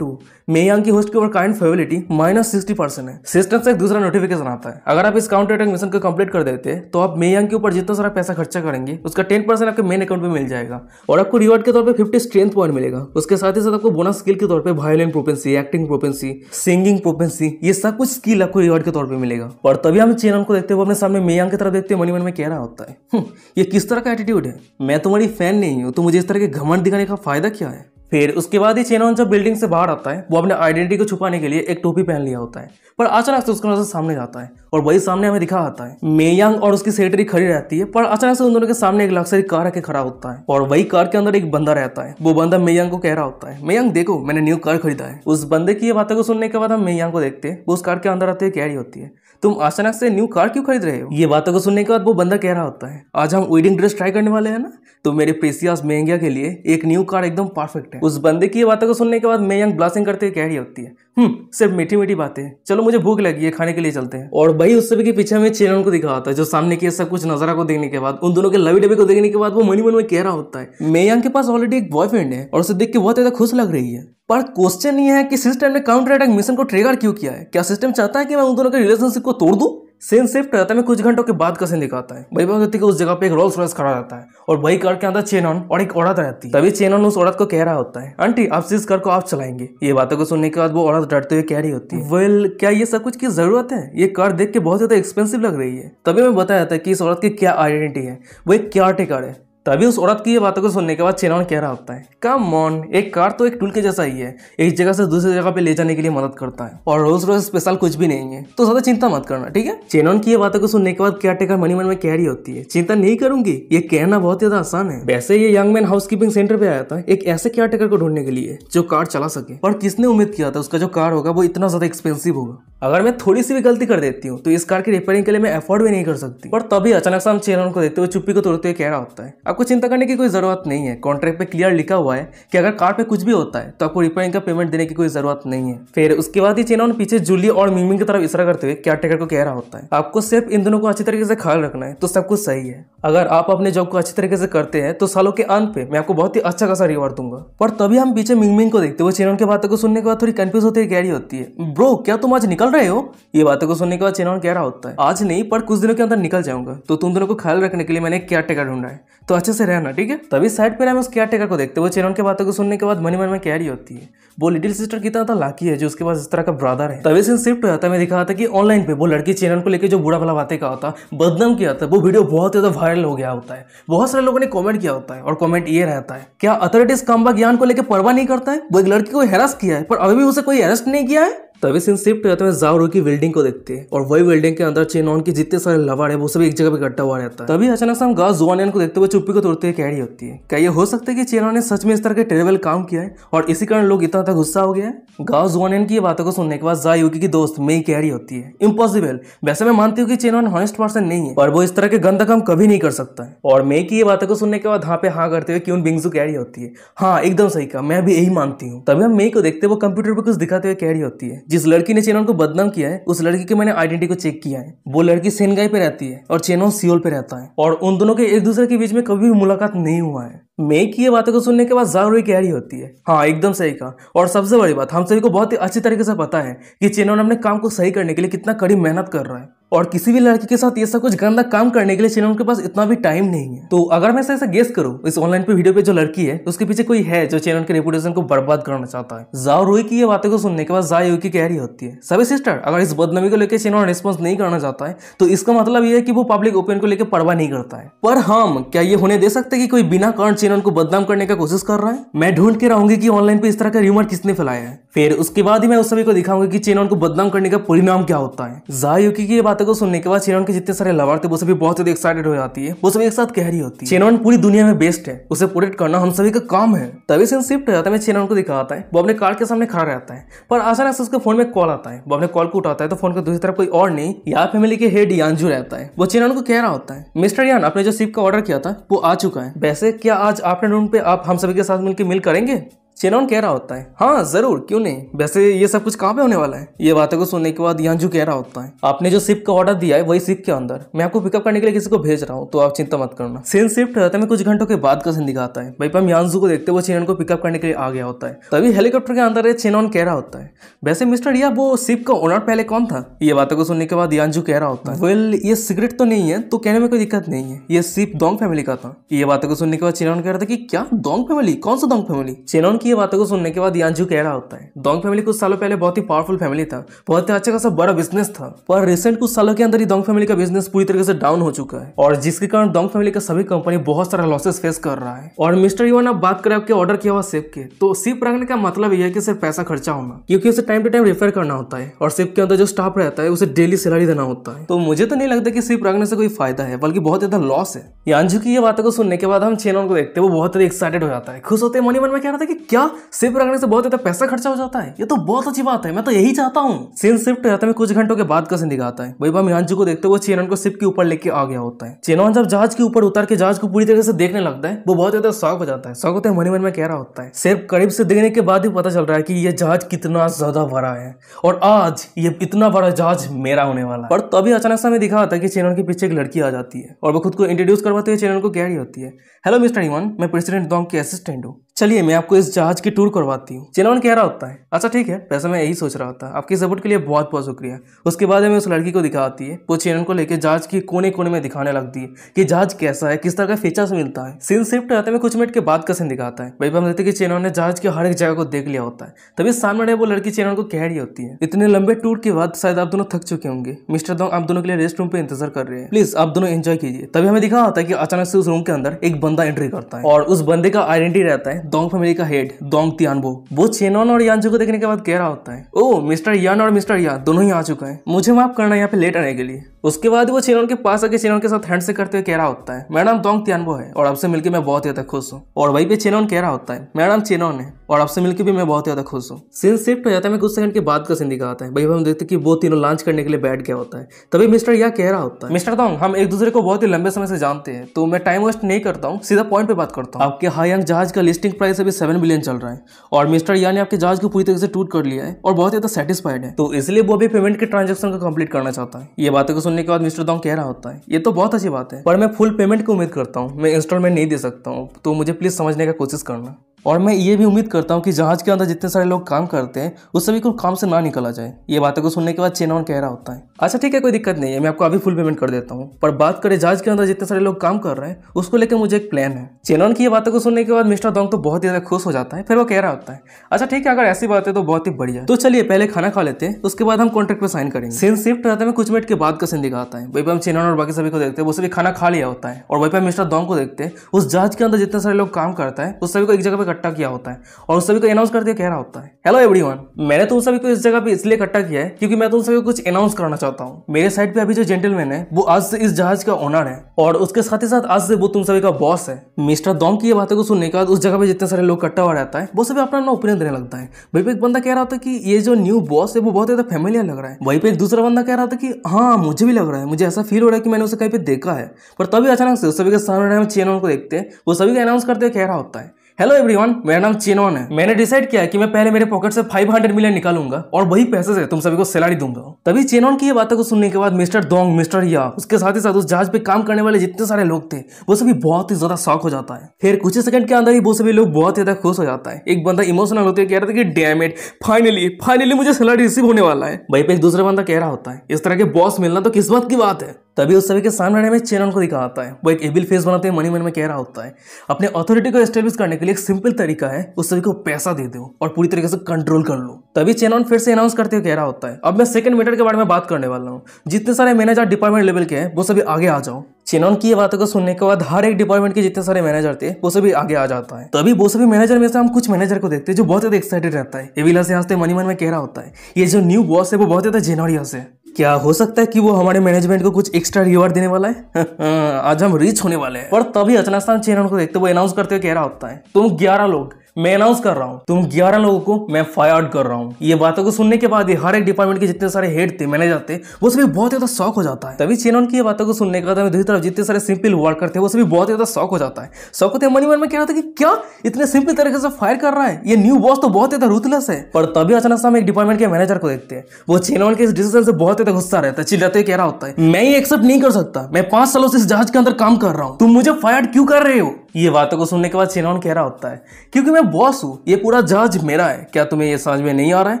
two मेयांग की होस्ट के ऊपर kind favorability minus sixty percent है सिस्टम से एक दूसरा नोटिफिकेशन आता है अगर आप इस काउंटर अटैक मिशन को कंप्लीट कर देते हैं तो आप मेयांग के ऊपर जितना सारा पैसा खर्चा करेंगे उसका टेन परसेंट आपके मेन अकाउंट में मिल जाएगा और आपको रिवॉर्ड के तौर पर फिफ्टी स्ट्रेंथ पॉइंट मिलेगा उसके साथ ही साथ आपको बोनस स्किल के तौर पर violin propensity acting propensity singing propensity ये सब कुछ स्किल आपको रिवॉर्ड के तौर पर मिलेगा और तभी हम चैनल को देखते हुए अपने सामने मेयांग की तरफ देखते हैं मनी मन में कह रहा होता है हम्म, ये किस तरह का एटीट्यूड है मैं तुम्हारी फैन नहीं हूँ तो मुझे इस तरह के घमंड दिखाने का फायदा क्या है फिर उसके बाद ही चेनोन जब बिल्डिंग से बाहर आता है वो अपने आइडेंटिटी को छुपाने के लिए एक टोपी पहन लिया होता है पर अचानक से उसका नजर सामने जाता है और वही सामने हमें दिखा आता है मेयांग और उसकी सेटरी खड़ी रहती है पर अचानक से उन दोनों के सामने एक लक्सरी कार आके खड़ा होता है और वही कार के अंदर एक बंदा रहता है वो बंदा मेयांग को कह रहा होता है मेयांग देखो मैंने न्यू कार खरीदा है उस बंदे की ये को सुनने के बाद हम मेयांग को देखते हैं वो उस कार के अंदर आते कह रही होती है तुम अचानक से न्यू कार क्यों खरीद रहे हो ये बातों को सुनने के बाद वो बंदा कह रहा होता है आज हम वेडिंग ड्रेस ट्राई करने वाले हैं ना तो मेरे पेसियास मेहंगिया के लिए एक न्यू कार एकदम परफेक्ट है उस बंदे की बातों को सुनने के बाद मैं यंग ब्लासिंग करते कह रही होती है हम्म सिर्फ मीठी मीठी बातें चलो मुझे भूख लगी है खाने के लिए चलते हैं और भाई उस सभी के पीछे हमें चेरन को दिखा होता है जो सामने की सब कुछ नजारा को देखने के बाद उन दोनों के लवी डबी को देखने के बाद वो मनी मन में कह रहा होता है मे यंग के पास ऑलरेडी एक बॉयफ्रेंड है और उसे देख के बहुत ज्यादा खुश लग रही है पर क्वेश्चन ये है कि सिस्टम ने काउंटर अटैक मिशन को ट्रिगर क्यों किया है क्या सिस्टम चाहता है कि मैं उन दोनों के रिलेशनशिप को तोड़ दूँ सेम सिर्फ टोयोटा में कुछ घंटों के बाद का सीन दिखाता है वही बात उस जगह पे एक रोल्स रॉयस खड़ा रहता है और वही कार के अंदर चेनन और एक औरत रहती है तभी चेनन उस औरत को कह रहा होता है आंटी आप इस कार को आप चलाएंगे ये बातों को सुनने के बाद वो औरत डरते हुए कह रही होती है वेल क्या ये सब कुछ की जरूरत है ये कार देख के बहुत ज्यादा एक्सपेंसिव लग रही है तभी मैं बताया था की इस औरत की क्या आइडेंटिटी है वो एक क्या टेकर है तभी उस औरत की ये बातों को सुनने के बाद चेनौन कह रहा होता है कम मॉन एक कार तो एक टूल के जैसा ही है एक जगह से दूसरी जगह पे ले जाने के लिए मदद करता है और रोज रोज स्पेशल कुछ भी नहीं है तो ज्यादा चिंता मत करना ठीक है चेनॉन की ये बातों को सुनने के बाद टेकर मनी मन में कह रही होती है चिंता नहीं करूंगी ये कहना बहुत ज्यादा आसान है वैसे ये young man housekeeping centre पे आया था एक ऐसे केयर को ढूंढने के लिए जो कार चला सके और किसने उम्मीद किया था उसका जो कार होगा वो इतना ज्यादा एक्सपेंसिव होगा अगर मैं थोड़ी सी भी गलती कर देती हूँ तो इस कार की रिपेयरिंग के लिए मैं अफोर्ड भी नहीं कर सकती और तभी अचानक से हम चेनॉन को देखते हुए चुप्पी को तोड़ते हुए कह रहा होता है आपको चिंता करने की कोई ज़रूरत नहीं है कॉन्ट्रैक्ट पे क्लियर लिखा हुआ है कि अगर कार्ड पे कुछ भी होता है तो आपको रिपेयरिंग का पेमेंट देने की कोई ज़रूरत नहीं है फिर उसके बाद ही चेनॉन पीछे जूली और मिमिंग की तरफ इशारा करते हुए केयर टेकर को कह रहा होता है आपको सिर्फ इन दोनों को अच्छी तरीके से ख्याल रखना है तो सब कुछ सही है अगर आप अपने जॉब को अच्छी तरीके से करते हैं तो सालों के अंत पे मैं आपको बहुत ही अच्छा खासा रिवॉर्ड दूंगा पर तभी हम पीछे मिंगमिंग को देखते हुए चेनौन की बातों को सुनने के बाद थोड़ी कंफ्यूज होती है कह रही होती है ब्रो क्या तुम आज निकल रहे हो ये बातों को सुनने के बाद चेनौन कह रहा होता है आज नहीं पर कुछ दिनों के अंदर निकल जाऊंगा तो तुम दोनों को ख्याल रखने के लिए मैंने क्या टेकर ढूंढा है तो अच्छे से रहना ठीक है तभी साइड पर हम उस केयर टेकर को देखते हुए चेरन के बातों को सुनने के बाद मनी मन में ही होती है वो लिटिल सिस्टर की तरह लाकी तो है जो उसके पास इस तरह का ब्रदर है तभी से शिफ्ट हो जाता है दिखा था कि ऑनलाइन पे वो लड़की चेरन को लेकर जो बुरा भला बातें का होता बदनाम किया था वो वीडियो बहुत ज्यादा वायरल हो गया होता है बहुत सारे लोगों ने कॉमेंट किया होता है और कॉमेंट ये रहता है क्या अथॉरिटीज कामबा ज्ञान को लेकर परवाह नहीं करता है वो एक लड़की को हेरास किया है पर अभी भी उसे कोई अरेस्ट नहीं किया है तभी सीन शिफ्ट हो जाता है जावरो की बिल्डिंग को देखते हैं और वही बिल्डिंग के अंदर चेन ऑन के जितने सारे लवाड़ है वो सभी एक जगह पे इकट्ठा हुआ रहता है तभी अचानक से हम गाँव जुआनियन को देखते हुए चुप्पी को तोड़ते हुए कैरी होती है क्या ये हो सकता है कि चेन ने सच में इस तरह के टेरेबल काम किया है और इसी कारण लोग इतना था गुस्सा हो गया है गाँव जुआनियन की बातों को सुनने के बाद जा यूकी की दोस्त मई कैरी होती है इम्पॉसिबल वैसे मैं मानती हूँ कि चेन ऑन हॉनेस्ट पर्सन नहीं है और वो इस तरह के गंदा काम कभी नहीं कर सकता है और मई की ये बातों को सुनने के बाद हाँ पे हाँ करते हुए क्यों बिंगजू कैरी होती है हाँ एकदम सही कहा मैं भी यही मानती हूँ तभी हम मई को देखते वो कंप्यूटर पर कुछ दिखाते हुए कैरी होती है जिस लड़की ने चेनोन को बदनाम किया है उस लड़की के मैंने आइडेंटिटी को चेक किया है वो लड़की सेनगाई पे रहती है और चेनोन सियोल पे रहता है और उन दोनों के एक दूसरे के बीच में कभी भी मुलाकात नहीं हुआ है मेक की ये बातों को सुनने के बाद जरूर गहरी होती है हाँ एकदम सही कहा और सबसे बड़ी बात हम सभी को बहुत ही अच्छी तरीके से पता है कि चेनोन अपने काम को सही करने के लिए कितना कड़ी मेहनत कर रहा है और किसी भी लड़की के साथ ये सब कुछ गंदा काम करने के लिए चैनल उनके पास इतना भी टाइम नहीं है तो अगर मैं ऐसा गेस करूँ इस ऑनलाइन पे वीडियो पे जो लड़की है उसके पीछे कोई है जो चैनल के रेपुटेशन को बर्बाद करना चाहता है जाओ रोई की ये बातें को सुनने के बाद जा की कह रही होती है सभी सिस्टर अगर इस बदनामी को लेकर चैनल रिस्पॉन्स नहीं करना चाहता है तो इसका मतलब यह है कि वो पब्लिक ओपिनियन को लेकर परवाह नहीं करता है पर हम क्या ये होने दे सकते कि कोई बिना कारण चैनल को बदनाम करने का कोशिश कर रहा है मैं ढूंढ के रहूंगी की ऑनलाइन पे इस तरह का रूमर किसने फैलाया है फिर उसके बाद ही मैं उस सभी को दिखाऊंगी की चैनल को बदनाम करने का परिणाम क्या होता है जा युकी की बात बातों को सुनने के बाद चेनॉन के जितने सारे लवर थे वो सभी बहुत ज्यादा एक्साइटेड हो जाती है वो सभी एक साथ कह रही होती है चेनॉन पूरी दुनिया में बेस्ट है उसे प्रोटेक्ट करना हम सभी का काम है तभी सिंह शिफ्ट हो जाता है चेनॉन को दिखाता है वो अपने कार के सामने खड़ा रहता है पर अचानक से उसके फोन में कॉल आता है वो अपने कॉल को उठाता है तो फोन के दूसरी तरफ कोई और नहीं यहाँ फैमिली के हेड यांजू रहता है वो चेनॉन को कह रहा होता है मिस्टर यान आपने जो शिप का ऑर्डर किया था वो आ चुका है वैसे क्या आज आफ्टरनून पे आप हम सभी के साथ मिलकर मिल करेंगे चेलॉन कह रहा होता है हाँ जरूर क्यों नहीं वैसे ये सब कुछ कहाँ पे होने वाला है ये बातों को सुनने के बाद यांजू कह रहा होता है आपने जो सिप का ऑर्डर दिया है वही सिप के अंदर मैं आपको पिकअप करने के लिए किसी को भेज रहा हूँ तो आप चिंता मत करना सीन शिफ्ट है मैं कुछ घंटों के बाद का सीन दिखाता है पम यांजू को देखते वो चेनोन को पिकअप करने के लिए आ गया होता है तभी हेलीकॉप्टर के अंदर चेनोन कह रहा होता है वैसे मिस्टर या वो सिप का ओनर पहले कौन था ये बातों को सुनने के बाद यांजू कह रहा होता है वेल ये सिगरेट तो नहीं है तो कहने में कोई दिक्कत नहीं है ये सिप दोंग फैमिली का था ये बातों को सुनने के बाद चेनोन कह रहा था कि क्या दोंग फैमिली कौन सा दोंग फैमिली चेनोन की ये बातों को सुनने के बाद यांजू कह रहा होता है डोंग फैमिली कुछ सालों पहले बहुत ही पावरफुल फैमिली था बहुत ही अच्छा खासा बड़ा बिजनेस था पर रिसेंट कुछ सालों के अंदर ही डोंग फैमिली का बिजनेस पूरी तरीके से डाउन हो चुका है और जिसके कारण डोंग फैमिली का सभी कंपनी बहुत सारा लॉसेस फेस कर रहा है और मिस्टर यून आप बात करें आपके ऑर्डर किया हुआ सिप के तो सिप रखने का मतलब यह है कि सिर्फ पैसा खर्चा होना क्योंकि उसे टाइम टू टाइम रेफर करना होता है और सिप के अंदर जो स्टाफ रहता है उसे डेली सैलरी देना होता है तो मुझे तो नहीं लगता कि सिप रखने से कोई फायदा है बल्कि बहुत ज्यादा लॉस है यांजू की ये बातों को सुनने के बाद हम चेनोन को देखते हैं वो बहुत ज्यादा एक्साइटेड हो जाता है खुश होते हैं मनी मन में कह रहा था कि क्या क्या शिफ्ट रखने से बहुत ज्यादा पैसा खर्चा हो जाता है ये तो बहुत अच्छी बात है मैं तो यही चाहता हूँ सीन शिफ्ट रहता है कुछ घंटों के बाद का सीन दिखाता है बाबा मिहान जी को देखते हुए चेनन को शिफ्ट के ऊपर लेके आ गया होता है चेनन जब जहाज के ऊपर उतर के जहाज को पूरी तरह से देखने लगता है वो बहुत ज्यादा शौक हो जाता है शौक होते हैं मनी मन में कह रहा होता है सिर्फ करीब से देखने के बाद ही पता चल रहा है कि ये जहाज कितना ज्यादा भरा है और आज ये इतना बड़ा जहाज मेरा होने वाला पर तभी अचानक से हमें दिखा होता है कि चेनन के पीछे एक लड़की आ जाती है और वो खुद को इंट्रोड्यूस करवाते हुए चेनन को कह रही होती है हेलो मिस्टर इमन मैं प्रेसिडेंट दोंग के असिस्टेंट हूँ चलिए मैं आपको इस जहाज की टूर करवाती हूँ चिलवन कह रहा होता है अच्छा ठीक है वैसे मैं यही सोच रहा था आपकी सपोर्ट के लिए बहुत बहुत शुक्रिया उसके बाद हमें उस लड़की को दिखाती है वो चिलवन को लेकर जहाज के कोने कोने में दिखाने लगती है कि जहाज कैसा है किस तरह का फीचर्स मिलता है सीन शिफ्ट रहते है कुछ मिनट के बाद का सीन दिखाता है भाई हम देखते हैं कि ने जहाज के हर एक जगह को देख लिया होता है तभी सामने वो लड़की चेनन को कह रही होती है इतने लंबे टूर के बाद शायद आप दोनों थक चुके होंगे मिस्टर दोंग आप दोनों के लिए रेस्ट रूम पे इंतजार कर रहे हैं प्लीज आप दोनों एंजॉय कीजिए तभी हमें दिखा होता है कि अचानक से उस रूम के अंदर एक बंदा एंट्री करता है और उस बंदे का आइडेंटिटी रहता है दोंग फैमिली का हेड दोंग तियानबो वो चेनॉन और यानजू को देखने के बाद कह रहा होता है ओ मिस्टर यान और मिस्टर यान दोनों ही आ चुका है मुझे माफ करना यहाँ पे लेट आने के लिए उसके बाद वो चिनोन के पास आके चिनोन के साथ हैंड से करते हुए कह रहा होता है मेरा नाम दोंग त्यानबो है और आपसे मिलकर मैं बहुत ज्यादा खुश हूँ और वही पे चिनोन कह रहा होता है मेरा नाम चिनोन है और आपसे मिलकर भी मैं बहुत ज्यादा खुश हूँ सीन शिफ्ट हो जाता है मैं कुछ सेकंड के बाद का सीन दिखाता है भाई हम देखते कि वो तीनों लॉन्च करने के लिए बैठ गया होता है तभी मिस्टर यह कह रहा होता है मिस्टर दोंग हम एक दूसरे को बहुत ही लंबे समय से जानते हैं तो मैं टाइम वेस्ट नहीं करता हूँ सीधा पॉइंट पे बात करता हूँ आपके हाई जहाज का लिस्टिंग प्राइस अभी सेवन बिलियन चल रहा है और मिस्टर या ने आपके जहाज को पूरी तरह से टूट कर लिया है और बहुत ज्यादा सेटिस्फाइड है तो इसलिए वो भी पेमेंट के ट्रांजेक्शन को कंप्लीट करना चाहता है ये बातों को सुनने के बाद मिस्टर दांग कह रहा होता है ये तो बहुत अच्छी बात है पर मैं फुल पेमेंट की उम्मीद करता हूँ मैं इंस्टॉलमेंट नहीं दे सकता हूँ तो मुझे प्लीज़ समझने का कोशिश करना और मैं ये भी उम्मीद करता हूँ कि जहाज़ के अंदर जितने सारे लोग काम करते हैं उस सभी को काम से ना निकला जाए ये बातों को सुनने के बाद चेनावन कह रहा होता है अच्छा ठीक है कोई दिक्कत नहीं है मैं आपको अभी फुल पेमेंट कर देता हूँ पर बात करें जहाज के अंदर जितने सारे लोग काम कर रहे हैं उसको लेकर मुझे एक प्लान है चेनौन की ये बातों को सुनने के बाद मिस्टर दोंग तो बहुत ही ज़्यादा खुश हो जाता है फिर वो कह रहा होता है अच्छा ठीक है अगर ऐसी बात है तो बहुत ही बढ़िया तो चलिए पहले खाना खा लेते हैं उसके बाद हम कॉन्ट्रैक्ट पर साइन करेंगे सीन शिफ्ट रहते हैं कुछ मिनट के बाद का सीन दिखाता है वही पर हम चेनावन और बाकी सभी को देखते हैं वो सभी खाना खा लिया होता है और वही पर मिस्टर दोंग को देखते हैं उस जहाज के अंदर जितने सारे लोग काम करता है उस सभी को एक जगह पर इकट्ठा किया होता है और उस सभी को अनाउंस कर दिया कह रहा होता है हेलो एवरीवन मैंने तुम तो सभी को इस जगह पे इसलिए इकट्ठा किया है क्योंकि मैं तुम तो सभी को कुछ अनाउंस करना चाहता हूँ मेरे साइड पे अभी जो जेंटलमैन है वो आज से इस जहाज का ओनर है और उसके साथ ही साथ आज से वो तुम सभी का बॉस है मिस्टर दोम की ये बातें को सुनने के बाद उस जगह पे जितने सारे लोग इकट्ठा हुआ रहता है वो सभी अपना अपना ओपिनियन देने लगता है वही पे एक बंदा कह रहा था कि ये जो न्यू बॉस है वो बहुत ज्यादा फैमिलियर लग रहा है वही पे एक दूसरा बंदा कह रहा था कि हाँ मुझे भी लग रहा है मुझे ऐसा फील हो रहा है कि मैंने उसे कहीं पे देखा है पर तभी अचानक से सभी के सामने हम चेन को देखते हैं वो सभी को अनाउंस करते हुए कह रहा होता है हेलो एवरीवन मेरा नाम चेनोन है मैंने डिसाइड किया कि मैं पहले मेरे पॉकेट से 500 मिलियन निकालूंगा और वही पैसे से तुम सभी को सैलरी दूंगा तभी चेनोन की ये बातों को सुनने के बाद मिस्टर दोंग मिस्टर या उसके साथ ही साथ उस जहाज पे काम करने वाले जितने सारे लोग थे वो सभी बहुत ही ज्यादा शौक हो जाता है फिर कुछ ही सेकंड के अंदर ही वो सभी लोग बहुत ज्यादा खुश हो जाता है एक बंदा इमोशनल होते कह रहा था कि डैम इट फाइनली फाइनली मुझे सैलरी रिसीव होने वाला है वही पे एक दूसरा बंदा कह रहा होता है इस तरह के बॉस मिलना तो किस्मत की बात है तभी उस सभी के सामने में चेनन को दिखाता है वो एक एबिल फेस बनाते हैं मनी मन में कह रहा होता है अपने अथॉरिटी को एस्टेब्लिश करने के के लिए एक सिंपल तरीका है उस सभी को पैसा दे दो और पूरी तरीके से कंट्रोल कर लो तभी चेनॉन फिर से अनाउंस करते हुए कह रहा होता है अब मैं सेकंड मीटर के बारे में बात करने वाला हूँ जितने सारे मैनेजर डिपार्टमेंट लेवल के हैं वो सभी आगे आ जाओ चेनॉन की बातों को सुनने के बाद हर एक डिपार्टमेंट के जितने सारे मैनेजर थे वो सभी आगे आ जाता है तभी वो सभी मैनेजर में से हम कुछ मैनेजर को देखते हैं जो बहुत ज्यादा एक्साइटेड रहता है एविला से हंसते मनी मन में कह रहा होता है ये जो न्यू बॉस है वो बहुत ज्यादा जेनोरियस है क्या हो सकता है कि वो हमारे मैनेजमेंट को कुछ एक्स्ट्रा रिवार्ड देने वाला है आज हम रिच होने वाले हैं पर तभी अचनास्तान चेहरा को देखते हुए अनाउंस करते हुए कह रहा होता है तुम ग्यारह लोग मैं अनाउंस कर रहा हूँ तुम ग्यारह लोगों को मैं फायर आउट कर रहा हूँ ये बातों को सुनने के बाद हर एक डिपार्टमेंट के जितने सारे हेड थे मैनेजर थे वो सभी बहुत ज्यादा शौक हो जाता है तभी चेनोन की बातों को सुनने के बाद दूसरी तरफ जितने सारे सिंपल वर्कर थे वो सभी बहुत ज्यादा शौक हो जाता है शौक होते मनी मन में कह रहा था कि क्या इतने सिंपल तरीके से फायर कर रहा है ये न्यू बॉस तो बहुत ज्यादा रूथलेस है पर तभी अचानक से हम एक डिपार्टमेंट के मैनेजर को देखते हैं वो चेनोन के इस डिसीजन से बहुत ज्यादा गुस्सा रहता है चिल्लाते कह रहा होता है मैं ये एक्सेप्ट नहीं कर सकता मैं पांच सालों से इस जहाज के अंदर काम कर रहा हूँ तुम मुझे फायर क्यों कर रहे हो ये बातों को सुनने के बाद शेनॉन कह रहा होता है क्योंकि मैं बॉस हूँ ये पूरा जहाज मेरा है क्या तुम्हें ये समझ में नहीं आ रहा है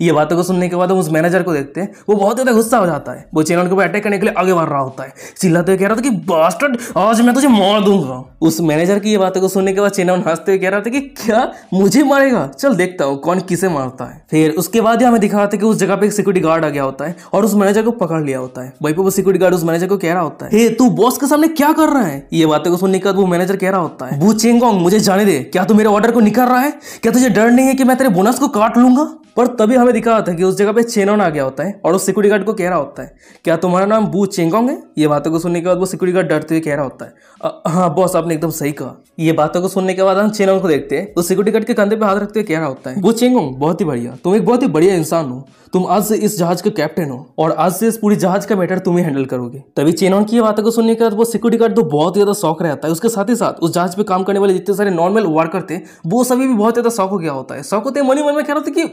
ये बातों को सुनने के बाद हम उस मैनेजर को देखते हैं वो बहुत ज़्यादा गुस्सा हो जाता है वो शेनॉन को अटैक करने के लिए आगे बढ़ रहा होता है चिल्लाते हुए कह रहा था कि बास्टर्ड आज मैं तुझे मार दूंगा उस मैनेजर की ये बातों को सुनने के बाद शेनॉन हंसते हुए कह रहा था कि क्या मुझे मारेगा चल देखता हूँ कौन किसे मारता है फिर उसके बाद ही हमें दिखा रहा था कि उस जगह पे एक सिक्योरिटी गार्ड आ गया होता है और उस मैनेजर को पकड़ लिया होता है वही पर वो सिक्योरिटी गार्ड उस मैनेजर को कह रहा होता है तू बॉस के सामने क्या कर रहा है ये बातों को सुनने के बाद वो मैनेजर कह रहा होता है जाता है बू चेंगोंग मुझे जाने दे क्या तू मेरे ऑर्डर को निकाल रहा है क्या तुझे डर नहीं है कि मैं तेरे बोनस को काट लूंगा पर तभी हमें दिखा था कि उस जगह पे चेनोन आ गया होता है और उस सिक्योरिटी गार्ड को कह रहा होता है क्या तुम्हारा नाम बू चेंगोंग है ये बातों को सुनने के बाद वो सिक्योरिटी गार्ड डरते हुए कह रहा होता है हाँ बॉस आपने एकदम सही कहा ये बातों को सुनने के बाद हम चेनोन को देखते हैं उस सिक्योरिटी गार्ड के कंधे पे हाथ रखते हुए कह रहा होता है बू चेंगोंग बहुत ही बढ़िया तुम एक बहुत ही बढ़िया इंसान हो तुम आज से इस जहाज के कैप्टन हो और आज से इस पूरी जहाज का मैटर तुम ही हैंडल करोगे तभी चेनोन की बातों को सुनने के बाद वो सिक्योरिटी गार्ड तो बहुत ज्यादा शौक रहता है उसके साथ ही साथ उस जहाज आज भी काम करने वाले जितने सारे नॉर्मल वर्कर थे वो सभी भी बहुत ज़्यादा शौक हो गया होता है शौक होते मनी मन में कह रहा था कि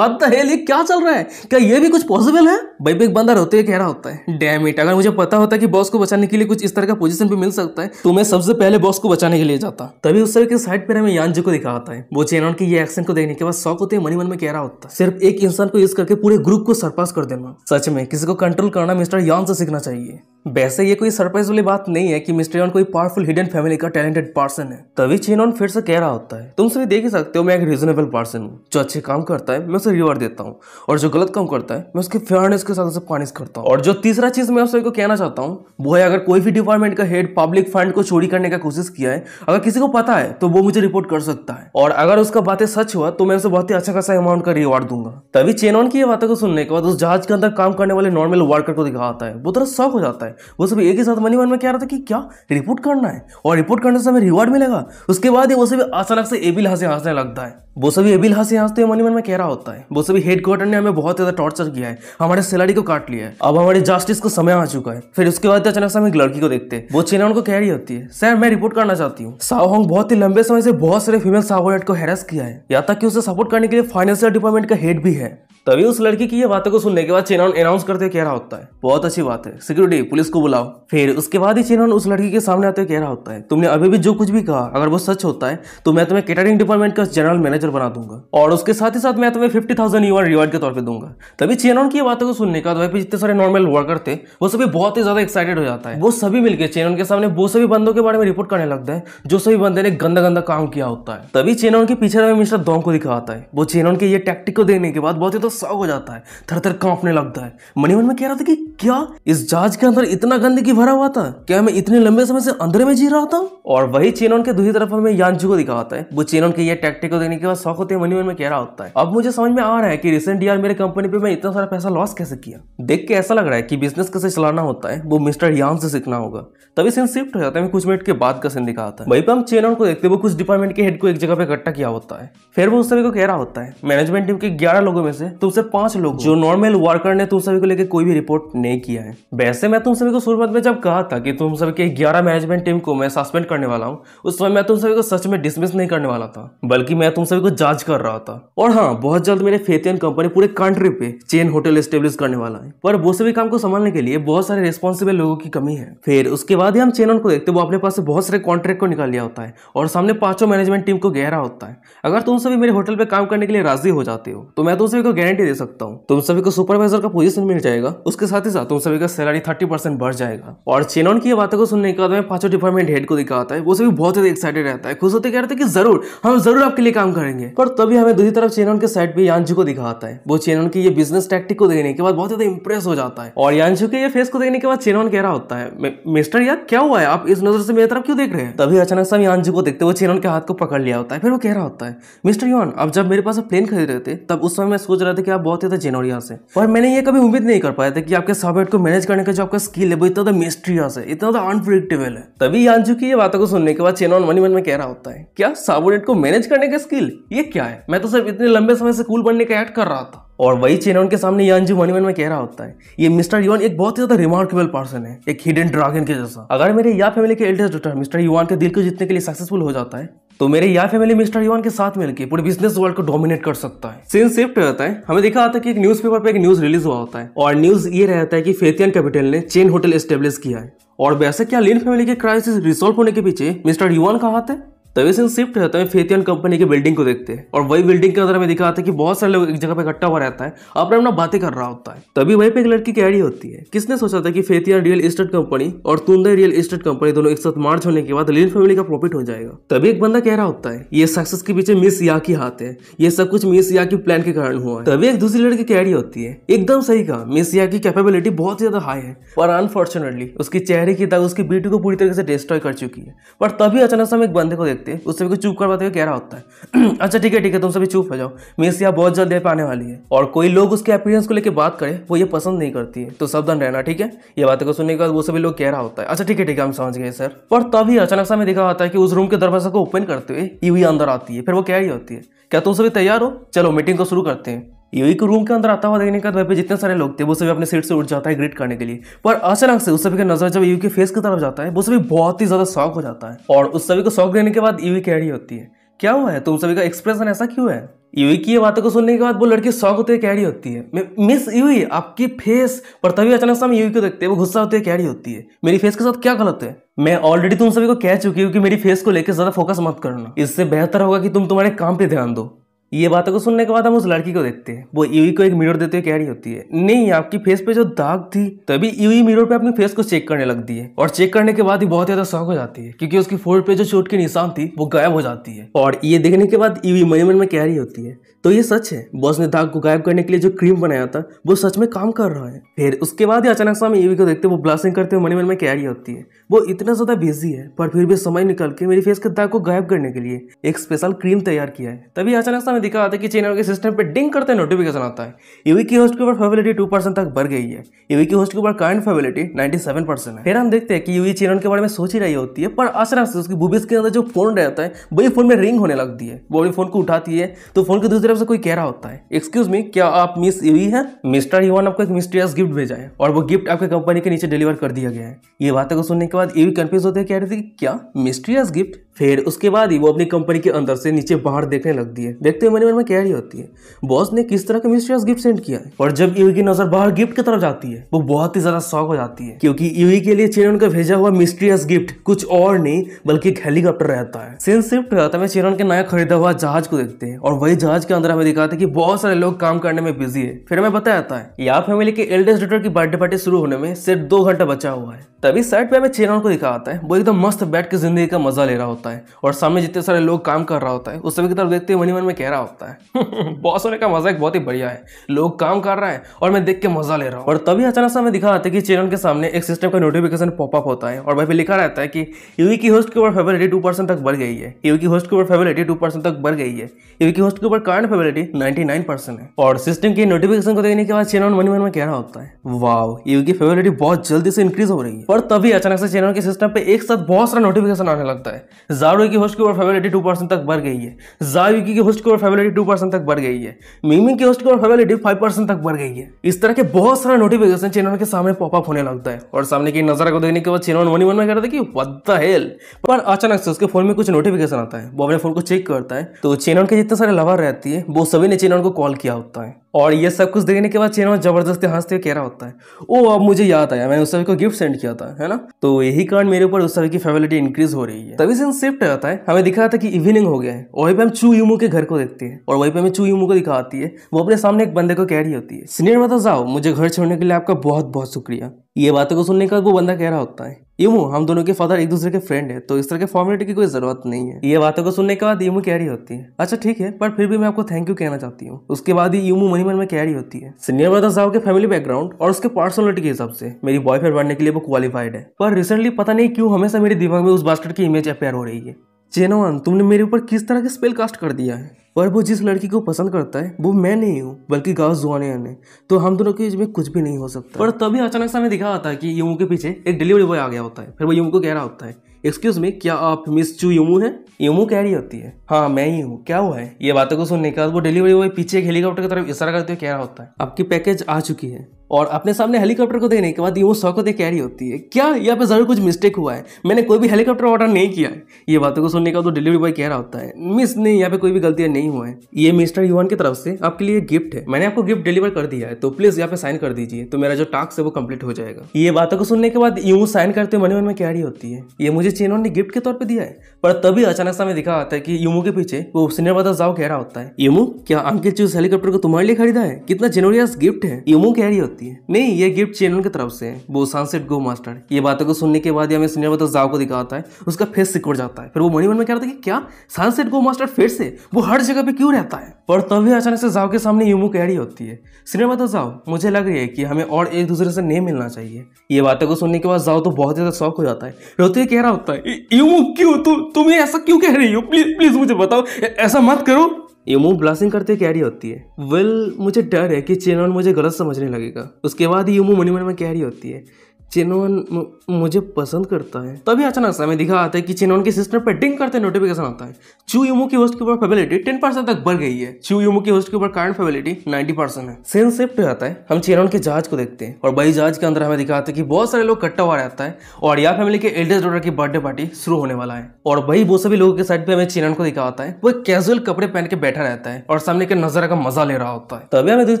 वट है ये क्या चल रहा है क्या ये भी कुछ पॉसिबल है भाई एक बंदा रोते कह रहा होता है डैम इट अगर मुझे पता होता कि बॉस को बचाने के लिए कुछ इस तरह का पोजिशन भी मिल सकता है तो मैं सबसे पहले बॉस को बचाने के लिए जाता तभी उस समय के साइड पर हमें यान को दिखा होता है वो चेनॉन के ये एक्शन को देखने के बाद शौक होते मनी मन में कह रहा होता है सिर्फ एक इंसान को यूज करके पूरे ग्रुप को सरपास कर देना सच में किसी को कंट्रोल करना मिस्टर यान से सीखना चाहिए वैसे ये कोई सरप्राइज वाली बात नहीं है कि मिस्टर यान कोई पावरफुल हिडन फैमिली का टैलेंटेड पर्सन है तभी चेन ऑन फिर से कह रहा होता है तुम सभी देख ही सकते हो मैं एक रीजनेबल पर्सन हूँ जो अच्छे काम करता है मैं उसे रिवॉर्ड देता हूँ और जो गलत काम करता है मैं उसके फेयरनेस के साथ उसे पानिश करता हूँ और जो तीसरा चीज मैं आप सभी को कहना चाहता हूँ वो है अगर कोई भी डिपार्टमेंट का हेड पब्लिक फंड को चोरी करने का कोशिश किया है अगर किसी को पता है तो वो मुझे रिपोर्ट कर सकता है और अगर उसका बातें सच हुआ तो मैं उसे बहुत ही अच्छा खासा अमाउंट का रिवॉर्ड दूंगा तभी चेन ऑन की बातों को सुनने के बाद उस जहाज के अंदर काम करने वाले नॉर्मल वर्कर को दिखाता है वो तरह शौक हो जाता है वो सब एक ही साथ मनी मन में कह रहा था कि क्या रिपोर्ट करना है और रिपोर्ट करने से रिवार्ड मिलेगा उसके बाद वो सभी अचानक से एबिल हंसे हंसने लगता है वो सभी एबिल हंसे हंसते मनी मन में कह रहा होता है वो सभी हेड क्वार्टर ने हमें बहुत ज्यादा टॉर्चर किया है हमारे सैलरी को काट लिया है अब हमारे जस्टिस को समय आ चुका है फिर उसके बाद अचानक से हम एक लड़की को देखते हैं वो चेना उनको कह रही होती है सर मैं रिपोर्ट करना चाहती हूँ साहोंग बहुत ही लंबे समय से बहुत सारे फीमेल सावोनेट को हेरस किया है या तक कि उसे सपोर्ट करने के लिए फाइनेंशियल डिपार्टमेंट का हेड भी है तभी उस लड़की की ये बातों को सुनने के बाद चेनॉन अनाउंस करते कह रहा होता है बहुत अच्छी बात है सिक्योरिटी पुलिस को बुलाओ फिर उसके बाद ही चेनॉन उस लड़की के सामने आते कह रहा होता है तुमने अभी भी जो जो कुछ भी कहा अगर वो सच होता है तो मैं तुम्हें कैटरिंग डिपार्टमेंट का जनरल मैनेजर बना दूंगा और उसके साथ ही साथ मैं तुम्हें फिफ्टी थाउजेंड यूआर रिवार्ड के तौर पर दूंगा तभी चेनॉन की बातों को सुनने का तो भाई जितने सारे नॉर्मल वर्कर थे वो सभी बहुत ही ज्यादा एक्साइटेड हो जाता है वो सभी मिलकर चेनॉन के सामने वो सभी बंदों के बारे में रिपोर्ट करने लगता है जो सभी बंदे ने गंदा गंदा काम किया होता है तभी चेनॉन के पीछे में मिस्टर दौंग को दिखाता है वो चेनॉन के ये टैक्टिक को देने के बाद बहुत ही तो शौक हो जाता है थर थर कांपने लगता है मनी मन में कह रहा था कि क्या इस जहाज के अंदर इतना गंदगी भरा हुआ था क्या मैं इतने लंबे समय से अंदर में जी रहा था और वही वही चेनॉन के दूसरी तरफ हमें यांजू को दिखा होता है वो चेनॉन के ये टैक्टिक को देने के बाद शौक होते मनी मन में कह रहा होता है अब मुझे समझ में आ रहा है कि रिसेंट ईयर मेरे कंपनी पे मैं इतना सारा पैसा लॉस कैसे किया देख के ऐसा लग रहा है कि बिजनेस कैसे चलाना होता है वो मिस्टर यान से सीखना होगा तभी सीन शिफ्ट हो जाता है कुछ मिनट के बाद का सीन दिखा होता है वही पर हम चेनॉन को देखते वो कुछ डिपार्टमेंट के हेड को एक जगह पे इकट्ठा किया होता है फिर वो उस सभी को कह रहा होता है मैनेजमेंट टीम के ग्यारह लोगों में से तुमसे पांच लोग जो नॉर्मल वर्कर ने तुम सभी को लेकर कोई भी रिपोर्ट नहीं किया है वैसे मैं तुम सभी को शुरुआत में जब कहा था कि तुम सभी के ग्यारह मैनेजमेंट टीम को मैं सस्पेंड करने वाला हूँ हूँ उस समय मैं तुम सभी को सच में डिसमिस नहीं करने वाला था बल्कि मैं तुम सभी को जांच कर रहा था और हाँ बहुत जल्द मेरे फेतियन कंपनी पूरे कंट्री पे चेन होटल स्टेब्लिश करने वाला है पर वो सभी काम को संभालने के लिए बहुत सारे रिस्पॉन्सिबल लोगों की कमी है फिर उसके बाद ही हम चेन को देखते वो अपने पास से बहुत सारे कॉन्ट्रैक्ट को निकाल लिया होता है और सामने पांचों मैनेजमेंट टीम को गहरा होता है अगर तुम सभी मेरे होटल पे काम करने के लिए राजी हो जाते हो तो मैं तुम सभी को गारंटी दे सकता हूँ तुम सभी को सुपरवाइजर का पोजिशन मिल जाएगा उसके साथ ही साथ तुम सभी का सैलरी थर्टी बढ़ जाएगा और चेनन की बातों को सुनने के बाद पांचों डिपार्टमेंट हेड को दिखाता है वो से भी बहुत ज़्यादा एक्साइटेड रहता है खुश होते कह रहे थे कि जरूर हम जरूर आपके लिए काम करेंगे पर तभी हमें दूसरी तरफ चेनन के साइड पे यांजू को दिखाता है वो चेनन की ये बिजनेस टैक्टिक को देखने के बाद बहुत ज़्यादा इंप्रेस हो जाता है और यांजू के ये फेस को देखने के बाद चेनन कह रहा होता है मिस्टर यार क्या हुआ है आप इस नज़र से मेरी तरफ क्यों देख रहे हैं तभी अचानक से हम यांजू को देखते वो चेनन के हाथ को पकड़ लिया होता है फिर वो कह रहा होता है मिस्टर योन अब जब मेरे पास प्लेन खरीद रहे थे तब उस समय मैं सोच रहा था कि आप बहुत ज़्यादा जेनोरियास से पर मैंने ये कभी उम्मीद नहीं कर पाया था कि आपके सॉफ्टवेयर को मैनेज करने का जो आपका स्किल है वो इतना मिस्ट्रियस है इतना अनप्रिडिक्टेबल है तभी यांजू की ये बातों को सुनने होने के बाद चेन ऑन मनी मन में कह रहा होता है क्या साबोनेट को मैनेज करने का स्किल ये क्या है मैं तो सिर्फ इतने लंबे समय से कूल बनने का ऐड कर रहा था और वही चेनॉन के सामने ये अंजू मन में कह रहा होता है ये मिस्टर युवान एक बहुत ही ज्यादा रिमार्केबल पर्सन है एक हिडन ड्रैगन के जैसा अगर मेरे या फैमिली के एल्डेस्ट डॉटर मिस्टर युवान के दिल को जीतने के लिए सक्सेसफुल हो जाता है तो मेरे या फैमिली मिस्टर युवान के साथ मिलकर पूरे बिजनेस वर्ल्ड को डोमिनेट कर सकता है सीन शिफ्ट रहता है हमें देखा आता है कि एक न्यूज़पेपर पे एक न्यूज़ रिलीज हुआ होता है और न्यूज़ ये रहता है कि फेतियन कैपिटल ने चेन होटल स्टेब्लिश किया है और वैसे क्या लिन फैमिली के क्राइसिस रिसोल्व होने के पीछे मिस्टर युवान का हाथ है तभी से शिफ्ट होता है फेतियन कंपनी की बिल्डिंग को देखते हैं और वही बिल्डिंग के अंदर हमें दिखाता है कि बहुत सारे लोग एक जगह पे इकट्ठा हुआ रहता है अपने अपना बातें कर रहा होता है तभी वहीं पे एक लड़की की आइडिया होती है किसने सोचा था कि फेतियन रियल स्टेट कंपनी और तुंदे रियल स्टेट कंपनी दोनों एक साथ मार्च होने के बाद लीन फैमिली का प्रॉफिट हो जाएगा तभी एक बंदा कह रहा होता है ये सक्सेस के पीछे मिस या की हाथ है ये सब कुछ मिस या की प्लान के कारण हुआ है तभी एक दूसरी लड़की की आइडिया होती है एकदम सही कहा मिस या की कैपेबिलिटी बहुत ज्यादा हाई है पर अनफॉर्चुनेटली उसके चेहरे की दाग उसकी ब्यूटी को पूरी तरीके से डिस्ट्रॉय कर चुकी है पर तभी अचानक से हम एक बंदे को देखते देखते हैं उस सभी को चुप करवाते हुए कह रहा होता है अच्छा ठीक है ठीक है तुम सभी चुप हो जाओ मेसी आप बहुत जल्द देर पाने वाली है और कोई लोग उसके अपीरेंस को लेकर बात करे वो ये पसंद नहीं करती है तो सावधान रहना ठीक है ये बातें को सुनने के बाद वो सभी लोग कह रहा होता है अच्छा ठीक है ठीक है हम समझ गए सर पर तभी अचानक से हमें देखा होता है कि उस रूम के दरवाजा को ओपन करते हुए ईवी अंदर आती है फिर वो कह रही होती है क्या तुम सभी तैयार हो चलो मीटिंग को शुरू करते हैं एक रूम के अंदर आता हुआ देखने का वहाँ पे जितने सारे लोग थे वो सभी अपने सीट से उठ जाता है ग्रीट करने के लिए पर अचानक से उस सभी का नजर जब यू के फेस की तरफ जाता है वो सभी बहुत ही ज्यादा शौक हो जाता है और उस सभी को शौक देने के बाद ईवी कह रही होती है क्या हुआ है तुम तो सभी का एक्सप्रेशन ऐसा क्यों है यूवी की बातों को सुनने के बाद वो लड़की शौक होते है कह रही होती है मिस यूई आपकी फेस पर तभी अचानक से हम यूवी को देखते हैं वो गुस्सा होते है कह रही होती है मेरी फेस के साथ क्या गलत है मैं ऑलरेडी तुम तो सभी को कह चुकी हूँ कि मेरी फेस को लेकर ज्यादा फोकस मत करना इससे बेहतर होगा कि तुम तुम्हारे काम पे ध्यान दो ये बातों को सुनने के बाद हम उस लड़की को देखते हैं वो यूवी को एक मिरर देते हुए कह रही होती है नहीं आपकी फेस पे जो दाग थी तभी यूवी मिरर पे अपने फेस को चेक करने लगती है और चेक करने के बाद ही बहुत ज्यादा शौक हो जाती है क्योंकि उसकी फोर्ट पे जो चोट की निशान थी वो गायब हो जाती है और ये देखने के बाद यूवी मन में कह रही होती है तो ये सच है बॉस ने दाग को गायब करने के लिए जो क्रीम बनाया था वो सच में काम कर रहा है फिर उसके बाद ही अचानक से हम यूवी को देखते वो ब्लास्टिंग करते हुए मनी मन में कह रही होती है वो इतना ज़्यादा बिजी है पर फिर भी समय निकल के मेरी फेस के दाग को गायब करने के लिए एक स्पेशल क्रीम तैयार किया है तभी अचानक समय दिखा आता है कि चैनल के सिस्टम पे डिंग करते नोटिफिकेशन आता है यूवी की होस्ट के ऊपर फेबिलिटी टू परसेंट तक बढ़ गई है यूवी की होस्ट के ऊपर current favorability ninety seven percent है फिर हम देखते हैं कि यूवी चैनल के बारे में सोच ही रही होती है पर अचानक से उसकी बुबीज के अंदर जो फोन रहता है वही फोन में रिंग होने लगती है वो अपने फोन को उठाती है तो फोन की दूसरी तरफ से कोई कह रहा होता है एक्सक्यूज मी क्या आप मिस यूवी है मिस्टर यूवान आपको एक मिस्टीरियस गिफ्ट भेजा है और वो गिफ्ट आपके कंपनी के नीचे डिलीवर कर दिया गया है ये बातों को सुनने के बाद बाद ये भी कंफ्यूज होते हैं कह रहे थे कि क्या मिस्ट्रियस गिफ्ट फिर उसके बाद ही वो अपनी कंपनी के अंदर से नीचे बाहर देखने लगती है देखते हुए मन मन में कह रही होती है बॉस ने किस तरह का मिस्ट्रियस गिफ्ट सेंड किया है और जब यूवी की नजर बाहर गिफ्ट की तरफ जाती है वो बहुत ही ज्यादा शौक हो जाती है क्योंकि यूवी के लिए चिरन का भेजा हुआ मिस्ट्रियस गिफ्ट कुछ और नहीं बल्कि एक हेलीकॉप्टर रहता है सिंस शिफ्ट रहता है चिरन के नया खरीदा हुआ जहाज को देखते हैं और वही जहाज के अंदर हमें दिखाते हैं कि बहुत सारे लोग काम करने में बिजी है फिर हमें बताया जाता है या फैमिली के एल्डेस्ट डॉटर की बर्थडे पार्टी शुरू होने में सिर्फ दो घंटा बचा हुआ है तभी सर्ट पे हमें चेरन बैकग्राउंड को दिखा आता है वो एकदम मस्त बैठ के जिंदगी का मजा ले रहा होता है और सामने जितने सारे लोग काम कर रहा होता है उस सभी की तरफ देखते हुए मनी मन में कह रहा होता है बॉस होने का मजा एक बहुत ही बढ़िया है लोग काम कर रहा है और मैं देख के मजा ले रहा हूँ और तभी अचानक से हमें दिखा आता है कि चैनल के सामने एक सिस्टम का नोटिफिकेशन पॉपअप होता है और वह लिखा रहता है कि यूवी की होस्ट के ऊपर फेवरेटी टू परसेंट तक बढ़ गई है यूवी की होस्ट के ऊपर फेवरेटी टू परसेंट तक बढ़ गई है यूवी की होस्ट के ऊपर कारण फेबिलिटी नाइनटी नाइन परसेंट है और सिस्टम की नोटिफिकेशन को देखने के बाद चैनल मनी मन में कह रहा होता है वाव यूवी की फेबिलिटी बहुत जल्दी से इंक्रीज हो रही है और तभी अचानक से चैनल के सिस्टम पे एक साथ बहुत सारा नोटिफिकेशन आने लगता है जारो की होस्ट की ओर फेबिलिटी टू परसेंट तक बढ़ गई है जाविकी की होस्ट की ओर फेबिलिटी टू परसेंट तक बढ़ गई है मीमिंग की होस्ट की ओर फेबिलिटी फाइव परसेंट तक बढ़ गई है इस तरह के बहुत सारा नोटिफिकेशन चैनल के सामने पॉपअप होने लगता है और सामने की नजर को देखने के बाद चैनल मनी मन में कहता है कि वद्दा हेल पर अचानक से उसके फोन में कुछ नोटिफिकेशन आता है वो अपने फोन को चेक करता है तो चैनल के जितने सारे लवर रहती है वो सभी ने चैनल को कॉल किया होता है और ये सब कुछ देखने के बाद चेना जबरदस्ती हंसते हुए कह रहा होता है ओ अब मुझे याद आया मैंने उस सभी को गिफ्ट सेंड किया था है ना तो यही कारण मेरे ऊपर उस सभी की फेबिलिटी इंक्रीज हो रही है तभी से शिफ्ट आता है हमें दिख रहा था कि इवनिंग हो गया है वहीं पे हम चू यूमू के घर को देखते हैं और वहीं पे हमें चू यूमू को दिखाती है वो अपने सामने एक बंदे को कह रही होती है सीनियर मत जाओ मुझे घर छोड़ने के लिए आपका बहुत बहुत शुक्रिया ये बातों को सुनने का वो बंदा कह रहा होता है ईमू हम दोनों के फादर एक दूसरे के फ्रेंड है तो इस तरह के फॉर्मेलिटी की कोई जरूरत नहीं है ये बातों को सुनने के बाद ईमू कैरी होती है अच्छा ठीक है पर फिर भी मैं आपको थैंक यू कहना चाहती हूँ उसके बाद ही ईमू मनी मन में कैरी होती है सीनियर ब्रदर साहब के फैमिली बैकग्राउंड और उसके पर्सनलिटी के हिसाब से मेरी बॉयफ्रेंड बनने के लिए वो क्वालिफाइड है पर रिसेंटली पता नहीं क्यों हमेशा मेरे दिमाग में उस बास्केट की इमेज अपेयर हो रही है चेनवान तुमने मेरे ऊपर किस तरह के स्पेल कास्ट कर दिया है पर वो जिस लड़की को पसंद करता है वो मैं नहीं हूँ बल्कि गाँव जुआने आने तो हम दोनों के बीच में कुछ भी नहीं हो सकता पर तभी अचानक से हमें दिखा आता है कि यमू के पीछे एक डिलीवरी बॉय आ गया होता है फिर वो यमू को कह रहा होता है एक्सक्यूज मी क्या आप मिस चू यमू है यमू कह रही होती है हाँ मैं ही हूँ क्या हुआ है ये बातों को सुनने के बाद वो डिलीवरी बॉय पीछे एक हेलीकॉप्टर की तरफ इशारा करते हुए कह रहा होता है आपकी पैकेज आ चुकी है और अपने सामने हेलीकॉप्टर को देने के बाद ये वो सौ को दे कैरी होती है क्या यहाँ पे ज़रूर कुछ मिस्टेक हुआ है मैंने कोई भी हेलीकॉप्टर ऑर्डर नहीं किया है ये बातों को सुनने का तो डिलीवरी बॉय कह रहा होता है मिस नहीं यहाँ पे कोई भी गलतियाँ नहीं हुआ है ये मिस्टर युवान की तरफ से आपके लिए गिफ्ट है मैंने आपको गिफ्ट डिलीवर कर दिया है तो प्लीज़ यहाँ पे साइन कर दीजिए तो मेरा जो टास्क है वो कम्प्लीट हो जाएगा ये बातों को सुनने के बाद यूँ साइन करते मन मन में कैरी होती है ये मुझे चीनों ने गिफ्ट के तौर पर दिया है पर तभी अचानक से हमें दिखा आता है कि यूमू के पीछे वो सीनियर ब्रदर जाओ कह रहा होता है यूमू क्या अंकिल चूज हेलीकॉप्टर को तुम्हारे लिए खरीदा है कितना जेनोरियस गिफ्ट है यूमू कह रही होती है जाती है नहीं ये गिफ्ट चैनल की तरफ से है वो सनसेट गो मास्टर ये बातों को सुनने के बाद या मैं सीनियर बताओ जाओ को दिखाता है उसका फेस सिकुड़ जाता है फिर वो मणि मन में कहता है कि क्या सनसेट गो मास्टर फिर से वो हर जगह पे क्यों रहता है पर तभी अचानक से जाओ के सामने यूमू कह रही होती है सीनियर बताओ जाओ मुझे लग रही है कि हमें और एक दूसरे से नहीं मिलना चाहिए ये बातों को सुनने के बाद जाओ तो बहुत ज्यादा शौक हो जाता है रोते कह रहा होता है यूमू क्यों तुम तुम्हें ऐसा क्यों कह रही हो प्लीज प्लीज मुझे बताओ ऐसा मत करो ये मुंह ब्लास्टिंग करते कैरी होती है वेल well, मुझे डर है कि चेनॉन मुझे गलत समझने लगेगा उसके बाद ये मुंह मनी मन में कैरी होती है चिनवन मुझे पसंद करता है तभी अचानक समय दिखा आता है कि चिनवन के सिस्टर पर डिंग करते नोटिफिकेशन आता है चू यूमो की होस्ट के ऊपर फेबिलिटी टेन परसेंट तक बढ़ गई है चू यूमो की होस्ट के ऊपर कारण फेबिलिटी नाइनटी परसेंट है सेन शिफ्ट हो जाता है हम चिनवन के जहाज को देखते हैं और बड़ी जहाज के अंदर हमें दिखाते हैं कि बहुत सारे लोग कट्टा हुआ रहता है और या फैमिली के एल्डेस्ट डॉटर की बर्थडे पार्टी शुरू होने वाला है और वही वो सभी लोगों के साइड पे हमें चिनवन को दिखाता है वो कैजुअल कपड़े पहन के बैठा रहता है और सामने के नजारा का मजा ले रहा होता है तभी हमें दूसरी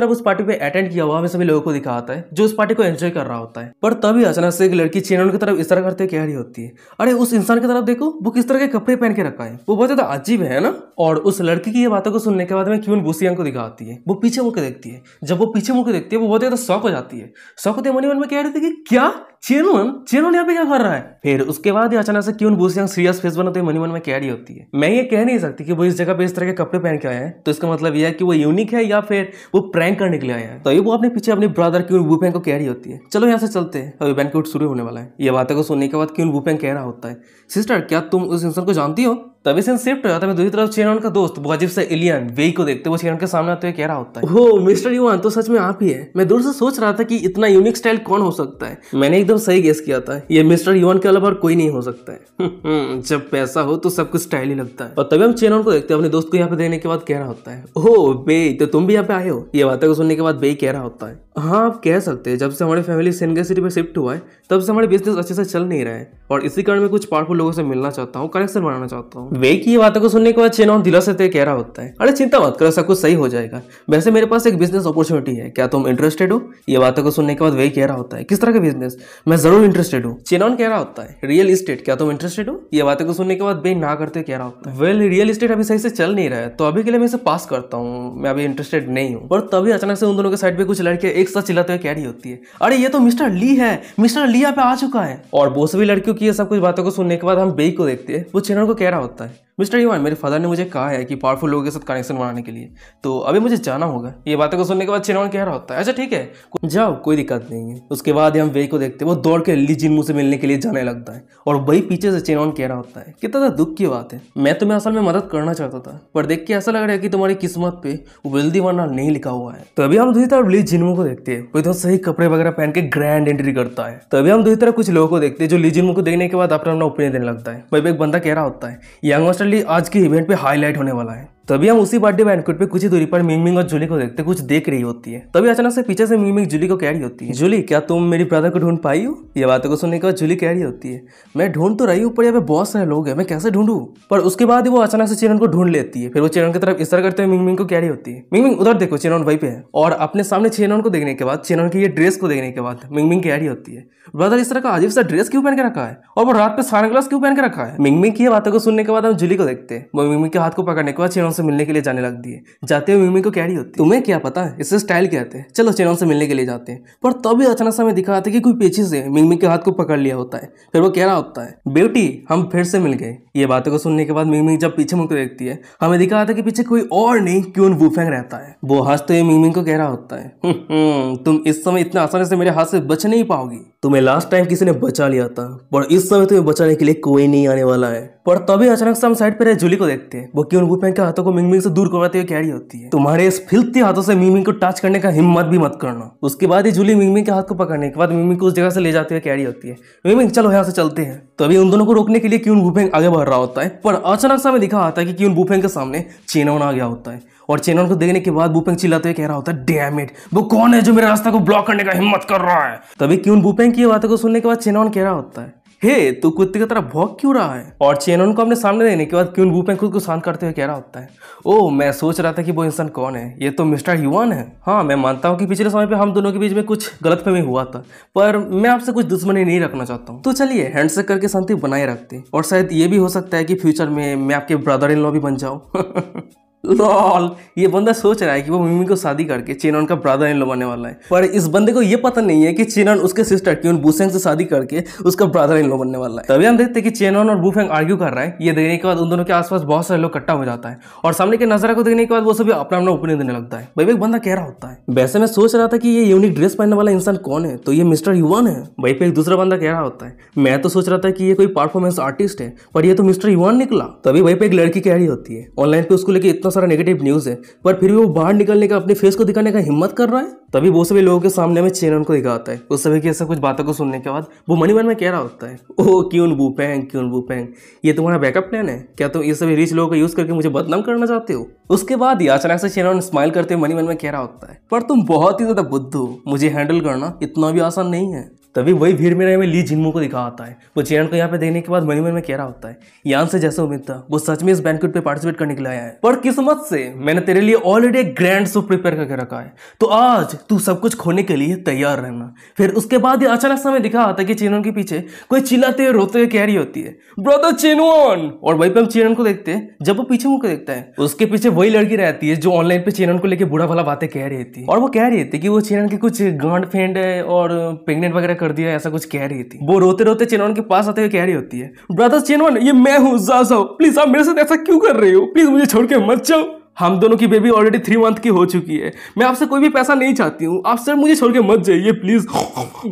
तरफ उस पार्टी पे अटेंड किया हुआ हमें सभी लोगों को दिखाता है जो उस पार्टी को एंजॉय कर रहा होता है पर तब तभी अचानक से एक लड़की चैनल की तरफ इस तरह करते कह रही होती है अरे उस इंसान की तरफ देखो वो किस तरह के कपड़े पहन के रखा है वो बहुत ज्यादा अजीब है ना और उस लड़की की ये बातों को सुनने के बाद में क्यून बुसियांग को दिखाती है वो पीछे मुड़ के देखती है जब वो पीछे मुड़ के देखती है वो बहुत ज्यादा शौक हो जाती है शौक होते मनी मन में कह रही थी कि क्या चेनुन चेनुन यहाँ पे क्या कर रहा है फिर उसके बाद ही अचानक से क्यून बुसियांग सीरियस फेस बनाते मनी मन में कह रही होती है मैं ये कह नहीं सकती कि वो इस जगह पे इस तरह के कपड़े पहन के आया है तो इसका मतलब यह है कि वो यूनिक है या फिर वो प्रैंक करने के लिए आया है तो ये वो अपने पीछे अपने ब्रदर क्यून बुफेंग को कह रही होती है चलो यहाँ से चलते हैं अभिबैन बैंक शुरू होने वाला है ये बातें को सुनने के बाद क्यों भूपेन कह रहा होता है सिस्टर क्या तुम उस इंसान को जानती हो तभी सीन शिफ्ट हो जाता है दूसरी तरफ चेरन का दोस्त वाजिब से एलियन वेई को देखते वो चेरन के सामने आते हुए कह रहा होता है हो मिस्टर युवान तो सच में आप ही है मैं दूर से सोच रहा था कि इतना यूनिक स्टाइल कौन हो सकता है मैंने एकदम सही गेस किया था ये मिस्टर युवान के अलावा कोई नहीं हो सकता है हम्म, जब पैसा हो तो सब कुछ स्टाइल ही लगता है और तभी हम चेरन को देखते हैं अपने दोस्त को यहाँ पे देने के बाद कह रहा होता है हो बे तो तुम भी यहाँ पे आए हो ये बातें को सुनने के बाद बे कह रहा होता है हाँ आप कह सकते हैं जब से हमारी फैमिली सेंगे सिटी में शिफ्ट हुआ है तब से हमारे बिजनेस अच्छे से चल नहीं रहा है और इसी कारण मैं कुछ पावरफुल लोगों से मिलना चाहता हूँ कनेक्शन बनाना चाहता हूँ वे की ये बातों को सुनने के बाद चेनॉन दिला से तो कह रहा होता है अरे चिंता मत करो सब कुछ सही हो जाएगा वैसे मेरे पास एक बिजनेस अपॉर्चुनिटी है क्या तुम इंटरेस्टेड हो ये बातों को सुनने के बाद वे कह रहा होता है किस तरह का बिजनेस मैं जरूर इंटरेस्टेड हूँ चेनॉन कह रहा होता है रियल इस्टेट क्या तुम इंटरेस्टेड हो ये बातों को सुनने के बाद वे ना करते कह रहा होता है वेल रियल इस्टेट अभी सही से चल नहीं रहा है तो अभी के लिए मैं इसे पास करता हूँ मैं अभी इंटरेस्टेड नहीं हूँ पर तभी अचानक से उन दोनों के साइड में कुछ लड़के एक साथ चिल्लाते हुए कह रही होती है अरे ये तो मिस्टर ली है मिस्टर ली यहाँ पे आ चुका है और वो सभी लड़कियों की ये सब कुछ बातों को सुनने के बाद हम बेई को देखते हैं वो चेनॉन को कह रहा होता है जाता है मिस्टर ईवान मेरे फादर ने मुझे कहा है कि पावरफुल लोगों के साथ कनेक्शन बनाने के लिए तो अभी मुझे जाना होगा ये बातों को सुनने के बाद चिरवन कह रहा होता है अच्छा ठीक है को, जाओ कोई दिक्कत नहीं है उसके बाद हम वे को देखते हैं वो दौड़ के लिली जिनमू से मिलने के लिए जाने लगता है और वही पीछे से चिरवन कह रहा होता है कितना दुख की बात है मैं तुम्हें असल में मदद करना चाहता था पर देख के ऐसा लग रहा है कि तुम्हारी किस्मत पे वेल्दी वर्ना नहीं लिखा हुआ है तो अभी हम दूसरी तरफ लिली जिनमू को देखते हैं वही तो सही कपड़े वगैरह पहन के ग्रैंड एंट्री करता है तो अभी हम दूसरी तरफ कुछ लोगों को देखते हैं जो लिली जिनमू को देखने के बाद अपना अपना ओपिनियन देने लगता है वही एक बंदा कह रहा होता है ली आज के इवेंट पे हाईलाइट होने वाला है तभी हम उसी बर्थडे बैंकुट पे कुछ ही दूरी पर मिंग मिंग और जूली को देखते कुछ देख रही होती है तभी अचानक से पीछे से मिंग मिंग जूली को कह रही होती है जूली क्या तुम मेरी ब्रदर को ढूंढ पाई हो ये बातों को सुनने के बाद जूली कह रही होती है मैं ढूंढ तो रही हूँ पर यहाँ पे बहुत सारे लोग हैं मैं कैसे ढूंढू पर उसके बाद वो अचानक से चिरन को ढूंढ लेती है फिर वो चिरन की तरफ इस तरह करते हुए मिंग मिंग को कह रही होती है मिंग मिंग उधर देखो चिरन वही पे है और अपने सामने चिरन को देखने के बाद चिरन की ये ड्रेस को देखने के बाद मिंग मिंग कह रही होती है ब्रदर इस तरह का अजीब सा ड्रेस क्यों पहन के रखा है और वो रात पे सारा ग्लास क्यों पहन के रखा है मिंग मिंग की बातों को सुनने के बाद हम जूली को देखते हैं वो मिंग मिंग के हाथ को पकड़ने के बाद चिरन से मिलने के लिए जाने लग दिए जाते हुए यूमी को कैरी होती तुम्हें क्या पता है इसे स्टाइल कहते हैं चलो चेनोन से मिलने के लिए जाते हैं पर तभी अचानक समय दिखा रहा है कि कोई पीछे से मिंगमी के हाथ को पकड़ लिया होता है फिर वो कह रहा होता है ब्यूटी हम फिर से मिल गए ये बातों को सुनने के बाद मिंगमी जब पीछे मुड़ देखती है हमें दिखा रहा था कि पीछे कोई और नहीं क्यों वूफेंग रहता है वो हंसते हुए मिंगमी को कह रहा होता है हम्म, हम्म, तुम इस समय इतना आसानी से मेरे हाथ से बच नहीं पाओगी तुम्हें लास्ट टाइम किसी ने बचा लिया था पर इस समय तुम्हें बचाने के लिए कोई नहीं आने वाला है पर तभी अचानक से हम साइड पर जूली को देखते हैं वो उन गुपेन के हाथों को मिंग मिंग से दूर करवाते हुए कैरी होती है तुम्हारे इस फिलती हाथों से मिंग मिंग को टच करने का हिम्मत भी मत करना उसके बाद ही जुली मिंग मिंग के हाथ को पकड़ने के बाद मिंग मिंग को उस जगह से ले जाते हुए कैरी होती है मिंग मिंग चलो यहाँ से चलते हैं तभी उन दोनों को रोकने के लिए क्यून भूपेंग आगे बढ़ रहा होता है पर अचानक से हमें दिखा आता है कि क्यून भूपेंग के सामने चेनौना आ गया होता है और चेनन को देखने के बाद बुपेंग चिल्लाते हुए कह रहा होता है डैम इट वो कौन है जो मेरे रास्ता को ब्लॉक करने का हिम्मत कर रहा है तभी क्यों बुपेंग की बातों को सुनने के बाद चेनन कह रहा होता है हे तू कुत्ते की तरह भौंक क्यों रहा है और चेनन को अपने सामने देने के बाद क्यों बुपेंग खुद को शांत करते हुए कह रहा होता है ओ मैं सोच रहा था कि वो इंसान कौन है ये तो मिस्टर युवान है हाँ मैं मानता हूँ कि पिछले समय पे हम दोनों के बीच में कुछ गलत फहमी हुआ था पर मैं आपसे कुछ दुश्मनी नहीं रखना चाहता हूँ तो चलिए हैंडसेक करके शांति बनाए रखते और शायद ये भी हो सकता है कि फ्यूचर में मैं आपके ब्रदर इन लॉ भी बन जाऊँ लॉल ये बंदा सोच रहा है कि वो मिमी को शादी करके चेनन का ब्रदर इन लॉ बनने वाला है पर इस बंदे को ये पता नहीं है कि चेनन उसके सिस्टर क्यून बुसेंग से शादी करके उसका ब्रदर इन लॉ बनने वाला है तभी हम देखते हैं कि चेनन और बुफेंग आर्ग्यू कर रहा है ये देखने के बाद उन दोनों के आसपास बहुत सारे लोग इकट्ठा हो जाता है और सामने के नजारा को देखने के बाद वो सभी अपना अपना ओपिनियन देने लगता है भाई एक बंदा कह रहा होता है वैसे मैं सोच रहा था कि ये यूनिक ड्रेस पहनने वाला इंसान कौन है तो ये मिस्टर युवान है भाई पे एक दूसरा बंदा कह रहा होता है मैं तो सोच रहा था कि ये कोई परफॉर्मेंस आर्टिस्ट है पर ये तो मिस्टर युवान निकला तभी भाई पे एक लड़की कह रही होती है ऑनलाइन पे उसको लेके इतना सारा नेगेटिव न्यूज़ है पर फिर भी वो बाहर निकलने का अपने फेस को दिखाने का हिम्मत कर रहा है तभी वो सभी लोगों के सामने में चेनन को दिखाता है उस सभी की ऐसा कुछ बातों को सुनने के बाद वो मनी मन में कह रहा होता है ओ क्यून पैंग क्यून क्यों पैंग ये तुम्हारा बैकअप प्लान है क्या तुम ये सभी रिच लोगों का यूज़ करके मुझे बदनाम करना चाहते हो उसके बाद ही अचानक से चेनन स्माइल करते हुए मनी मन में कह रहा होता है पर तुम बहुत ही ज़्यादा बुद्ध हो मुझे हैंडल करना इतना भी आसान नहीं है तभी वही भीड़ में रहे में ली जिनमू को दिखा आता है वो चेयरन को यहाँ पे देखने के बाद मनी मन में कह रहा होता है यान से जैसे उम्मीद था वो सच में इस बैंकेट पे पार्टिसिपेट करने के लिए आया है पर किस्मत से मैंने तेरे लिए ऑलरेडी एक ग्रैंड शो प्रिपेयर करके रखा है तो आज तू सब कुछ खोने के लिए तैयार रहना फिर उसके बाद ये अचानक समय दिखा आता है कि चेनन के पीछे कोई चिल्लाते हुए रोते हुए कह रही होती है ब्रदर चेनवन और वही पे हम चेनन को देखते हैं जब वो पीछे मुड़ के देखता है उसके पीछे वही लड़की रहती है जो ऑनलाइन पे चेनन को लेकर बुरा भला बातें कह रही थी और वो कह रही थी कि वो चेनन की कुछ गांड फेंड है और प्रेगनेंट वगैरह कर दिया ऐसा कुछ कह रही थी वो रोते रोते चिनवन के पास आते हुए कह रही होती है ब्रदर चिनवन ये मैं हूँ जाओ प्लीज आप मेरे साथ ऐसा क्यों कर रहे हो प्लीज मुझे छोड़ के मत जाओ हम दोनों की बेबी ऑलरेडी थ्री मंथ की हो चुकी है मैं आपसे कोई भी पैसा नहीं चाहती हूँ आप सर मुझे छोड़ के मत जाइए प्लीज़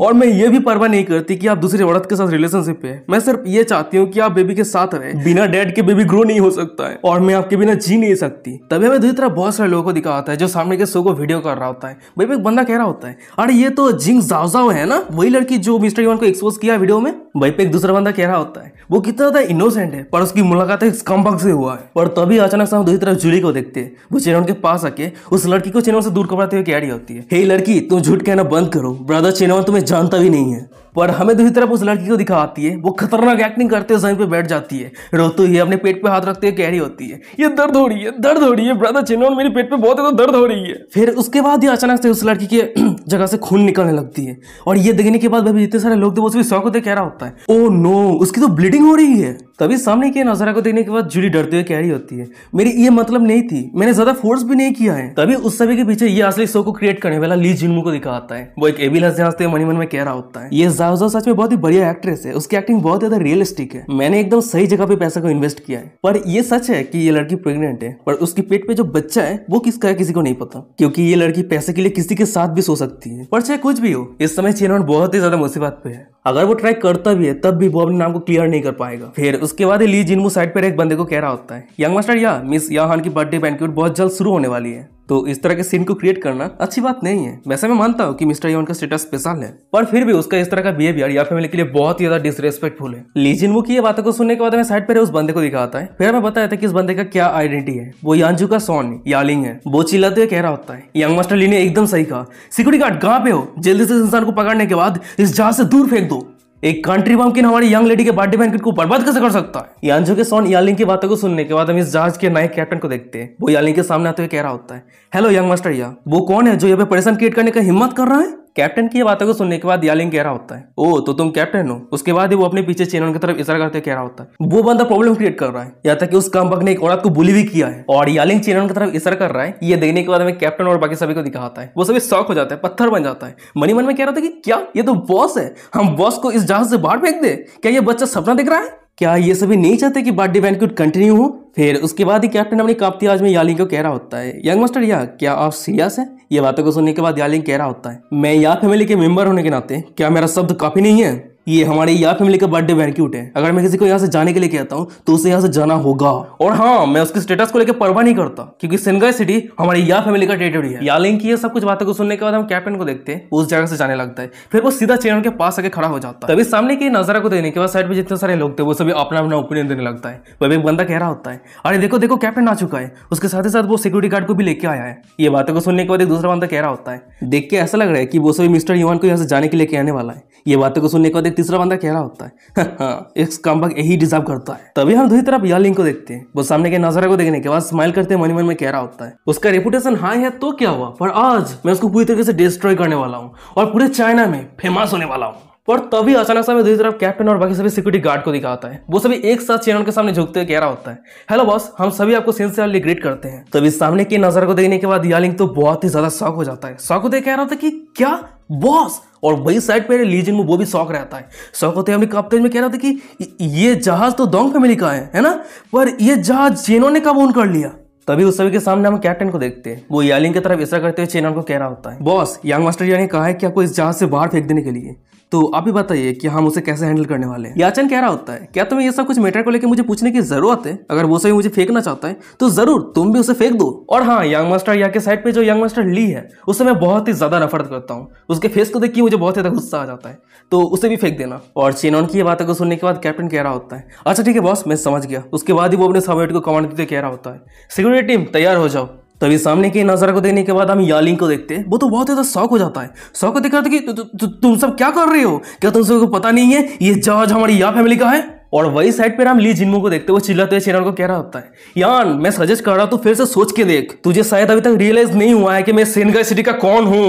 और मैं ये भी परवाह नहीं करती कि आप दूसरी औरत के साथ रिलेशनशिप है मैं सिर्फ ये चाहती हूँ कि आप बेबी के साथ रहे बिना डैड के बेबी ग्रो नहीं हो सकता है और मैं आपके बिना जी नहीं सकती तभी हमें दूसरी तरफ बहुत सारे लोगों को दिखा होता है जो सामने के शो को वीडियो कर रहा होता है भाई एक बंदा कह रहा होता है अरे ये तो जिंग जाओजाओ है ना वही लड़की जो मिस्टर यून को एक्सपोज किया वीडियो में भाई पे एक दूसरा बंदा कह रहा होता है वो कितना ज्यादा इनोसेंट है पर उसकी मुलाकात कम से हुआ है पर तभी अचानक से हम दूसरी तरफ जूली को देखते देखते हैं वो चेनोन के पास आके उस लड़की को चेनोन से दूर करवाते हुए क्या होती है हे लड़की तुम झूठ कहना बंद करो ब्रदर चेनोन तुम्हें जानता भी नहीं है पर हमें दूसरी तरफ उस लड़की को दिखाती है वो खतरनाक एक्टिंग करते हुए जमीन पे बैठ जाती है रोती है अपने पेट पे हाथ रखते हुए कह रही होती है ये दर्द हो रही है दर्द हो रही है ब्रदर चिन्ह मेरे पेट पे बहुत ज़्यादा दर्द हो रही है फिर उसके बाद ही अचानक से उस लड़की के जगह से खून निकलने लगती है और ये देखने के बाद भाई इतने सारे लोग थे उसकी शौक होते कह रहा होता है ओ नो उसकी तो ब्लीडिंग हो रही है तभी सामने के नजारा को देखने के बाद जुड़ी डरते हुए कह रही होती है मेरी ये मतलब नहीं थी मैंने ज्यादा फोर्स भी नहीं किया है तभी उस सभी के पीछे ये असली शो को क्रिएट करने वाला ली जिनमू को दिखाता है वो एक एबिल हंसते हंसते मनी मन में कह रहा होता है ये साहूजा सच में बहुत ही बढ़िया एक्ट्रेस है उसकी एक्टिंग बहुत ज्यादा रियलिस्टिक है मैंने एकदम सही जगह पे पैसा को इन्वेस्ट किया है पर ये सच है कि ये लड़की प्रेग्नेंट है पर उसके पेट पे जो बच्चा है वो किसका है किसी को नहीं पता क्योंकि ये लड़की पैसे के लिए किसी के साथ भी सो सकती है पर चाहे कुछ भी हो इस समय चेनवन बहुत ही ज्यादा मुसीबत पे है अगर वो ट्राई करता भी है तब भी वो अपने नाम को क्लियर नहीं कर पाएगा फिर उसके बाद ली जिनमू साइड पर एक बंदे को कह रहा होता है यंग मास्टर या मिस याहान की बर्थडे बैंक बहुत जल्द शुरू होने वाली है तो इस तरह के सीन को क्रिएट करना अच्छी बात नहीं है वैसे मैं मानता हूँ कि मिस्टर यौन का स्टेटस स्पेशल है पर फिर भी उसका इस तरह का बिहेवियर या फैमिली के लिए बहुत ही ज्यादा डिसरेस्पेक्टफुल है लीजिन वो की बातों को सुनने के बाद हमें साइड पर उस बंदे को दिखाता है फिर हमें बताया था कि इस बंदे का क्या आइडेंटिटी है वो यांजू का सोन यालिंग है वो चिल्लाते हुए कह रहा होता है यंग मास्टर ली ने एकदम सही कहा सिक्योरिटी गार्ड कहाँ पे हो जल्दी से इंसान को पकड़ने के बाद इस जहाज से दूर फेंक दो एक कंट्री बमकिन हमारी यंग लेडी के बर्थडे बैंकेट को बर्बाद कैसे कर सकता है यांजू के सोन यालिंग की बातों को सुनने के बाद हम इस जहाज के नए कैप्टन को देखते हैं वो यालिंग के सामने आते हुए कह रहा होता है हेलो यंग मास्टर या वो कौन है जो यहाँ पे परेशान क्रिएट करने का हिम्मत कर रहा है कैप्टन की बातों को सुनने के बाद यालिंग कह रहा होता है ओ तो तुम कैप्टन हो उसके बाद ही वो अपने पीछे चेनन की तरफ इशारा करते कह रहा होता है वो बंदा प्रॉब्लम क्रिएट कर रहा है या तक तो उस काम ने एक औरत को बुली भी किया है और यालिंग चेनन की तरफ इशारा कर रहा है ये देखने के बाद हमें कैप्टन और बाकी सभी को दिखाता है वो सभी शौक हो जाता है पत्थर बन जाता है मनी मन में कह रहा था कि क्या ये तो बॉस है हम बॉस को इस जहाज से बाहर फेंक दे क्या ये बच्चा सपना दिख रहा है क्या ये सभी नहीं चाहते कि बर्थडे बैंक कंटिन्यू हो फिर उसके बाद ही कैप्टन अपनी काफ्ती आज में यालिंग को कह रहा होता है यंग मास्टर या क्या आप सीरियस हैं ये बातों को सुनने के बाद यालिंग कह रहा होता है मैं या फैमिली के मेंबर होने के नाते क्या मेरा शब्द काफी नहीं है ये हमारे या फैमिली का बर्थडे बैंक्यूट है अगर मैं किसी को यहाँ से जाने के लिए कहता हूँ तो उसे यहाँ से जाना होगा और हाँ मैं उसके स्टेटस को लेकर परवाह नहीं करता क्योंकि सिनगाई सिटी हमारे या फैमिली का टेरिटोरी है या लिंक ये सब कुछ बातों को सुनने के बाद हम कैप्टन को देखते हैं उस जगह से जाने लगता है फिर वो सीधा चेयर के पास आके खड़ा हो जाता है तभी सामने के नजारा को देने के बाद साइड पर जितने सारे लोग थे वो सभी अपना अपना ओपिनियन देने लगता है वह एक बंदा कह रहा होता है अरे देखो देखो कैप्टन आ चुका है उसके साथ ही साथ वो सिक्योरिटी गार्ड को भी लेके आया है ये बातों को सुनने के बाद एक दूसरा बंदा कह रहा होता है देख के ऐसा लग रहा है कि वो सभी मिस्टर युवान को यहाँ से जाने के लिए कहने वाला है ये बातों को सुनने के बाद एक तीसरा बंदा कह रहा होता है हाँ, एक कामबाग यही डिजर्व करता है तभी हम दूसरी तरफ यालिंग को देखते हैं वो सामने के नजारे को देखने के बाद स्माइल करते मन मन में कह रहा होता है उसका रेपुटेशन हाई है तो क्या हुआ पर आज मैं उसको पूरी तरीके से डिस्ट्रॉय करने वाला हूँ और पूरे चाइना में फेमस होने वाला हूँ पर तभी अचानक से दूसरी तरफ कैप्टन और बाकी सभी सिक्योरिटी गार्ड को दिखा होता है वो सभी एक साथ चेयरमैन के सामने झुकते हुए कह रहा होता है हेलो बॉस हम सभी आपको सिंसियरली ग्रीट करते हैं तभी सामने की नजर को देखने के बाद यालिंग तो बहुत ही ज्यादा शौक हो जाता है शौक होते कह रहा था कि क्या बॉस और वही साइड पे लीजन में वो भी शौक रहता है शौक होते हम कप्तान में कह रहा था कि ये जहाज तो दोंग फैमिली का है है ना पर ये जहाज जेनों ने कब ओन कर लिया तभी उस सभी के सामने हम कैप्टन को देखते हैं वो यालिंग की तरफ इशारा करते हुए चेनन को कह रहा होता है बॉस यंग मास्टर यानी कहा है कि आपको इस जहाज से बाहर फेंक देने के लिए तो आप ही बताइए कि हम उसे कैसे हैंडल करने वाले हैं याचन कह रहा होता है क्या तुम्हें ये सब कुछ मैटर को लेकर मुझे पूछने की जरूरत है अगर वो सभी मुझे फेंकना चाहता है तो जरूर तुम भी उसे फेंक दो और हाँ यंग मास्टर या के साइड पे जो यंग मास्टर ली है उसे मैं बहुत ही ज्यादा नफरत करता हूँ उसके फेस को देख के मुझे बहुत ज्यादा गुस्सा आ जाता है तो उसे भी फेंक देना और चेनॉन की बातों को सुनने के बाद कैप्टन कह रहा होता है अच्छा ठीक है बॉस मैं समझ गया उसके बाद ही वो अपने सबवेट को कमांड देते कह रहा होता है सिक्योरिटी टीम तैयार हो जाओ तभी सामने के नजर को देने के बाद हम यालिंग को देखते हैं वो तो बहुत ज़्यादा शौक हो जाता है शौक को देखा तो कि तुम सब क्या कर रहे हो क्या तुम सबको पता नहीं है ये जहाज हमारी या फैमिली का है और वही साइड पर हम ली जिनमो को देखते वो चिल्लाते हुए को कह रहा होता है यान मैं सजेस्ट कर रहा हूँ तो फिर से सोच के देख तुझे शायद अभी तक रियलाइज नहीं हुआ है कि मैं सेनगा सिटी का कौन हूँ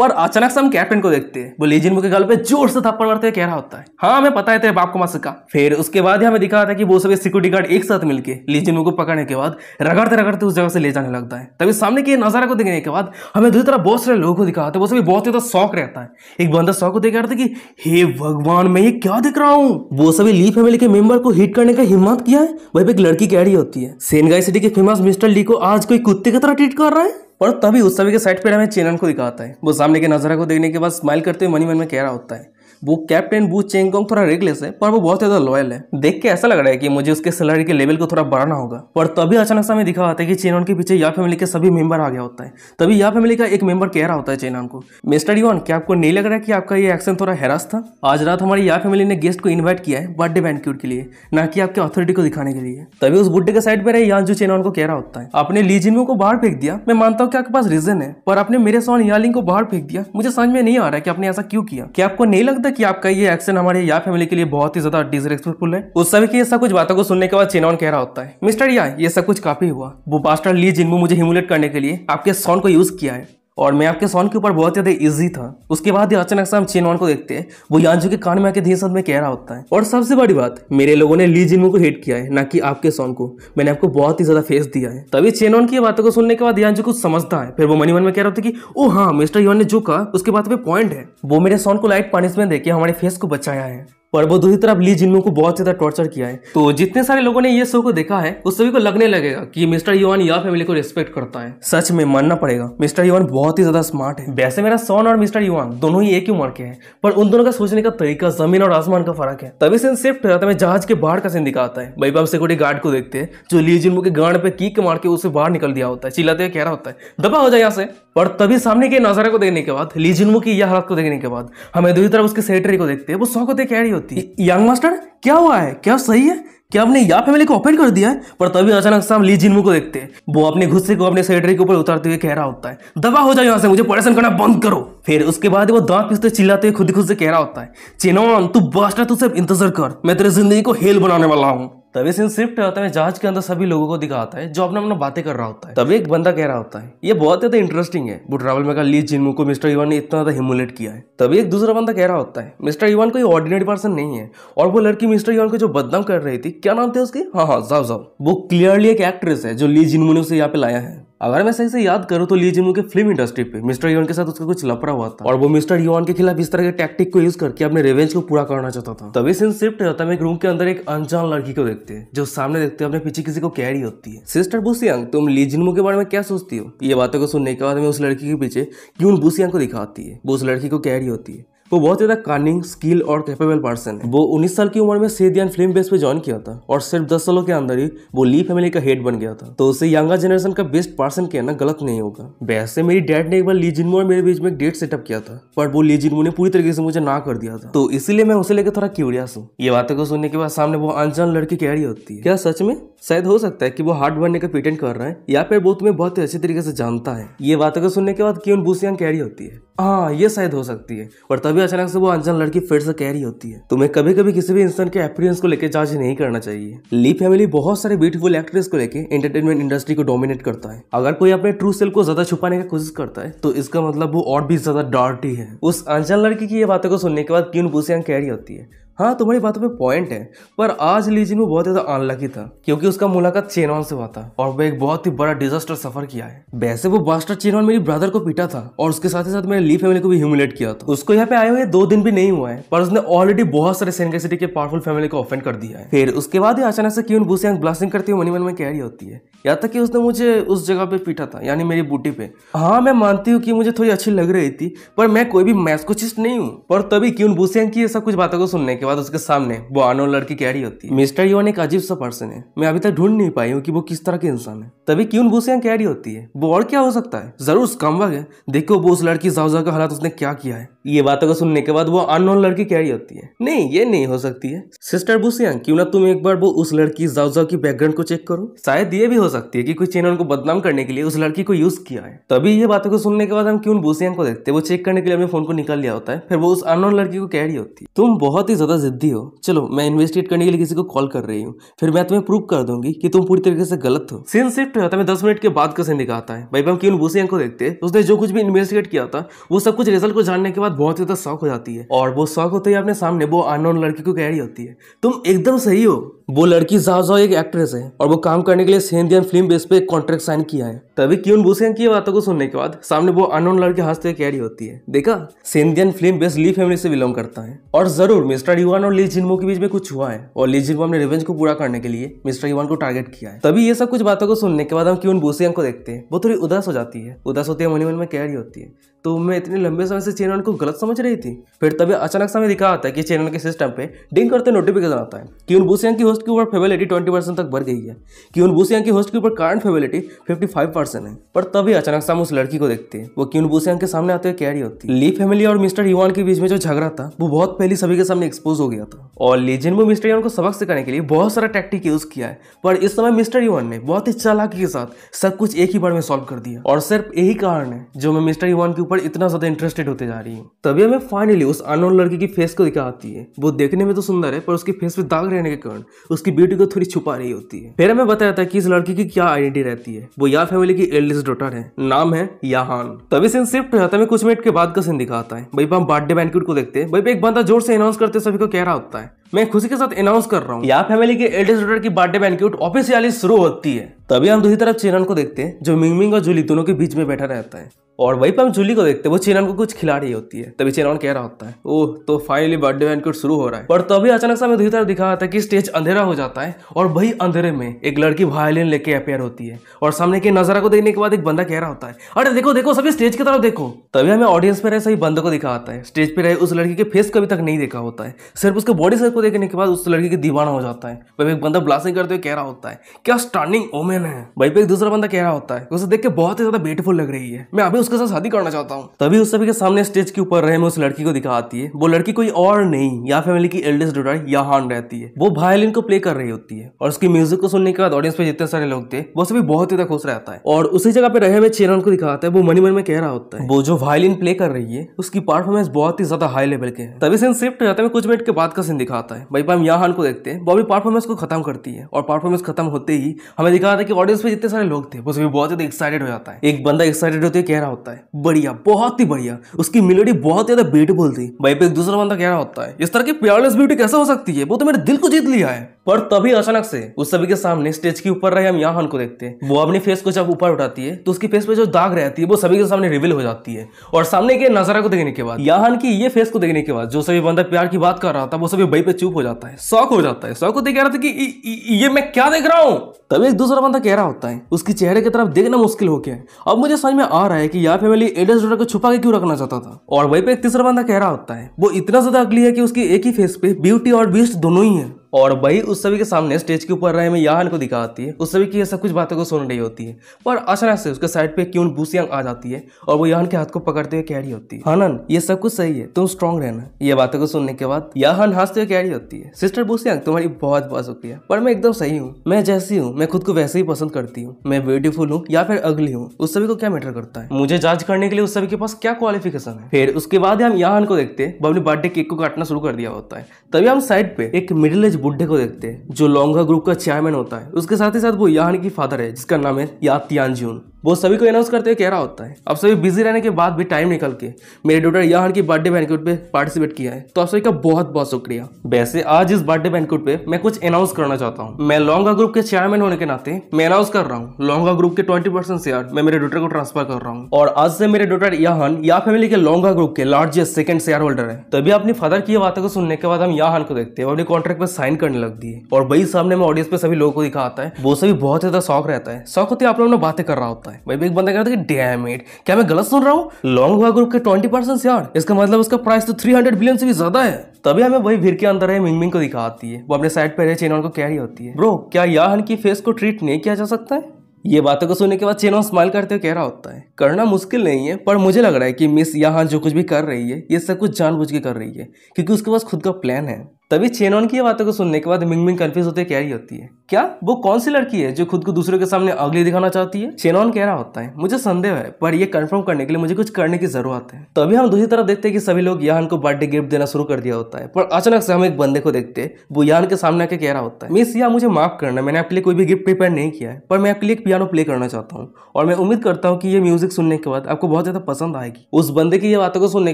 पर अचानक से हम कैप्टन को देखते हैं वो लेजिन के गल पे जोर से थप्पड़ मारते कह रहा होता है हाँ हमें पता है तेरे बाप को मार सका फिर उसके बाद ही हमें दिखा होता कि वो सभी सिक्योरिटी गार्ड एक साथ मिलकर लेजिन को पकड़ने के बाद रगड़ते रगड़ते उस जगह से ले जाने लगता है तभी सामने के नजारा को देखने के बाद हमें दूसरी तरफ बहुत सारे लोगों को दिखा होता है वो सभी बहुत ज्यादा शौक रहता है एक बंदा शौक को देख रहा था कि हे भगवान मैं ये क्या दिख रहा हूँ वो सभी ली फैमिली के मेंबर को हिट करने का हिम्मत किया है वही पे एक लड़की कह रही होती है सेनगाई सिटी के फेमस मिस्टर ली को आज कोई कुत्ते की तरह ट्रीट कर रहा है और तभी उस सभी के साइड पर हमें चेनन को दिखाता है वो सामने के नजारा को देखने के बाद स्माइल करते हुए मनी मन में कह रहा होता है वो कैप्टन बू चेंगोंग थोड़ा रेगलेस है पर वो बहुत ज्यादा लॉयल है देख के ऐसा लग रहा है कि मुझे उसके सैलरी के लेवल को थोड़ा बढ़ाना होगा पर तभी अचानक समय दिखा होता है कि चेनॉन के पीछे या फैमिली के सभी मेंबर आ गया होता है तभी या फैमिली का एक मेंबर कह रहा होता है चेनॉन को मिस्टर यून क्या आपको नहीं लग रहा है कि आपका ये एक्शन थोड़ा हैरास था आज रात हमारी या फैमिली ने गेस्ट को इन्वाइट किया है बर्थडे बैंक्यूट के लिए ना कि आपके अथॉरिटी को दिखाने के लिए तभी उस बुड्ढे के साइड पर यान जो चेनॉन को कह रहा होता है आपने लीजिन को बाहर फेंक दिया मैं मानता हूँ कि आपके पास रीजन है पर आपने मेरे सोन यालिंग को बाहर फेंक दिया मुझे समझ में नहीं आ रहा है कि आपने ऐसा क्यों किया क्या आपको नहीं लगता कि आपका ये एक्शन हमारे या फैमिली के लिए बहुत ही ज्यादा डिसरेस्पेक्टफुल है उस सभी की ऐसा कुछ बातों को सुनने के बाद चेनॉन कह रहा होता है मिस्टर या ये सब कुछ काफी हुआ वो बास्टर ली जिनमें मुझे हिमुलेट करने के लिए आपके सॉन्ड को यूज किया है और मैं आपके सॉन्ग के ऊपर बहुत ज़्यादा इजी था उसके बाद ही अचानक से हम वन को देखते हैं वो यांजू के कान में आके धीरे में कह रहा होता है और सबसे बड़ी बात मेरे लोगों ने ली जिनमू को हिट किया है ना कि आपके सॉन्ग को मैंने आपको बहुत ही ज़्यादा फेस दिया है तभी वन की बातों को सुनने के बाद यांजू कुछ समझता है फिर वो मनी वन में कह रहा होता है कि ओ हाँ मिस्टर यौन ने जो कहा उसके बाद में पॉइंट है वो मेरे सॉन्ग को लाइट पनिशमेंट देके हमारे फेस को बचाया है पर वो दूसरी तरफ ली जिन को बहुत ज़्यादा टॉर्चर किया है तो जितने सारे लोगों ने ये शो को देखा है उस सभी को लगने लगेगा कि मिस्टर युवान या फैमिली को रिस्पेक्ट करता है सच में मानना पड़ेगा मिस्टर युवान बहुत ही ज़्यादा स्मार्ट है वैसे मेरा सोन और मिस्टर युवान दोनों ही एक ही उम्र के हैं पर उन दोनों का सोचने का तरीका जमीन और आसमान का फर्क है तभी सीन शिफ्ट हो है जहाज के बाहर का सीन दिखाता है भाई बाप सिक्योरिटी गार्ड को देखते हैं जो ली जिनमू के गांड पे कीक मार के उसे बाहर निकल दिया होता है चिल्लाते हुए कह रहा होता है दबा हो जाए यहाँ से पर तभी सामने के नजारे को देखने के बाद ली जिनमू की यह हालत को देखने के बाद हमें दूसरी तरफ उसके सेक्रेटरी को देखते हैं वो सौ को देख रही होती होती है यंग मास्टर क्या हुआ है क्या सही है कि आपने या फैमिली को ऑफेंड कर दिया है पर तभी अचानक से हम ली जिनमु को देखते हैं वो अपने गुस्से को अपने सेक्रेटरी के ऊपर उतारते हुए कह रहा होता है दबा हो जाए यहाँ से मुझे परेशान करना बंद करो फिर उसके बाद वो दांत पीसते चिल्लाते हुए खुद खुद से कह रहा होता है चेनोन तू बास्टर तू सिर्फ इंतजार कर मैं तेरी जिंदगी को हेल बनाने वाला हूँ तभी सीन शिफ्ट होता है जहाज के अंदर सभी लोगों को दिखाता है जो अपना अपना बातें कर रहा होता है तभी एक बंदा कह रहा होता है ये बहुत ज्यादा इंटरेस्टिंग है वो ट्रैवल में ली जिनमू को मिस्टर इवान ने इतना ज्यादा हिमुलेट किया है तभी एक दूसरा बंदा कह रहा होता है मिस्टर इवान कोई ऑर्डिनरी पर्सन नहीं है और वो लड़की मिस्टर इवान को जो बदनाम कर रही थी क्या नाम थे उसकी हाँ हाँ जाओ जाओ वो क्लियरली एक एक्ट्रेस है जो ली जिनमू ने उसे यहाँ पे लाया है अगर मैं सही से याद करूँ तो ली जिमू फिल्म इंडस्ट्री पे मिस्टर यून के साथ उसका कुछ लपड़ा हुआ था और वो मिस्टर यून के खिलाफ इस तरह के टैक्टिक को यूज करके अपने रेवेंज को पूरा करना चाहता था तभी सीन शिफ्ट होता है रूम के अंदर एक अनजान लड़की को देखते हैं जो सामने देखते हैं अपने पीछे किसी को कैरी होती है सिस्टर बुसियांग तुम ली जिनमू के बारे में क्या सोचती हो ये बातों को सुनने के बाद में उस लड़की के पीछे क्यून बुसियांग को दिखाती है वो उस लड़की को कैरी होती है वो बहुत ज्यादा कार्निंग स्किल और कैपेबल पर्सन है वो 19 साल की उम्र में सेदियान फिल्म बेस पे ज्वाइन किया था और सिर्फ 10 सालों के अंदर ही वो ली फैमिली का हेड बन गया था तो उसे यंगर जनरेशन का बेस्ट पर्सन कहना गलत नहीं होगा वैसे मेरी डैड ने एक बार ली और मेरे बीच में एक डेट सेटअप किया था पर वो ली ने पूरी तरीके से मुझे ना कर दिया था तो इसीलिए मैं उसे लेकर थोड़ा क्यूरियस हूँ ये बातों को सुनने के बाद सामने वो अनजान लड़की कह रही होती है क्या सच में शायद हो सकता है कि वो हार्ड बनने का पेटेंट कर रहा है या फिर वो तुम्हें बहुत ही अच्छे तरीके से जानता है ये बातों को सुनने के बाद क्यों बुसियांग कह रही होती है हाँ ये शायद हो सकती है पर तभी में अचानक से वो अनजान लड़की फिर से कह रही होती है तुम्हें कभी कभी किसी भी इंसान के अपीरेंस को लेकर जांच नहीं करना चाहिए ली फैमिली बहुत सारे ब्यूटीफुल एक्ट्रेस को लेकर एंटरटेनमेंट इंडस्ट्री को डोमिनेट करता है अगर कोई अपने ट्रू सेल को ज्यादा छुपाने की कोशिश करता है तो इसका मतलब वो और भी ज्यादा डार्टी है उस अनजान लड़की की ये बातों को सुनने के बाद क्यून बुसियांग कह रही होती है हाँ तुम्हारी बातों पे पॉइंट है पर आज लीजिन वो बहुत ज़्यादा अनलकी था क्योंकि उसका मुलाकात चेनॉन से हुआ था और वो एक बहुत ही बड़ा डिजास्टर सफर किया है वैसे वो बास्टर चेनॉन मेरी ब्रदर को पीटा था और उसके साथ ही साथ मेरे ली फैमिली को भी ह्यूमिलेट किया था उसको यहाँ पे आए हुए दो दिन भी नहीं हुआ है पर उसने ऑलरेडी बहुत सारे सिटी के पावरफुल फैमिली को ऑफेंड कर दिया है फिर उसके बाद ही अचानक से क्यों बुसियांग ब्लास्टिंग करती हुई मनी मन में कैरी होती है यहाँ तक तो कि उसने मुझे उस जगह पे पीटा था यानी मेरी बूटी पे हाँ मैं मानती हूँ कि मुझे थोड़ी अच्छी लग रही थी पर मैं कोई भी मैस्कोचिस्ट नहीं हूँ पर तभी क्यों बुसियांग की ये सब कुछ बातों को सुनने के के बाद उसके सामने वो आनो लड़की कह रही होती है मिस्टर यून एक अजीब सा पर्सन है मैं अभी तक ढूंढ नहीं पाई हूँ कि वो किस तरह के इंसान है तभी क्यून यहाँ कह रही होती है वो और क्या हो सकता है जरूर उसका है देखो वो उस लड़की जाओ का हालात उसने क्या किया है ये बातों को सुनने के बाद वो अननोन लड़की कैरी होती है नहीं ये नहीं हो सकती है सिस्टर बुसियांग क्यों ना तुम एक बार वो उस लड़की जाओ जाओ की बैकग्राउंड को चेक करो शायद ये भी हो सकती है कि कोई चैनल को बदनाम करने के लिए उस लड़की को यूज किया है तभी ये बातों को सुनने के बाद हम क्यों बुसियांग को देखते हैं वो चेक करने के लिए अपने फोन को निकाल लिया होता है फिर वो उस अननोन लड़की को कैरी होती है तुम बहुत ही ज्यादा जिद्दी हो चलो मैं इन्वेस्टिगेट करने के लिए किसी को कॉल कर रही हूँ फिर मैं तुम्हें प्रूव कर दूंगी की तुम पूरी तरीके से गलत हो सीन शिफ्ट होता है दस मिनट के बाद कैसे सीन है भाई हम क्यों बुसियांग को देखते हैं उसने जो कुछ भी इन्वेस्टिगेट किया था वो सब कुछ रिजल्ट को जानने के बाद बहुत ज़्यादा शौक हो जाती है और वो शौक होते ही अपने सामने वो अननोन लड़की को कह रही होती है तुम एकदम सही हो वो लड़की जाओ एक एक्ट्रेस है और वो काम करने के लिए सेंधियन फिल्म बेस पे कॉन्ट्रैक्ट साइन किया है तभी क्यून बुसेन की बातों को सुनने के बाद सामने वो अनोन लड़की हंसते हुए कह रही होती है देखा सेंधियन फिल्म बेस ली फैमिली से बिलोंग करता है और जरूर मिस्टर युवान और ली जिनमो के बीच में कुछ हुआ है और ली जिनमो अपने रिवेंज को पूरा करने के लिए मिस्टर युवान को टारगेट किया है तभी ये सब कुछ बातों को सुनने के बाद हम क्यून बुसेन को देखते हैं वो थोड़ी उदास हो जाती है उदास होती है मनी मन में कह रही होती है तो मैं इतने लंबे समय से चैनल को गलत समझ रही थी फिर तभी अचानक समय दिखा आता है कि चैनल के सिस्टम पे डिंग करते नोटिफिकेशन आता है कि उन बुसियांग की होस्ट के ऊपर फेबिलिटी ट्वेंटी परसेंट तक बढ़ गई है कि उन बुसियांग की होस्ट के ऊपर कारण फेबिलिटी फिफ्टी फाइव परसेंट है पर तभी अचानक समय उस लड़की को देखते हैं वो कि उन बुसियांग के सामने आते हुए कैरी होती ली फैमिली और मिस्टर युवान के बीच में जो झगड़ा था वो बहुत पहले सभी के सामने एक्सपोज हो गया था और लीजेंड में मिस्टर युवान को सबक सिखाने के लिए बहुत सारा टैक्टिक यूज किया है पर इस समय मिस्टर युवान ने बहुत ही चालाकी के साथ सब कुछ एक ही बार में सॉल्व कर दिया और सिर्फ यही कारण है जो मैं मिस्टर युवान के ऊपर ऊपर इतना ज्यादा इंटरेस्टेड होते जा रही है तभी हमें फाइनली उस अनोन लड़की की फेस को दिखा आती है वो देखने में तो सुंदर है पर उसकी फेस में दाग रहने के कारण उसकी ब्यूटी को थोड़ी छुपा रही होती है फिर हमें बताया था कि इस लड़की की क्या आइडेंटिटी रहती है वो या फैमिली की एल्डेस्ट डॉटर है नाम है याहान तभी सीन शिफ्ट हो जाता है कुछ मिनट के बाद का सीन दिखाता है भाई हम बर्थडे बैंकुट को देखते हैं भाई एक बंदा जोर से अनाउंस करते सभी को कह रहा होता है मैं खुशी के साथ अनाउंस कर रहा हूँ या फैमिली के एल्डेस्ट डॉटर की बर्थडे बैंकुट ऑफिशियली शुरू होती है तभी हम दूसरी तरफ चेनन को देखते हैं जो मिंगमिंग और जूली दोनों के बीच में बैठा रहता है और वहीं पर हम जूली को देखते हैं वो चेनन को कुछ खिला रही होती है तभी चेनन कह रहा होता है ओह तो फाइनली बर्थडे बैंकुट शुरू हो रहा है पर तभी तो अचानक से हमें दूसरी तरफ दिखा है कि स्टेज अंधेरा हो जाता है और वही अंधेरे में एक लड़की वायलिन लेके अपेयर होती है और सामने के नजारा को देखने के बाद एक बंदा कह रहा होता है अरे देखो देखो सभी स्टेज की तरफ देखो तभी हमें ऑडियंस पे रहे सही बंदे को दिखा आता है स्टेज पे रहे उस लड़की के फेस कभी तक नहीं देखा होता है सिर्फ उसके बॉडी शेप को देखने के बाद उस लड़की के दीवाना हो जाता है वह एक बंदा ब्लास्टिंग करते हुए कह रहा होता है क्या स्टार्निंग ओमेन है वही पे एक दूसरा बंदा कह रहा होता है उसे देख के बहुत ही ज्यादा ब्यूटीफुल लग रही है मैं अभी उसके साथ शादी करना चाहता हूँ तभी उस सभी के सामने स्टेज के ऊपर रहे में उस लड़की को दिखाती है वो लड़की कोई और नहीं या फैमिली की एल्डेस्ट डॉटर यहान रहती है वो वायलिन को प्ले कर रही होती है और उसकी म्यूजिक को सुनने के बाद ऑडियंस पे जितने सारे लोग थे वो सभी बहुत ज्यादा खुश रहता है और उसी जगह पे रहे हुए चेरन को दिखाता है वो मनी मन में कह रहा होता है वो जो वायलिन प्ले कर रही है उसकी परफॉर्मेंस बहुत ही ज्यादा हाई लेवल के है तभी सीन शिफ्ट हो जाता है कुछ मिनट के बाद का सीन दिखाता है भाई पा हम यहाँ को देखते हैं वो अभी परफॉर्मेंस को खत्म करती है और परफॉर्मेंस खत्म होते ही हमें दिखाता है कि ऑडियंस पे जितने सारे लोग थे वो सभी बहुत ज्यादा एक्साइटेड हो जाता है एक बंदा एक्साइटेड होते कह रहा होता है बढ़िया बहुत ही बढ़िया उसकी मिलोडी बहुत ज्यादा ब्यूटीफुल थी वहीं पे एक दूसरा बंदा कह रहा होता है इस तरह की प्यारलेस ब्यूटी कैसे हो सकती है वो तो मेरे दिल को जीत लिया है पर तभी अचानक से उस सभी के सामने स्टेज के ऊपर रहे हम यहाँ को देखते हैं वो अपनी फेस को जब ऊपर उठाती है तो उसकी फेस पे जो दाग रहती है वो सभी के सामने रिवील हो जाती है और सामने के नजारा को देखने के बाद यहाँ की ये फेस को देखने के बाद जो सभी बंदा प्यार की बात कर रहा था वो सभी भाई पे चुप हो जाता है शौक हो जाता है शौक को देख रहा था कि ये मैं क्या देख रहा हूँ तभी एक दूसरा बंदा कह रहा होता है उसकी चेहरे की तरफ देखना मुश्किल हो गया अब मुझे समझ में आ रहा है कि लिया फैमिली एडस डॉटर को छुपा के क्यों रखना चाहता था और वही पे एक तीसरा बंदा कह रहा होता है वो इतना ज्यादा अगली है कि उसकी एक ही फेस पे ब्यूटी और बीस्ट दोनों ही है और वही उस सभी के सामने स्टेज के ऊपर रहे में याहन को दिखाती है उस सभी की ये सब कुछ बातों को सुन रही होती है पर अचानक से उसके साइड पे क्यों बूसियांग आ जाती है और वो याहन के हाथ को पकड़ते हुए कह रही होती है हनन हाँ ये सब कुछ सही है तुम स्ट्रांग रहना ये बातों को सुनने के बाद याहन हंसते हुए कह रही होती है सिस्टर बूसियांग तुम्हारी बहुत बहुत शुक्रिया पर मैं एकदम सही हूँ मैं जैसी हूँ मैं खुद को वैसे ही पसंद करती हूँ मैं ब्यूटीफुल हूँ या फिर अगली हूँ उस सभी को क्या मैटर करता है मुझे जाँच करने के लिए उस सभी के पास क्या क्वालिफिकेशन है फिर उसके बाद हम याहन को देखते हैं वो बर्थडे केक को काटना शुरू कर दिया होता है तभी हम साइड पे एक मिडिल एज बुड्ढे को देखते हैं जो लोंगा ग्रुप का चेयरमैन होता है उसके साथ ही साथ वो यहाँ की फादर है जिसका नाम है यातियान जून वो सभी को अनाउंस करते हुए कह रहा होता है आप सभी बिजी रहने के बाद भी टाइम निकल के मेरे डॉटर यहाँ की बर्थडे बैंकुट पे पार्टिसिपेट किया है तो आप सभी का बहुत बहुत शुक्रिया वैसे आज इस बर्थडे बैंकुट पे मैं कुछ अनाउंस करना चाहता हूँ मैं लॉन्गा ग्रुप के चेयरमैन होने के नाते मैं अनाउंस कर रहा हूँ लॉन्गा ग्रुप के ट्वेंटी परसेंट शेयर मैं मेरे डॉटर को ट्रांसफर कर रहा हूँ और आज से मेरे डॉटर याहन या फैमिली के लॉन्गा ग्रुप के लार्जेस्ट सेकंड शेयर होल्डर है तभी अपनी फादर की बातों को सुनने के बाद हम यहाँ को देखते हैं और अपने कॉन्ट्रैक्ट पर साइन करने लग दिए और वही सामने में ऑडियंस पे सभी लोगों को दिखा आता है वो सभी बहुत ज्यादा शौक रहता है शौक होते आप लोगों ने बातें कर रहा होता है है भाई एक बंदा कह रहा था कि डैम इट क्या मैं गलत सुन रहा हूँ लॉन्ग हुआ ग्रुप के ट्वेंटी परसेंट यार इसका मतलब उसका प्राइस तो थ्री हंड्रेड बिलियन से भी ज्यादा है तभी हमें वही भीड़ के अंदर है मिंग मिंग को दिखाती है वो अपने साइड पर चेन चेनॉन को कैरी होती है ब्रो क्या यहाँ की फेस को ट्रीट नहीं किया जा सकता है ये बातों को सुनने के बाद चेनॉन स्माइल करते हुए कह रहा होता है करना मुश्किल नहीं है पर मुझे लग रहा है कि मिस यहाँ जो कुछ भी कर रही है ये सब कुछ जानबूझ के कर रही है क्योंकि उसके पास खुद का प्लान है तभी चेनॉन की बातों को सुनने के बाद मिंग मिंग कन्फ्यूज होते रही होती है क्या वो कौन सी लड़की है जो खुद को दूसरों के सामने अगली दिखाना चाहती है चेनॉन कह रहा होता है मुझे संदेह है पर ये कंफर्म करने के लिए मुझे कुछ करने की जरूरत है तभी हम दूसरी तरफ देखते हैं कि सभी लोग यहाँ को बर्थडे गिफ्ट देना शुरू कर दिया होता है पर अचानक से हम एक बंदे को देखते हैं वो यहाँ के सामने आके कह रहा होता है मिस या मुझे माफ करना मैंने आपके लिए कोई भी गिफ्ट प्रिपेयर नहीं किया है पर मैं आपके लिए एक पियानो प्ले करना चाहता हूँ और मैं उम्मीद करता हूँ कि ये म्यूजिक सुनने के बाद आपको बहुत ज्यादा पसंद आएगी उस बंदे की ये बातों को सुनने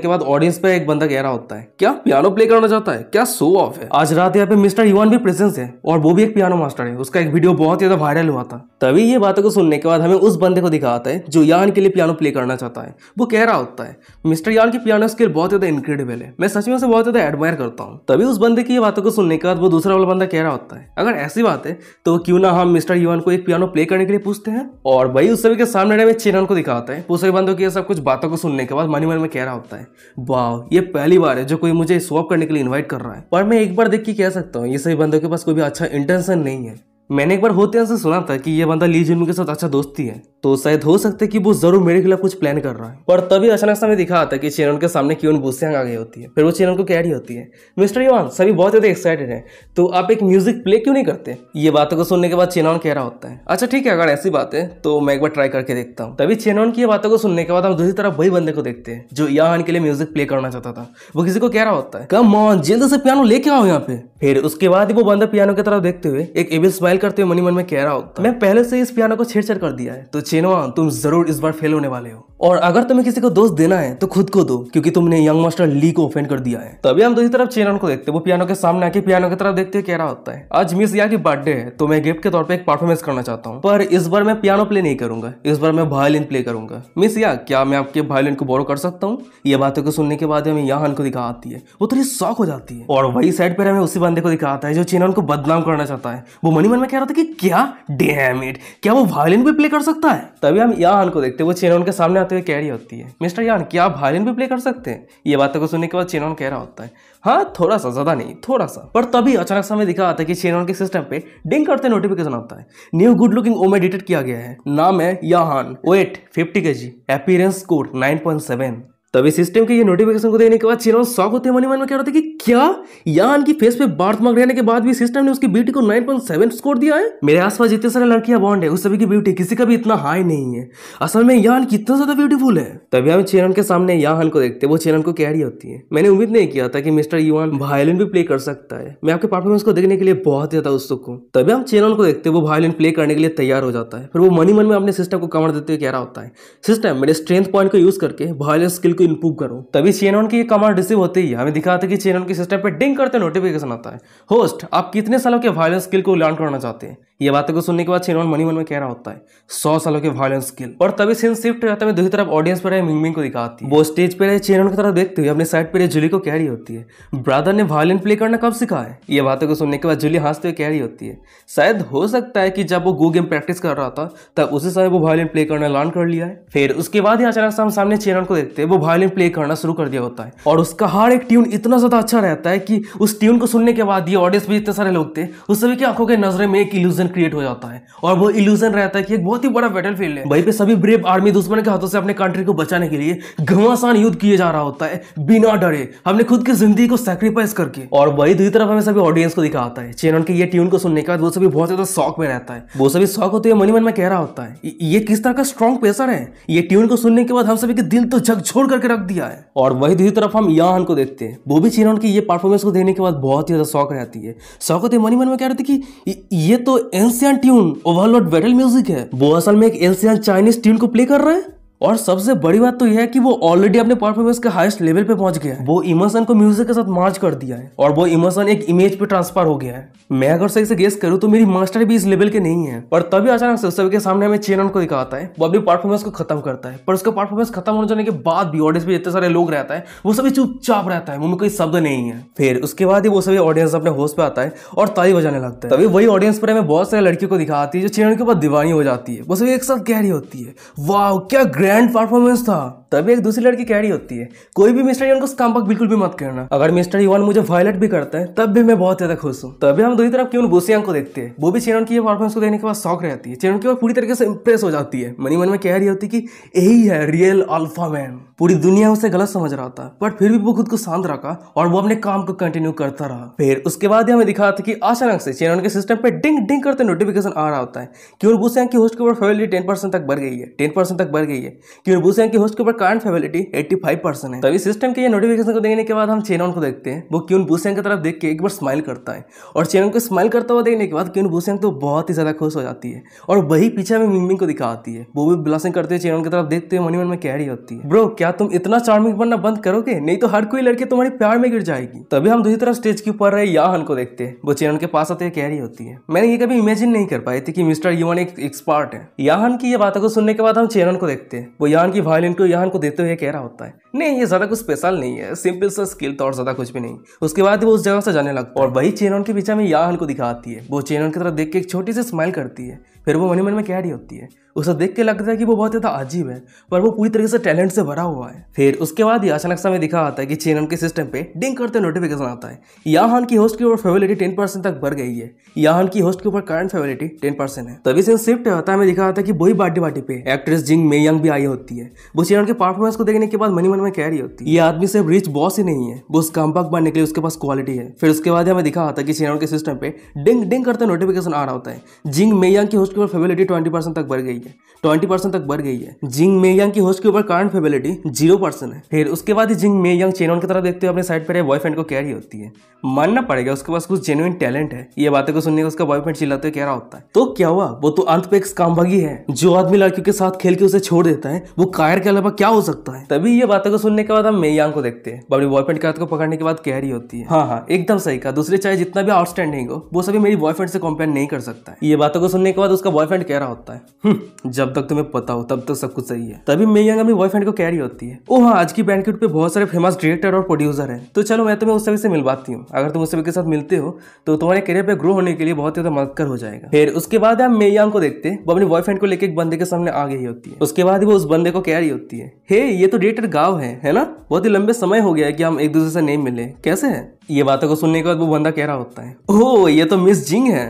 के बाद ऑडियंस पर एक बंदा कह रहा होता है क्या पियानो प्ले करना चाहता है क्या सो ऑफ ऑफ है आज रात यहाँ पे मिस्टर युवान भी प्रेजेंस है और वो भी एक पियानो मास्टर है उसका एक वीडियो बहुत ज्यादा वायरल हुआ था तभी ये बातों को सुनने के बाद हमें उस बंदे को दिखाता है जो यान के लिए पियानो प्ले करना चाहता है वो कह रहा होता है मिस्टर यान की पियानो स्किल बहुत ज्यादा इनक्रेडिबल है मैं सच में उसे बहुत ज्यादा एडमायर करता हूँ तभी उस बंदे की ये बातों को सुनने के बाद वो दूसरा वाला बंदा कह रहा होता है अगर ऐसी बात है तो क्यों ना हम मिस्टर युवान को एक पियानो प्ले करने के लिए पूछते हैं और भाई उस सभी के सामने हमें चिरन को दिखाता है दूसरे बंदों की सब कुछ बातों को सुनने के बाद मनी मन में कह रहा होता है वाह ये पहली बार है जो कोई मुझे स्वॉप करने के लिए इन्वाइट कर रहा है पर मैं एक बार देख के कह सकता हूँ ये सभी बंदों के पास कोई भी अच्छा इंटेंशन नहीं है मैंने एक बार होते हैं से सुना था कि ये बंदा ली जिनू के साथ अच्छा दोस्ती है तो शायद हो सकता है कि वो जरूर मेरे खिलाफ कुछ प्लान कर रहा है और तभी अचानक से हमें दिखा था कि चेनन के सामने क्यों बुसियांग आ गई होती है फिर वो चेनन को कह रही होती है मिस्टर युवान सभी बहुत ज्यादा एक्साइटेड है तो आप एक म्यूजिक प्ले क्यों नहीं करते ये बातों को सुनने के बाद चेनन कह रहा होता है अच्छा ठीक है अगर ऐसी बात है तो मैं एक बार ट्राई करके देखता हूँ तभी चेनन की बातों को सुनने के बाद हम दूसरी तरफ वही बंदे को देखते हैं जो यहाँ के लिए म्यूजिक प्ले करना चाहता था वो किसी को कह रहा होता है कम जल्द से पियानो लेके आओ यहाँ पे फिर उसके बाद वो बंदा पियानो की तरफ देखते हुए एक एबिल स्माइल करते हुए मनी मन में कह रहा होता मैं पहले से इस पियानो को छेड़छाड़ कर दिया है तो चेनवा तुम जरूर इस बार फेल होने वाले हो और अगर तुम्हें किसी को दोस्त देना है तो खुद को दो क्योंकि तुमने यंग मास्टर ली को ऑफेंड कर दिया है तभी हम दूसरी तरफ चेनन को देखते वो पियानो के सामने आके पियानो की तरफ देखते कह रहा होता है आज मिस या की बर्थडे है तो मैं गिफ्ट के तौर पर एक परफॉर्मेंस करना चाहता हूँ पर इस बार मैं पियानो प्ले नहीं करूंगा इस बार मैं वायलिन प्ले करूंगा मिस या क्या मैं आपके वायलिन को बोरो कर सकता हूँ ये बातों को सुनने के बाद हमें यहाँ को दिखा आती है वो थोड़ी शौक हो जाती है और वही साइड पर हमें उसी बंदे को दिखाता है जो चेनन को बदनाम करना चाहता है वो मनी मन में कह रहा था कि क्या डैम क्या वो वायलिन भी प्ले कर सकता है तभी हम यान को देखते वो चेनोन के सामने आते हुए कह रही होती है मिस्टर यान क्या आप वायलिन भी प्ले कर सकते हैं ये बातों को सुनने के बाद चेनोन कह रहा होता है हाँ थोड़ा सा ज्यादा नहीं थोड़ा सा पर तभी अचानक समय दिखा आता है कि चेनोन के सिस्टम पे डिंग करते नोटिफिकेशन आता है न्यू गुड लुकिंग ओम एडिटेड किया गया है नाम है Yahan weight fifty K G appearance score nine point seven तभी सिस्टम के ये नोटिफिकेशन को देने के बाद चेनोन शौक होते मनी मन में कह रहे थे कि क्या यान की फेस पे बार्थ मार्क रहने के बाद भी सिस्टम ने उसकी ब्यूटी को 9.7 स्कोर दिया है मेरे आसपास जितने सारे लड़कियां बॉन्ड है उस सभी की ब्यूटी किसी का भी इतना हाई नहीं है असल में यान कितना ज्यादा ब्यूटीफुल है तभी हम चेरन के सामने याहन को देखते वो चेरन को कैरी होती है मैंने उम्मीद नहीं किया था कि मिस्टर युवान वायलिन भी प्ले कर सकता है मैं आपके परफॉर्मेंस को देखने के लिए बहुत ज्यादा उत्सुक हूँ तभी हम चेरन को देखते वो वायलिन प्ले करने के लिए तैयार हो जाता है फिर वो मनी मन में अपने सिस्टम को कमर देते हुए कह रहा होता है सिस्टम मेरे स्ट्रेंथ पॉइंट को यूज करके वायलिन स्किल को इम्प्रूव करो तभी चेरन की कमर रिसीव होते ही हमें दिखाता है कि चेरन के सिस्टम पे डिंग करते नोटिफिकेशन आता है होस्ट आप कितने सालों के वायलेंस स्किल को लर्न करना चाहते हैं ये बातों को सुनने के बाद शेरवान मनी मन में कह रहा होता है सौ सालों के वायलेंस स्किल और तभी सीन शिफ्ट रहता है दूसरी तरफ ऑडियंस पर मिंग मिंग को दिखाती है वो स्टेज पर शेरवान की तरफ देखते हुए अपने साइड पर जुली को कह रही होती है ब्रादर ने वायलिन प्ले करना कब सिखा है ये बातों को सुनने के बाद जुली हंसते हुए कह रही होती है शायद हो सकता है कि जब वो गो गेम प्रैक्टिस कर रहा था तब उसी समय वो वायलिन प्ले करना लर्न कर लिया है फिर उसके बाद ही अचानक से हम सामने चेरन को देखते हैं वो वायलिन प्ले करना शुरू कर दिया होता है और उसका हर एक ट्यून इतना ज्यादा अच्छा रहता है कि उस ट्यून को सुनने के बाद ये ऑडियंस भी इतने सारे लोग थे उस सभी की आंखों के नजरे में एक इल्यूजन क्रिएट हो जाता है और वो इल्यूजन रहता है कि एक बहुत ही बड़ा बैटल फील्ड है वहीं पे सभी ब्रेव आर्मी दुश्मन के हाथों से अपने कंट्री को बचाने के लिए घमासान युद्ध किए जा रहा होता है बिना डरे हमने खुद की जिंदगी को सेक्रीफाइस करके और वही दूसरी तरफ हमें सभी ऑडियंस को दिखाता है चेनन के ये ट्यून को सुनने के बाद वो सभी बहुत ज्यादा शौक में रहता है वो सभी शौक होते हुए मनी मन में कह रहा होता है ये किस तरह का स्ट्रॉन्ग प्रेशर है ये ट्यून को सुनने के बाद हम सभी के दिल तो झकझोर करके रख दिया है और वही दूसरी तरफ हम यान को देखते हैं वो भी चेनन की ये परफॉर्मेंस को देने के बाद बहुत ही ज्यादा शौक रहती है शौक होते मनी मन में कह रहे थे कि ये तो ancient tune overload battle music है वो असल में एक एंशियन चाइनीज ट्यून को प्ले कर रहा है और सबसे बड़ी बात तो यह है कि वो ऑलरेडी अपने परफॉर्मेंस के हाईएस्ट लेवल पे पहुंच गया है वो इमोशन को म्यूजिक के साथ मार्च कर दिया है और वो इमोशन एक इमेज पे ट्रांसफर हो गया है मैं अगर सही से गेस करूँ तो मेरी मास्टर भी इस लेवल के नहीं है पर तभी अचानक से सबके सामने हमें चेनन को दिखाता है वो अपनी परफॉर्मेंस को खत्म करता है पर उसका परफॉर्मेंस खत्म हो जाने के बाद भी ऑडियंस में जितने सारे लोग रहता है वो सभी चुपचाप रहता है वो में कोई शब्द नहीं है फिर उसके बाद ही वो सभी ऑडियंस अपने होस्ट पे आता है और ताली बजाने लगता है तभी वही ऑडियंस पर हमें बहुत सारी लड़कियों को दिखाती है जो चेनन के बाद दीवानी हो जाती है वो सभी एक साथ गहरी होती है वाह क्या ग्रेट ग्रैंड परफॉर्मेंस था तभी एक दूसरी लड़की कह रही होती है कोई भी मिस्टर यून को स्काम्पक बिल्कुल भी मत करना अगर मिस्टर यून मुझे वायलेट भी करता है तब भी मैं बहुत ज्यादा खुश हूँ तभी हम दूसरी तरफ क्यों बोसियांग को देखते हैं वो भी चेरन की परफॉर्मेंस को देखने के बाद शौक रहती है चेरन की पूरी तरीके से इंप्रेस हो जाती है मनी मन में कह रही होती है कि यही है रियल अल्फा मैन पूरी दुनिया उसे गलत समझ रहा था बट फिर भी वो खुद को शांत रखा और वो अपने काम को कंटिन्यू करता रहा फिर उसके बाद हमें दिखा था कि अचानक से चेरन के सिस्टम पे डिंग डिंग करते नोटिफिकेशन आ रहा होता है क्यों बोसियांग की होस्ट की ओवर फेवरेट टेन परसेंट तक बढ़ गई है टेन परसेंट तक बढ़ गई है कि बुसें के होस्ट के ऊपर current favourability eighty five percent है तभी सिस्टम के ये नोटिफिकेशन को देखने के बाद हम चेनॉन को देखते हैं वो क्यून बुसेंग की तरफ देख के एक बार स्माइल करता है और चेनॉन को स्माइल करता हुआ देखने के बाद क्यून बुसेंग तो बहुत ही ज़्यादा खुश हो जाती है और वही पीछे हमें मिंगमिंग को दिखाती है वो भी ब्लसिंग करते हुए चेनॉन की तरफ देखते हुए मनी मन में कह रही होती है ब्रो क्या तुम इतना चार्मिंग बनना बंद करोगे नहीं तो हर कोई लड़की तुम्हारे प्यार में गिर जाएगी तभी हम दूसरी तरफ स्टेज के ऊपर रहे याहन को देखते हैं वो चेनॉन के पास आते हुए कह रही होती है मैंने ये कभी इमेजिन नहीं कर पाई थी कि मिस्टर यून एक एक्सपर्ट है याहन की ये बातों को सुनने के बाद हम चेनॉन को देखते हैं वो यान की वायलिन को यान को देते हुए कह रहा होता है नहीं ये ज़्यादा कुछ स्पेशल नहीं है सिंपल सा स्किल तो और ज़्यादा कुछ भी नहीं उसके बाद वो उस जगह से जाने लगता और वही चेनोन के पीछे में यान को दिखाती है वो चेनोन की तरफ देख के एक छोटी सी स्माइल करती है फिर वो मनी मन में कैरी होती है उसे देख के लगता है कि वो बहुत ज़्यादा अजीब है पर वो पूरी तरीके से टैलेंट से भरा हुआ है फिर उसके बाद ही अचानक समय दिखा आता है कि चेनन के सिस्टम पे डिंग करते नोटिफिकेशन आता है यहाँ की होस्ट की ऊपर फेबिलिटी टेन परसेंट तक बढ़ गई है यहाँ की होस्ट के ऊपर करंट फेबिलिटी टेन परसेंट है तभी से शिफ्ट होता है दिखा आता है कि वही बाटी बाटी पे एक्ट्रेस जिंग मे यंग भी आई होती है वो चेनन के परफॉर्मेंस को देखने के बाद मनी मन में कैरी होती है ये आदमी सिर्फ रिच बॉस ही नहीं है वो स्कम्पक बनने के लिए उसके पास क्वालिटी है फिर उसके बाद हमें दिखा आता है कि चेनन के सिस्टम पे डिंग डिंग करते नोटिफिकेशन आ रहा होता है जिंग मे यंग की होस्ट होस्ट के ऊपर फेबिलिटी ट्वेंटी परसेंट तक बढ़ गई है ट्वेंटी परसेंट तक बढ़ गई है जिंग मेयांग की होस्ट के ऊपर करंट फेबिलिटी जीरो परसेंट है फिर उसके बाद ही जिंग मेयांग चेनोन की तरफ देखते हुए अपने साइड पर बॉयफ्रेंड को कैरी होती है मानना पड़ेगा उसके पास कुछ जेन्यून टैलेंट है ये बातें को सुनने का उसका बॉयफ्रेंड चिल्लाते तो हुए कह रहा होता है तो क्या हुआ वो तो अंत पे एक काम कामभागी है जो आदमी लड़कियों के साथ खेल के उसे छोड़ देता है वो कायर के अलावा क्या हो सकता है तभी ये बातों को सुनने के बाद हम मेयांग को देखते हैं अपने बॉयफ्रेंड के हाथ को पकड़ने के बाद कैरी होती है हाँ हाँ एकदम सही कहा दूसरे चाहे जितना भी आउटस्टैंडिंग हो वो सभी मेरी बॉयफ्रेंड से कंपेयर नहीं कर सकता है ये बातों को सुनने के बाद उसका बॉयफ्रेंड कह रहा होता है हम्म, जब तक तुम्हें पता हो तब तक सब कुछ सही है तभी मे यंग अपने बॉयफ्रेंड को कह रही होती है ओ हाँ आज की बैंकेट पे बहुत सारे फेमस डायरेक्टर और प्रोड्यूसर हैं तो चलो मैं तुम्हें उस सभी से मिलवाती हूँ अगर तुम उस सभी के साथ मिलते हो तो तुम्हारे करियर पे ग्रो होने के लिए बहुत ज्यादा मददगार हो जाएगा फिर उसके बाद आप मेयांग को देखते वो अपने बॉयफ्रेंड को लेकर एक बंदे के सामने आ गई होती है उसके बाद वो उस बंदे को कह रही होती है हे ये तो डेटेड गाँव है है ना बहुत ही लंबे समय हो गया है कि हम एक दूसरे से नहीं मिले कैसे है ये बातों को सुनने के बाद वो बंदा कह रहा होता है ओह ये तो मिस जिंग है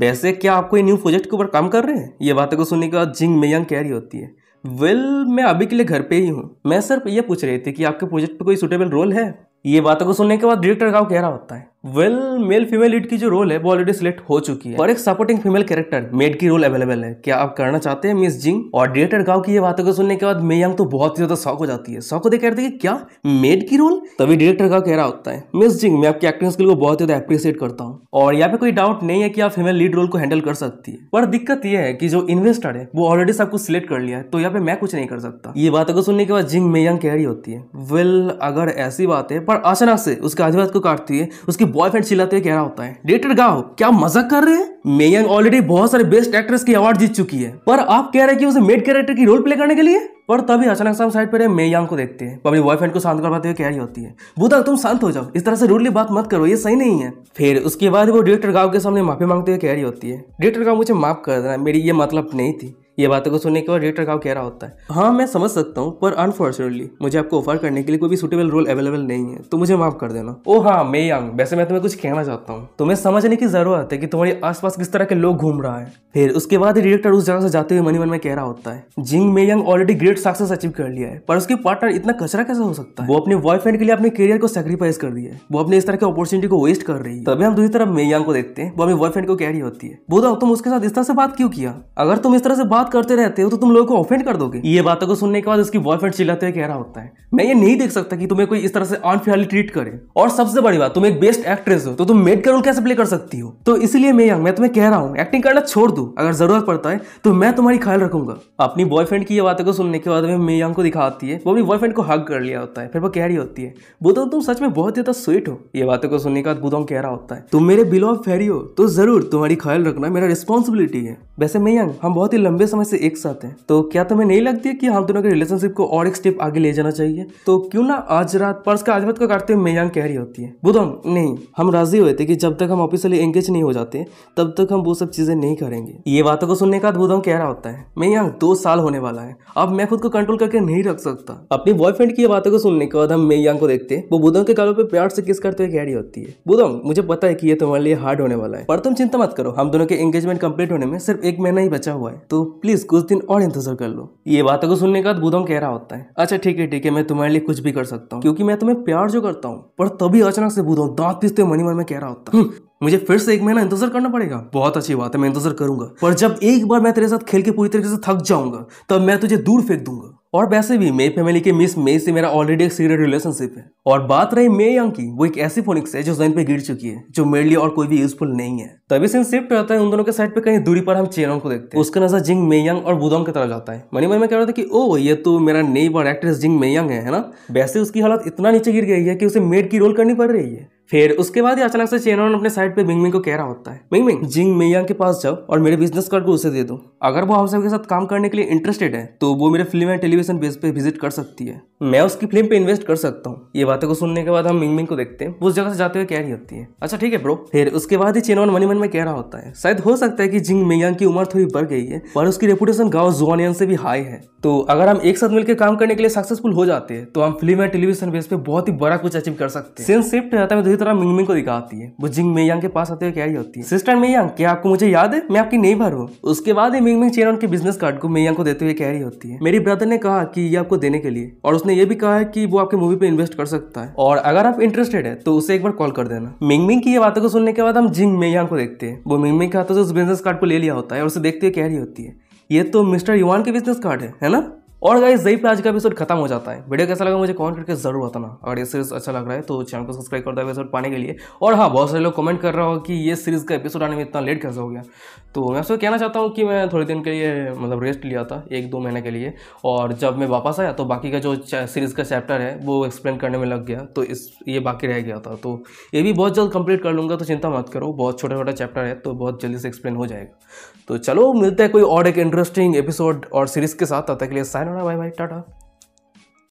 वैसे क्या आपको ये न्यू प्रोजेक्ट के ऊपर काम कर रहे हैं ये बातों को सुनने के बाद जिंग मेयंग कह रही होती है वेल well, मैं अभी के लिए घर पे ही हूँ मैं सर ये पूछ रही थी कि आपके प्रोजेक्ट पे कोई सुटेबल रोल है ये बातों को सुनने के बाद डायरेक्टर का कह रहा होता है वेल मेल फीमेल लीड की जो रोल है वो ऑलरेडी सिलेक्ट हो चुकी है और एक सपोर्टिंग फीमेल कैरेक्टर मेड की रोल अवेलेबल है क्या आप करना चाहते हैं मिस जिंग और डिरेक्टर गांव की ये बातों को सुनने के बाद मे यंग तो बहुत ही ज्यादा शौक हो जाती है शौक देख रहे क्या मेड की रोल तभी डिरेक्टर गांव कह रहा होता है मिस जिंग मैं आपकी एक्टिंग स्किल को बहुत ज्यादा अप्रिशिएट करता हूँ और यहाँ पे कोई डाउट नहीं है कि आप फीमेल लीड रोल को हैंडल कर सकती है पर दिक्कत यह है कि जो इन्वेस्टर है वो ऑलरेडी सब कुछ सिलेक्ट कर लिया है तो यहाँ पे मैं कुछ नहीं कर सकता ये बातों को सुनने के बाद जिंग मे यंग कह रही होती है वेल अगर ऐसी बात है पर अचानक से उसके आजू को काटती है उसकी बॉयफ्रेंड चिल्लाते कह रहा होता है डेटर गाओ क्या मजाक कर रहे हैं मेयंग ऑलरेडी बहुत सारे बेस्ट एक्ट्रेस की अवार्ड जीत चुकी है पर आप कह रहे हैं कि उसे मेड कैरेक्टर की रोल प्ले करने के लिए पर तभी अचानक से हम साइड पर मेयांग को देखते हैं अपने बॉयफ्रेंड को शांत करवाते हुए कह रही होती है बुधा तुम शांत हो जाओ इस तरह से रूडली बात मत करो ये सही नहीं है फिर उसके बाद वो डायरेक्टर गाँव के सामने माफी मांगते हुए कह रही होती है डायरेक्टर गाँव मुझे माफ कर देना मेरी ये मतलब नहीं थी ये बातों को सुनने के बाद रेट रखाव कह रहा होता है हाँ मैं समझ सकता हूँ पर अनफॉर्चुनेटली मुझे आपको ऑफर करने के लिए कोई भी सुटेबल रोल अवेलेबल नहीं है तो मुझे माफ कर देना ओ हाँ मे यंग वैसे मैं तुम्हें कुछ कहना चाहता हूँ तुम्हें समझने की जरूरत है कि तुम्हारे आसपास किस तरह के लोग घूम रहा है फिर उसके बाद डायरेक्टर उस जगह से जाते हुए मनी मन में कह रहा होता है Jing Mei Yang already great success achieve कर लिया है पर उसके पार्टनर इतना कचरा कैसे हो सकता है वो अपने बॉयफ्रेंड के लिए अपने करियर को सेक्रीफाइस कर दिया है वो अपने इस तरह की अपॉर्चुनिटी को वेस्ट कर रही है तभी हम दूसरी तरफ मे यंग को देखते हैं वो अपने बॉयफ्रेंड को कह रही होती है बोधा तुम उसके साथ इस तरह से बात क्यों किया अगर तुम इस तरह से बात बात करते रहते हो तो तुम लोगों को ऑफेंड कर दोगे ये बातों को सुनने के बाद उसकी बॉयफ्रेंड चिल्लाते हुए कह रहा होता है मैं ये नहीं देख सकता कि तुम्हें कोई इस तरह से अनफेयरली ट्रीट करे और सबसे बड़ी बात तुम एक बेस्ट एक्ट्रेस हो तो तुम मेड का रोल कैसे प्ले कर सकती हो तो इसलिए मैं यंग मैं तुम्हें कह रहा हूँ एक्टिंग करना छोड़ दो अगर जरूरत पड़ता है तो मैं तुम्हारी ख्याल रखूंगा अपनी बॉयफ्रेंड की ये बातों को सुनने के बाद में मे यंग को दिखाती है वो अपनी बॉयफ्रेंड को हक कर लिया होता है फिर वो कह रही होती है बुदोंग तुम सच में बहुत ज्यादा स्वीट हो ये बातों को सुनने के बाद बुदोंग कह रहा होता है तुम मेरे बिलो फेरी हो तो जरूर तुम्हारी ख्याल रखना मेरा रिस्पॉन्सिबिलिटी है वैसे मे यंग हम बहुत ही लंबे समय से एक साथ हैं तो क्या तुम्हें नहीं लगती है कि हम दोनों के रिलेशनशिप को और एक स्टेप आगे ले जाना चाहिए तो क्यों ना आज रात पर्स का आजमत को काटते हुए मेयांग कह रही होती है बुधम नहीं हम राजी हुए थे कि जब तक हम ऑफिसियली एंगेज नहीं हो जाते तब तक हम वो सब चीजें नहीं करेंगे ये बातों को सुनने के बाद बुधम कह रहा होता है मेयांग दो साल होने वाला है अब मैं खुद को कंट्रोल करके नहीं रख सकता अपनी बॉयफ्रेंड की ये बातों को सुनने के बाद हम मेयांग को देखते वो बुधम के गालों पर प्यार से किस करते हुए कह रही होती है बुधम मुझे पता है कि ये तुम्हारे लिए हार्ड होने वाला है पर तुम चिंता मत करो हम दोनों के एंगेजमेंट कंप्लीट होने में सिर्फ एक महीना ही बचा हुआ है तो प्लीज कुछ दिन और इंतजार कर लो ये बातों को सुनने के बाद बुधम कह रहा होता है अच्छा ठीक है ठीक है मैं तुम्हारे लिए कुछ भी कर सकता हूँ क्योंकि मैं तुम्हें प्यार जो करता हूँ पर तभी अचानक से बुधम दांत पीसते मनी मन में कह रहा होता है हम्म, मुझे फिर से एक महीना इंतजार करना पड़ेगा बहुत अच्छी बात है मैं इंतजार करूंगा पर जब एक बार मैं तेरे साथ खेल के पूरी तरीके से थक जाऊंगा तब मैं तुझे दूर फेंक दूंगा और वैसे भी मे फैमिली के मिस मे से मेरा ऑलरेडी एक सीरियस रिलेशनशिप है और बात रही मे यंग की वो एक ऐसी फोनिक्स है जो जैन पे गिर चुकी है जो मेरे लिए और कोई भी यूजफुल नहीं है तभी सीन शिफ्ट होता है उन दोनों के साइड पे कहीं दूरी पर हम चेनों को देखते हैं उसका नजर जिंग यंग और बुदोंग की तरफ जाता है मनी मन में कह रहा था कि ओ ये तो मेरा बार एक्ट्रेस जिंग मेयंग यंग है ना वैसे उसकी हालत इतना नीचे गिर गई है कि उसे मेड की रोल करनी पड़ रही है फिर उसके बाद ही अचानक से चेनॉन अपने साइड पे बिंगमिंग को कह रहा होता है बिंगमिंग जिंग मेयांग के पास जाओ और मेरे बिजनेस कार्ड को उसे दे दो अगर वो हम सब के साथ काम करने के लिए इंटरेस्टेड है तो वो मेरे फिल्म एंड टेलीविजन बेस पे विजिट कर सकती है मैं उसकी फिल्म पे इन्वेस्ट कर सकता हूँ ये बातों को सुनने के बाद हम मिंग मिंग को देखते हैं उस जगह से जाते हुए कह रही होती है अच्छा ठीक है ब्रो फिर उसके बाद ही चेनॉन मनी मन में कह रहा होता है शायद हो सकता है कि जिंग मेयांग की उम्र थोड़ी बढ़ गई है पर उसकी रेपुटेशन गाँव जुआनियन से भी हाई है तो अगर हम एक साथ मिलकर काम करने के लिए सक्सेसफुल हो जाते हैं तो हम फिल्म एंड टेलीविजन बेस पे बहुत ही बड़ा कुछ अचीव कर सकते हैं सिंस शिफ्ट रहता है की तरह मिंगमिंग को दिखाती है वो जिंग मेयांग के पास आते हुए कैरी होती है सिस्टर मेयांग क्या आपको मुझे याद है मैं आपकी नहीं भर हूँ उसके बाद ही मिंगमिंग चेन उनके बिजनेस कार्ड को मेयांग को देते हुए कैरी होती है मेरी ब्रदर ने कहा कि ये आपको देने के लिए और उसने ये भी कहा है कि वो आपके मूवी पे इन्वेस्ट कर सकता है और अगर आप इंटरेस्टेड है तो उसे एक बार कॉल कर देना मिंगमिंग की ये बातों को सुनने के बाद हम जिंग मेयांग को देखते हैं वो मिंगमिंग के हाथों से उस बिजनेस कार्ड को ले लिया होता है और उसे देखते हुए कैरी होती है ये तो मिस्टर युवान के बिजनेस कार्ड है है ना और गाइस यही पे आज का एपिसोड खत्म हो जाता है वीडियो कैसा लगा मुझे कमेंट करके जरूर बताना अगर ये सीरीज अच्छा लग रहा है तो चैनल को सब्सक्राइब कर दो एपिसोड पाने के लिए और हाँ बहुत सारे लोग कमेंट कर रहा हो कि ये सीरीज का एपिसोड आने में इतना लेट कैसे हो गया तो मैं आपसे कहना चाहता हूँ कि मैं थोड़े दिन के लिए मतलब रेस्ट लिया था एक दो महीने के लिए और जब मैं वापस आया तो बाकी का जो सीरीज़ का चैप्टर है वो एक्सप्लेन करने में लग गया तो इस ये बाकी रह गया था तो ये भी बहुत जल्द कंप्लीट कर लूँगा तो चिंता मत करो बहुत छोटा छोटा चैप्टर है तो बहुत जल्दी से एक्सप्लेन हो जाएगा तो चलो मिलते हैं कोई और एक इंटरेस्टिंग एपिसोड और सीरीज़ के साथ तब तक के लिए साइन होना बाय बाय टाटा